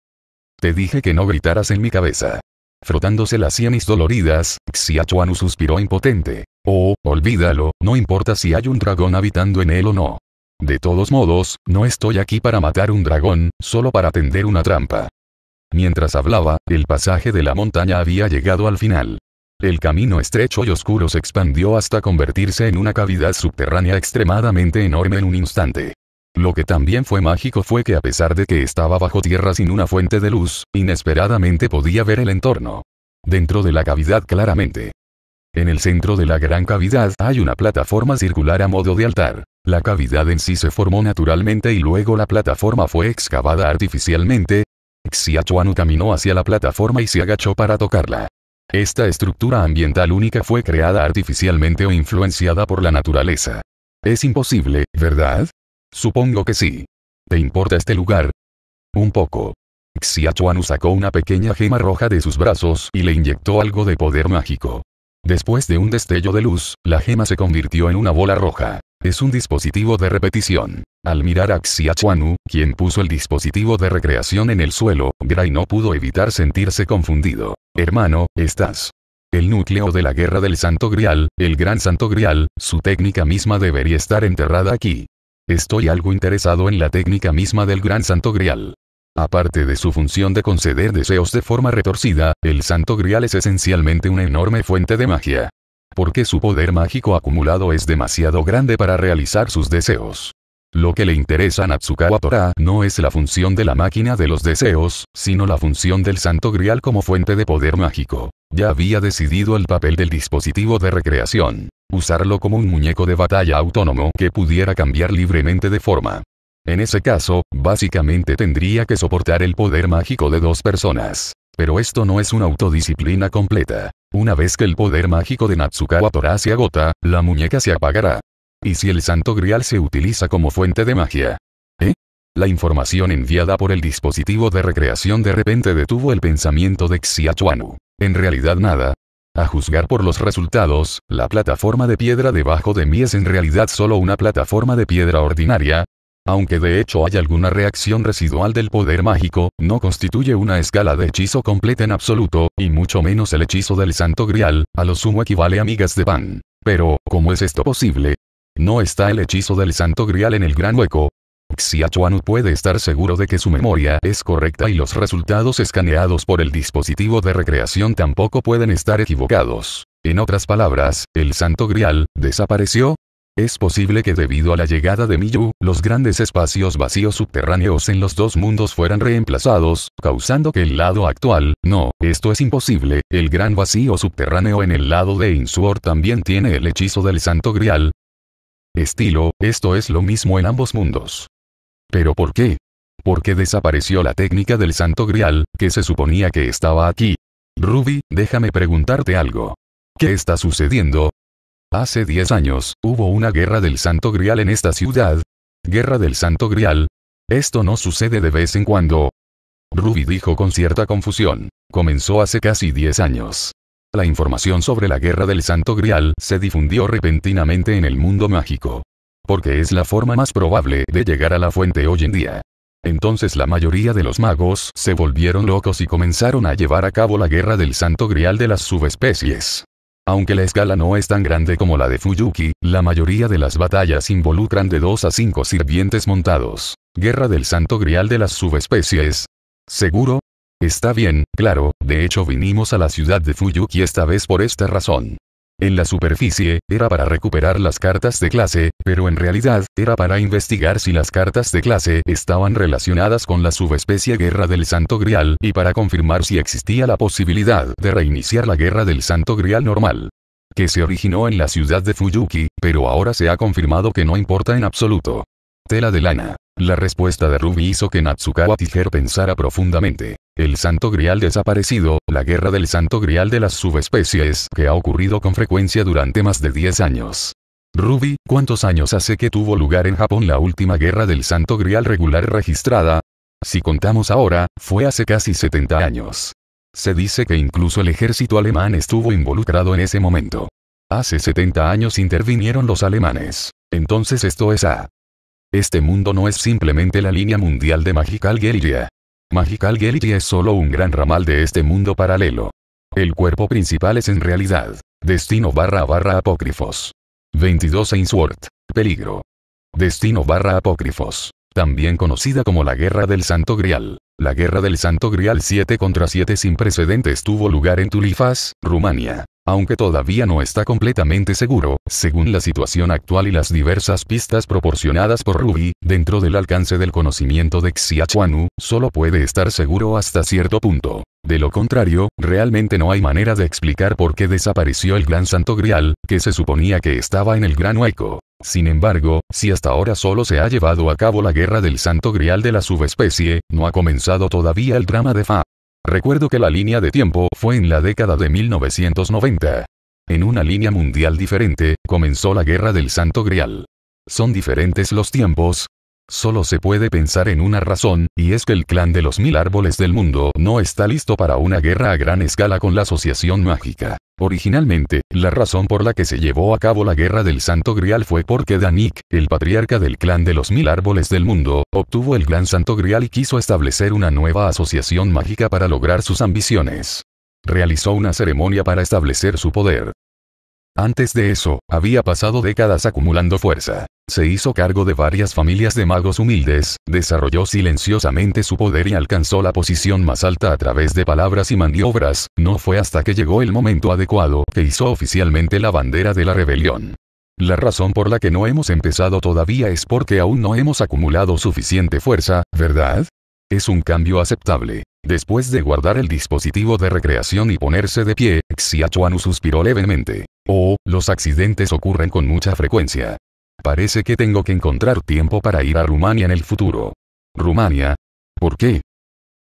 Te dije que no gritaras en mi cabeza. Frotándose las sienes doloridas, Xiachuanu suspiró impotente. Oh, olvídalo, no importa si hay un dragón habitando en él o no. De todos modos, no estoy aquí para matar un dragón, solo para tender una trampa. Mientras hablaba, el pasaje de la montaña había llegado al final. El camino estrecho y oscuro se expandió hasta convertirse en una cavidad subterránea extremadamente enorme en un instante. Lo que también fue mágico fue que a pesar de que estaba bajo tierra sin una fuente de luz, inesperadamente podía ver el entorno. Dentro de la cavidad claramente. En el centro de la gran cavidad hay una plataforma circular a modo de altar. La cavidad en sí se formó naturalmente y luego la plataforma fue excavada artificialmente. Xiachuanu caminó hacia la plataforma y se agachó para tocarla. Esta estructura ambiental única fue creada artificialmente o influenciada por la naturaleza. Es imposible, ¿verdad? Supongo que sí. ¿Te importa este lugar? Un poco. Xiachuanu sacó una pequeña gema roja de sus brazos y le inyectó algo de poder mágico. Después de un destello de luz, la gema se convirtió en una bola roja. Es un dispositivo de repetición. Al mirar a Xiachuanu, quien puso el dispositivo de recreación en el suelo, Gray no pudo evitar sentirse confundido. Hermano, estás. El núcleo de la guerra del Santo Grial, el Gran Santo Grial, su técnica misma debería estar enterrada aquí. Estoy algo interesado en la técnica misma del Gran Santo Grial. Aparte de su función de conceder deseos de forma retorcida, el Santo Grial es esencialmente una enorme fuente de magia. Porque su poder mágico acumulado es demasiado grande para realizar sus deseos. Lo que le interesa a Natsukawa Tora no es la función de la máquina de los deseos, sino la función del santo grial como fuente de poder mágico. Ya había decidido el papel del dispositivo de recreación. Usarlo como un muñeco de batalla autónomo que pudiera cambiar libremente de forma. En ese caso, básicamente tendría que soportar el poder mágico de dos personas. Pero esto no es una autodisciplina completa. Una vez que el poder mágico de Natsukawa Tora se agota, la muñeca se apagará. ¿Y si el santo grial se utiliza como fuente de magia? ¿Eh? La información enviada por el dispositivo de recreación de repente detuvo el pensamiento de Xiachuanu. En realidad nada. A juzgar por los resultados, la plataforma de piedra debajo de mí es en realidad solo una plataforma de piedra ordinaria, aunque de hecho hay alguna reacción residual del poder mágico, no constituye una escala de hechizo completa en absoluto, y mucho menos el hechizo del Santo Grial, a lo sumo equivale a migas de pan. Pero, ¿cómo es esto posible? No está el hechizo del Santo Grial en el gran hueco, Xiachuanu puede estar seguro de que su memoria es correcta y los resultados escaneados por el dispositivo de recreación tampoco pueden estar equivocados. En otras palabras, el santo grial, ¿desapareció? Es posible que debido a la llegada de Miyu, los grandes espacios vacíos subterráneos en los dos mundos fueran reemplazados, causando que el lado actual, no, esto es imposible, el gran vacío subterráneo en el lado de Insuor también tiene el hechizo del Santo Grial. Estilo, esto es lo mismo en ambos mundos. ¿Pero por qué? Porque desapareció la técnica del Santo Grial, que se suponía que estaba aquí. Ruby, déjame preguntarte algo. ¿Qué está sucediendo? Hace 10 años, hubo una guerra del Santo Grial en esta ciudad. Guerra del Santo Grial. Esto no sucede de vez en cuando. Ruby dijo con cierta confusión. Comenzó hace casi 10 años. La información sobre la guerra del Santo Grial se difundió repentinamente en el mundo mágico. Porque es la forma más probable de llegar a la fuente hoy en día. Entonces la mayoría de los magos se volvieron locos y comenzaron a llevar a cabo la guerra del Santo Grial de las subespecies. Aunque la escala no es tan grande como la de Fuyuki, la mayoría de las batallas involucran de 2 a 5 sirvientes montados. Guerra del Santo Grial de las subespecies. ¿Seguro? Está bien, claro, de hecho vinimos a la ciudad de Fuyuki esta vez por esta razón. En la superficie, era para recuperar las cartas de clase, pero en realidad, era para investigar si las cartas de clase estaban relacionadas con la subespecie Guerra del Santo Grial y para confirmar si existía la posibilidad de reiniciar la Guerra del Santo Grial normal que se originó en la ciudad de Fuyuki, pero ahora se ha confirmado que no importa en absoluto tela de lana. La respuesta de Ruby hizo que Natsukawa Tiger pensara profundamente. El santo grial desaparecido, la guerra del santo grial de las subespecies que ha ocurrido con frecuencia durante más de 10 años. Ruby, ¿cuántos años hace que tuvo lugar en Japón la última guerra del santo grial regular registrada? Si contamos ahora, fue hace casi 70 años. Se dice que incluso el ejército alemán estuvo involucrado en ese momento. Hace 70 años intervinieron los alemanes. Entonces esto es a este mundo no es simplemente la línea mundial de Magical Guerrilla. Magical Guerrilla es solo un gran ramal de este mundo paralelo. El cuerpo principal es en realidad, destino barra barra apócrifos. 22 Ainsworth, peligro. Destino barra apócrifos. También conocida como la Guerra del Santo Grial. La Guerra del Santo Grial 7 contra 7 sin precedentes tuvo lugar en Tulifas, Rumania, aunque todavía no está completamente seguro, según la situación actual y las diversas pistas proporcionadas por Ruby, dentro del alcance del conocimiento de Xiachuanu, solo puede estar seguro hasta cierto punto. De lo contrario, realmente no hay manera de explicar por qué desapareció el gran santo grial, que se suponía que estaba en el gran hueco. Sin embargo, si hasta ahora solo se ha llevado a cabo la guerra del santo grial de la subespecie, no ha comenzado todavía el drama de Fa. Recuerdo que la línea de tiempo fue en la década de 1990. En una línea mundial diferente, comenzó la Guerra del Santo Grial. Son diferentes los tiempos, Solo se puede pensar en una razón, y es que el clan de los mil árboles del mundo no está listo para una guerra a gran escala con la Asociación Mágica. Originalmente, la razón por la que se llevó a cabo la guerra del Santo Grial fue porque Danik, el patriarca del clan de los mil árboles del mundo, obtuvo el gran Santo Grial y quiso establecer una nueva asociación mágica para lograr sus ambiciones. Realizó una ceremonia para establecer su poder, antes de eso, había pasado décadas acumulando fuerza. Se hizo cargo de varias familias de magos humildes, desarrolló silenciosamente su poder y alcanzó la posición más alta a través de palabras y maniobras, no fue hasta que llegó el momento adecuado que hizo oficialmente la bandera de la rebelión. La razón por la que no hemos empezado todavía es porque aún no hemos acumulado suficiente fuerza, ¿verdad? Es un cambio aceptable. Después de guardar el dispositivo de recreación y ponerse de pie, Xiachuanu suspiró levemente. Oh, los accidentes ocurren con mucha frecuencia. Parece que tengo que encontrar tiempo para ir a Rumania en el futuro. ¿Rumania? ¿Por qué?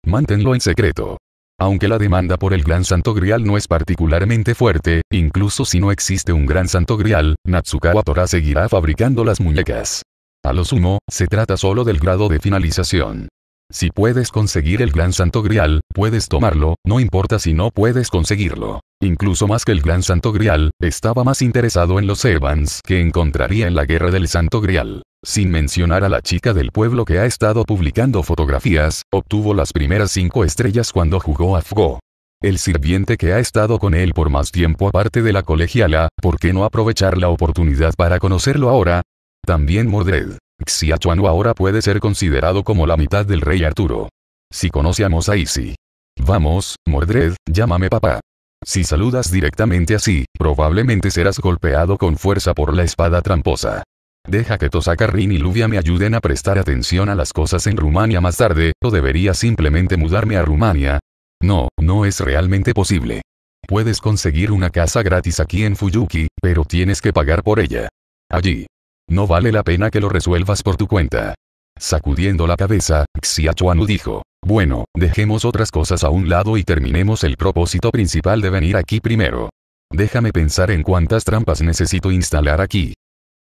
Manténlo en secreto. Aunque la demanda por el Gran Santo Grial no es particularmente fuerte, incluso si no existe un Gran Santo Grial, Natsukawa Tora seguirá fabricando las muñecas. A lo sumo, se trata solo del grado de finalización. Si puedes conseguir el Gran Santo Grial, puedes tomarlo, no importa si no puedes conseguirlo. Incluso más que el Gran Santo Grial, estaba más interesado en los Evans que encontraría en la Guerra del Santo Grial. Sin mencionar a la chica del pueblo que ha estado publicando fotografías, obtuvo las primeras cinco estrellas cuando jugó a Fgo. El sirviente que ha estado con él por más tiempo aparte de la colegiala, ¿por qué no aprovechar la oportunidad para conocerlo ahora? También Mordred. Xiachuanu ahora puede ser considerado como la mitad del rey Arturo. Si conocíamos a Isi. Vamos, Mordred, llámame papá. Si saludas directamente así, probablemente serás golpeado con fuerza por la espada tramposa. Deja que Tosaka y Luvia me ayuden a prestar atención a las cosas en Rumania más tarde, o debería simplemente mudarme a Rumania. No, no es realmente posible. Puedes conseguir una casa gratis aquí en Fuyuki, pero tienes que pagar por ella. Allí. No vale la pena que lo resuelvas por tu cuenta. Sacudiendo la cabeza, Xiachuanu dijo. Bueno, dejemos otras cosas a un lado y terminemos el propósito principal de venir aquí primero. Déjame pensar en cuántas trampas necesito instalar aquí.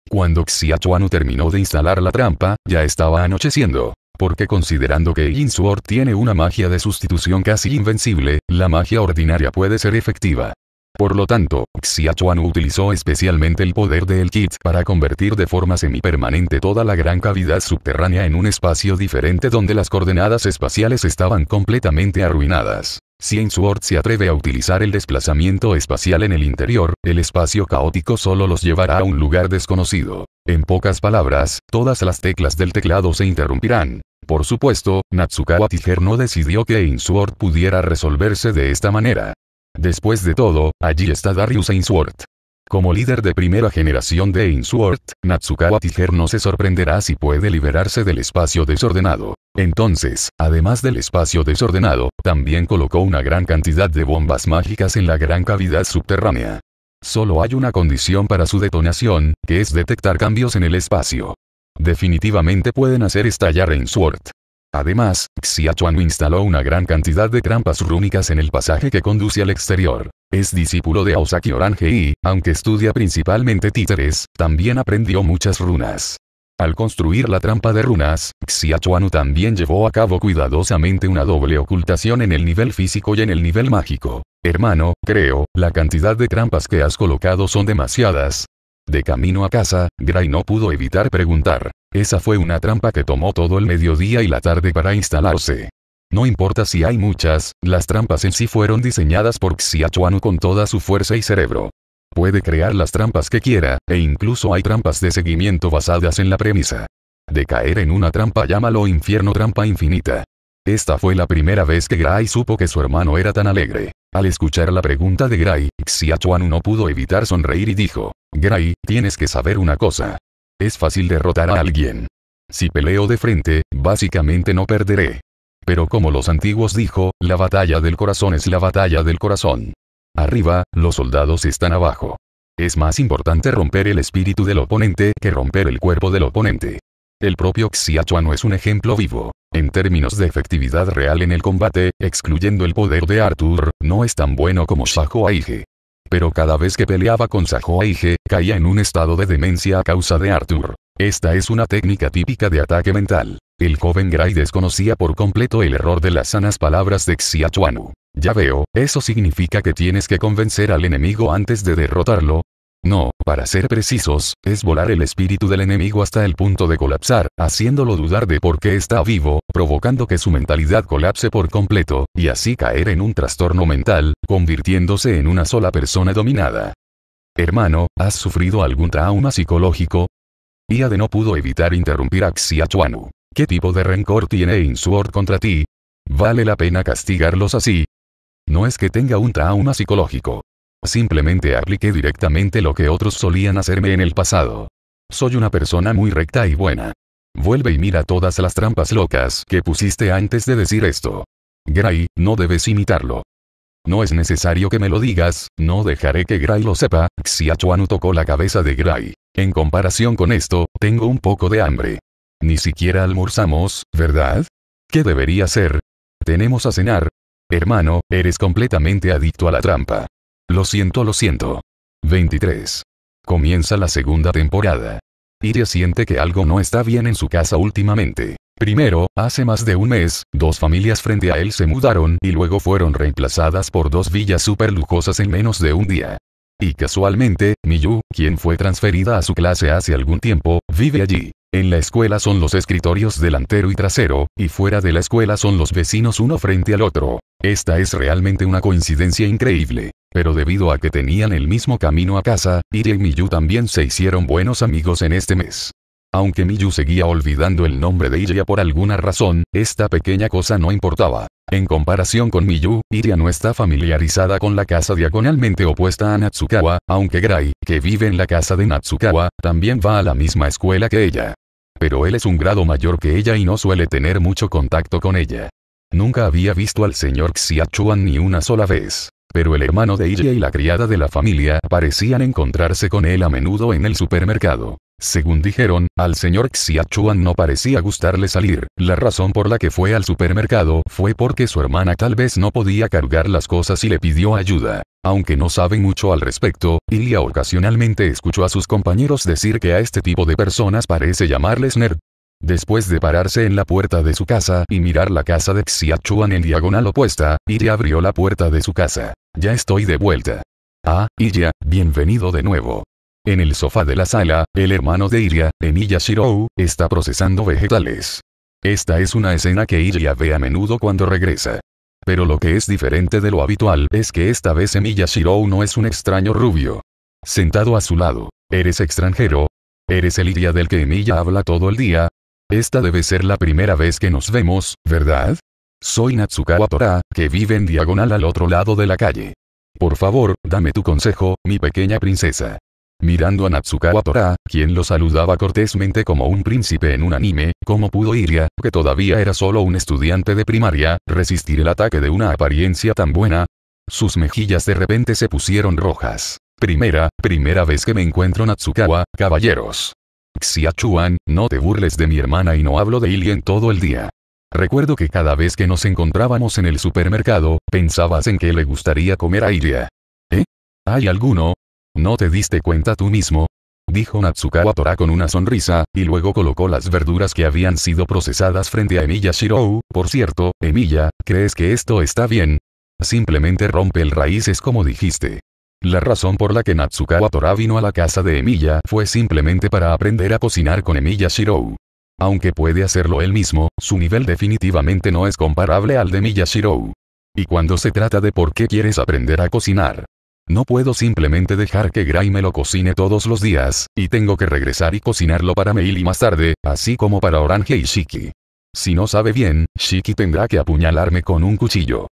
Cuando Xiachuanu terminó de instalar la trampa, ya estaba anocheciendo. Porque considerando que Yin Sword tiene una magia de sustitución casi invencible, la magia ordinaria puede ser efectiva. Por lo tanto, Xiachuan utilizó especialmente el poder del kit para convertir de forma semipermanente toda la gran cavidad subterránea en un espacio diferente donde las coordenadas espaciales estaban completamente arruinadas. Si Ainsworth se atreve a utilizar el desplazamiento espacial en el interior, el espacio caótico solo los llevará a un lugar desconocido. En pocas palabras, todas las teclas del teclado se interrumpirán. Por supuesto, Natsukawa Tiger no decidió que InSword pudiera resolverse de esta manera. Después de todo, allí está Darius Ainsworth. Como líder de primera generación de Ainsworth, Natsukawa Tiger no se sorprenderá si puede liberarse del espacio desordenado. Entonces, además del espacio desordenado, también colocó una gran cantidad de bombas mágicas en la gran cavidad subterránea. Solo hay una condición para su detonación, que es detectar cambios en el espacio. Definitivamente pueden hacer estallar Ainsworth. Además, Xiachuan instaló una gran cantidad de trampas rúnicas en el pasaje que conduce al exterior. Es discípulo de Aosaki Orange y, aunque estudia principalmente títeres, también aprendió muchas runas. Al construir la trampa de runas, Xiachuanu también llevó a cabo cuidadosamente una doble ocultación en el nivel físico y en el nivel mágico. Hermano, creo, la cantidad de trampas que has colocado son demasiadas. De camino a casa, Gray no pudo evitar preguntar. Esa fue una trampa que tomó todo el mediodía y la tarde para instalarse. No importa si hay muchas, las trampas en sí fueron diseñadas por Xiachuanu con toda su fuerza y cerebro. Puede crear las trampas que quiera, e incluso hay trampas de seguimiento basadas en la premisa. De caer en una trampa llámalo infierno trampa infinita. Esta fue la primera vez que Gray supo que su hermano era tan alegre. Al escuchar la pregunta de Gray, Xiachuanu no pudo evitar sonreír y dijo, Gray, tienes que saber una cosa. Es fácil derrotar a alguien. Si peleo de frente, básicamente no perderé. Pero como los antiguos dijo, la batalla del corazón es la batalla del corazón. Arriba, los soldados están abajo. Es más importante romper el espíritu del oponente que romper el cuerpo del oponente. El propio Xiachuano es un ejemplo vivo. En términos de efectividad real en el combate, excluyendo el poder de Arthur, no es tan bueno como Shaho Aige pero cada vez que peleaba con Sajoaige, caía en un estado de demencia a causa de Arthur. Esta es una técnica típica de ataque mental. El joven Gray desconocía por completo el error de las sanas palabras de Xiachuanu. Ya veo, eso significa que tienes que convencer al enemigo antes de derrotarlo, no, para ser precisos, es volar el espíritu del enemigo hasta el punto de colapsar, haciéndolo dudar de por qué está vivo, provocando que su mentalidad colapse por completo, y así caer en un trastorno mental, convirtiéndose en una sola persona dominada. Hermano, ¿has sufrido algún trauma psicológico? Iade no pudo evitar interrumpir a Xiachuanu. ¿Qué tipo de rencor tiene insword contra ti? ¿Vale la pena castigarlos así? No es que tenga un trauma psicológico. Simplemente apliqué directamente lo que otros solían hacerme en el pasado. Soy una persona muy recta y buena. Vuelve y mira todas las trampas locas que pusiste antes de decir esto. Gray, no debes imitarlo. No es necesario que me lo digas, no dejaré que Gray lo sepa, Xiachuanu tocó la cabeza de Gray. En comparación con esto, tengo un poco de hambre. Ni siquiera almorzamos, ¿verdad? ¿Qué debería ser? Tenemos a cenar. Hermano, eres completamente adicto a la trampa. Lo siento, lo siento. 23. Comienza la segunda temporada. Iria siente que algo no está bien en su casa últimamente. Primero, hace más de un mes, dos familias frente a él se mudaron y luego fueron reemplazadas por dos villas súper lujosas en menos de un día. Y casualmente, Miyu, quien fue transferida a su clase hace algún tiempo, vive allí. En la escuela son los escritorios delantero y trasero, y fuera de la escuela son los vecinos uno frente al otro. Esta es realmente una coincidencia increíble. Pero debido a que tenían el mismo camino a casa, Iria y Miyu también se hicieron buenos amigos en este mes. Aunque Miyu seguía olvidando el nombre de Iria por alguna razón, esta pequeña cosa no importaba. En comparación con Miyu, Iria no está familiarizada con la casa diagonalmente opuesta a Natsukawa, aunque Gray, que vive en la casa de Natsukawa, también va a la misma escuela que ella. Pero él es un grado mayor que ella y no suele tener mucho contacto con ella. Nunca había visto al señor Xiachuan ni una sola vez. Pero el hermano de Ilya y la criada de la familia parecían encontrarse con él a menudo en el supermercado. Según dijeron, al señor Xiachuan no parecía gustarle salir. La razón por la que fue al supermercado fue porque su hermana tal vez no podía cargar las cosas y le pidió ayuda. Aunque no sabe mucho al respecto, Ilya ocasionalmente escuchó a sus compañeros decir que a este tipo de personas parece llamarles nerd. Después de pararse en la puerta de su casa y mirar la casa de Xiachuan en diagonal opuesta, Ilya abrió la puerta de su casa. Ya estoy de vuelta. Ah, Ilya, bienvenido de nuevo. En el sofá de la sala, el hermano de Iria, Emilia Shirou, está procesando vegetales. Esta es una escena que Iria ve a menudo cuando regresa. Pero lo que es diferente de lo habitual es que esta vez Emilia Shirou no es un extraño rubio. Sentado a su lado, ¿eres extranjero? ¿Eres el Iria del que Emilia habla todo el día? Esta debe ser la primera vez que nos vemos, ¿verdad? Soy Natsukawa Tora, que vive en diagonal al otro lado de la calle. Por favor, dame tu consejo, mi pequeña princesa. Mirando a Natsukawa Tora, quien lo saludaba cortésmente como un príncipe en un anime, ¿cómo pudo Iria, que todavía era solo un estudiante de primaria, resistir el ataque de una apariencia tan buena? Sus mejillas de repente se pusieron rojas. Primera, primera vez que me encuentro Natsukawa, caballeros. Xiachuan, no te burles de mi hermana y no hablo de ilien todo el día. Recuerdo que cada vez que nos encontrábamos en el supermercado, pensabas en que le gustaría comer a ella. ¿Eh? ¿Hay alguno? ¿No te diste cuenta tú mismo? Dijo Natsukawa Tora con una sonrisa, y luego colocó las verduras que habían sido procesadas frente a Emilia Shirou. Por cierto, Emilia, ¿crees que esto está bien? Simplemente rompe el raíces como dijiste. La razón por la que Natsukawa Tora vino a la casa de Emilia fue simplemente para aprender a cocinar con Emilia Shirou. Aunque puede hacerlo él mismo, su nivel definitivamente no es comparable al de Miyashiro. Y cuando se trata de por qué quieres aprender a cocinar. No puedo simplemente dejar que Gray me lo cocine todos los días, y tengo que regresar y cocinarlo para Meili más tarde, así como para Orange y Shiki. Si no sabe bien, Shiki tendrá que apuñalarme con un cuchillo.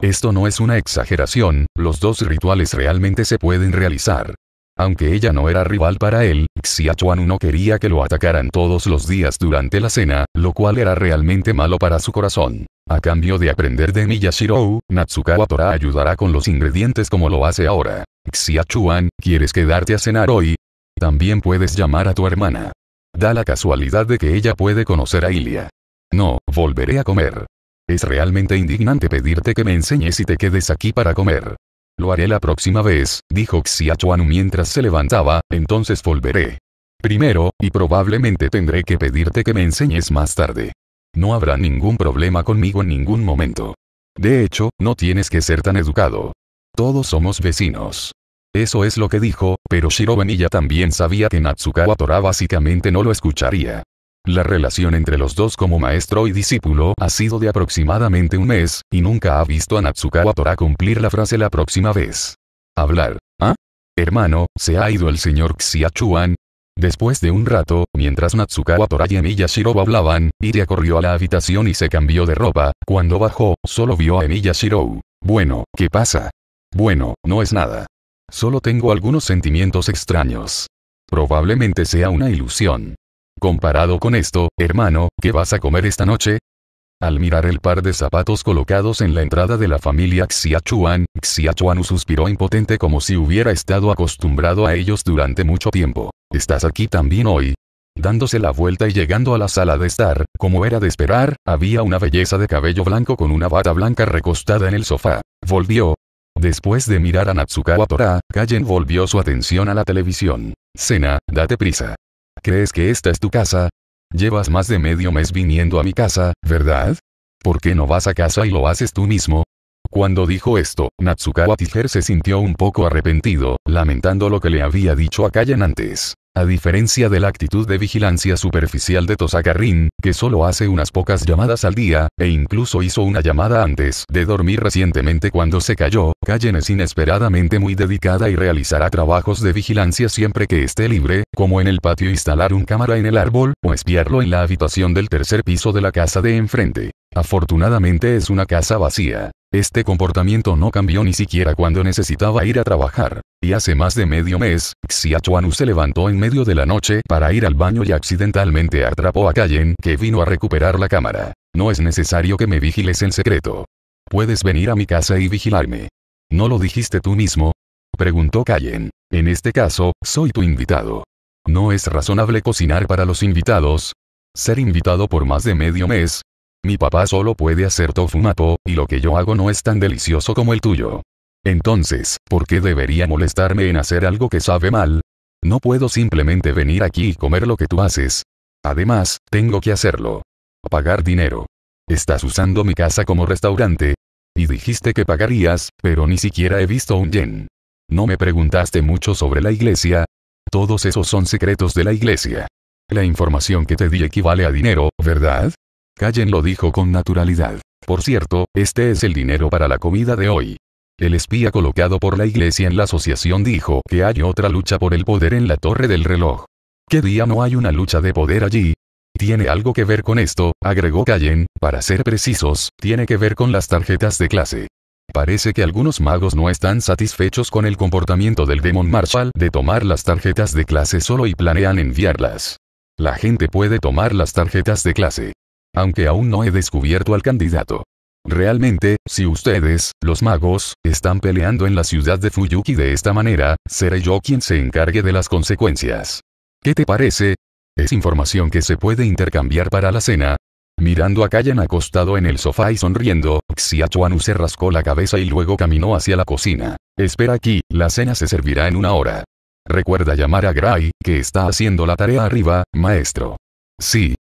Esto no es una exageración, los dos rituales realmente se pueden realizar. Aunque ella no era rival para él, Xiachuan no quería que lo atacaran todos los días durante la cena, lo cual era realmente malo para su corazón. A cambio de aprender de Miyashiro, Natsukawa Tora ayudará con los ingredientes como lo hace ahora. Xiachuan, ¿quieres quedarte a cenar hoy? También puedes llamar a tu hermana. Da la casualidad de que ella puede conocer a Ilia. No, volveré a comer. Es realmente indignante pedirte que me enseñes y te quedes aquí para comer. Lo haré la próxima vez, dijo Xiachuan mientras se levantaba, entonces volveré. Primero, y probablemente tendré que pedirte que me enseñes más tarde. No habrá ningún problema conmigo en ningún momento. De hecho, no tienes que ser tan educado. Todos somos vecinos. Eso es lo que dijo, pero Shiro también sabía que Natsukawa Tora básicamente no lo escucharía. La relación entre los dos como maestro y discípulo ha sido de aproximadamente un mes, y nunca ha visto a Natsukawa Tora cumplir la frase la próxima vez. Hablar. ¿Ah? Hermano, se ha ido el señor Xiachuan. Después de un rato, mientras Natsukawa Tora y Emiyashiro Shiro hablaban, Iria corrió a la habitación y se cambió de ropa. Cuando bajó, solo vio a Emilia Shiro. Bueno, ¿qué pasa? Bueno, no es nada. Solo tengo algunos sentimientos extraños. Probablemente sea una ilusión. Comparado con esto, hermano, ¿qué vas a comer esta noche? Al mirar el par de zapatos colocados en la entrada de la familia Xiachuan, Xiachuanu suspiró impotente como si hubiera estado acostumbrado a ellos durante mucho tiempo. ¿Estás aquí también hoy? Dándose la vuelta y llegando a la sala de estar, como era de esperar, había una belleza de cabello blanco con una bata blanca recostada en el sofá. Volvió. Después de mirar a Natsukawa Tora, Kallen volvió su atención a la televisión. Cena, date prisa. ¿Crees que esta es tu casa? Llevas más de medio mes viniendo a mi casa, ¿verdad? ¿Por qué no vas a casa y lo haces tú mismo? Cuando dijo esto, Natsukawa Tiger se sintió un poco arrepentido, lamentando lo que le había dicho a Kayan antes. A diferencia de la actitud de vigilancia superficial de Tosacarrín, que solo hace unas pocas llamadas al día, e incluso hizo una llamada antes de dormir recientemente cuando se cayó, Callen es inesperadamente muy dedicada y realizará trabajos de vigilancia siempre que esté libre, como en el patio instalar un cámara en el árbol, o espiarlo en la habitación del tercer piso de la casa de enfrente. Afortunadamente es una casa vacía. Este comportamiento no cambió ni siquiera cuando necesitaba ir a trabajar. Y hace más de medio mes, Xiachuanu se levantó en medio de la noche para ir al baño y accidentalmente atrapó a Kayen, que vino a recuperar la cámara. No es necesario que me vigiles en secreto. Puedes venir a mi casa y vigilarme. ¿No lo dijiste tú mismo? Preguntó Kayen. En este caso, soy tu invitado. No es razonable cocinar para los invitados. Ser invitado por más de medio mes, mi papá solo puede hacer tofu y lo que yo hago no es tan delicioso como el tuyo. Entonces, ¿por qué debería molestarme en hacer algo que sabe mal? No puedo simplemente venir aquí y comer lo que tú haces. Además, tengo que hacerlo. Pagar dinero. Estás usando mi casa como restaurante. Y dijiste que pagarías, pero ni siquiera he visto un yen. No me preguntaste mucho sobre la iglesia. Todos esos son secretos de la iglesia. La información que te di equivale a dinero, ¿verdad? Callen lo dijo con naturalidad. Por cierto, este es el dinero para la comida de hoy. El espía colocado por la iglesia en la asociación dijo que hay otra lucha por el poder en la torre del reloj. ¿Qué día no hay una lucha de poder allí? Tiene algo que ver con esto, agregó Callen, para ser precisos, tiene que ver con las tarjetas de clase. Parece que algunos magos no están satisfechos con el comportamiento del Demon Marshall de tomar las tarjetas de clase solo y planean enviarlas. La gente puede tomar las tarjetas de clase. Aunque aún no he descubierto al candidato. Realmente, si ustedes, los magos, están peleando en la ciudad de Fuyuki de esta manera, seré yo quien se encargue de las consecuencias. ¿Qué te parece? Es información que se puede intercambiar para la cena. Mirando a Kayan acostado en el sofá y sonriendo, Xiachuanu se rascó la cabeza y luego caminó hacia la cocina. Espera aquí, la cena se servirá en una hora. Recuerda llamar a Gray, que está haciendo la tarea arriba, maestro. Sí,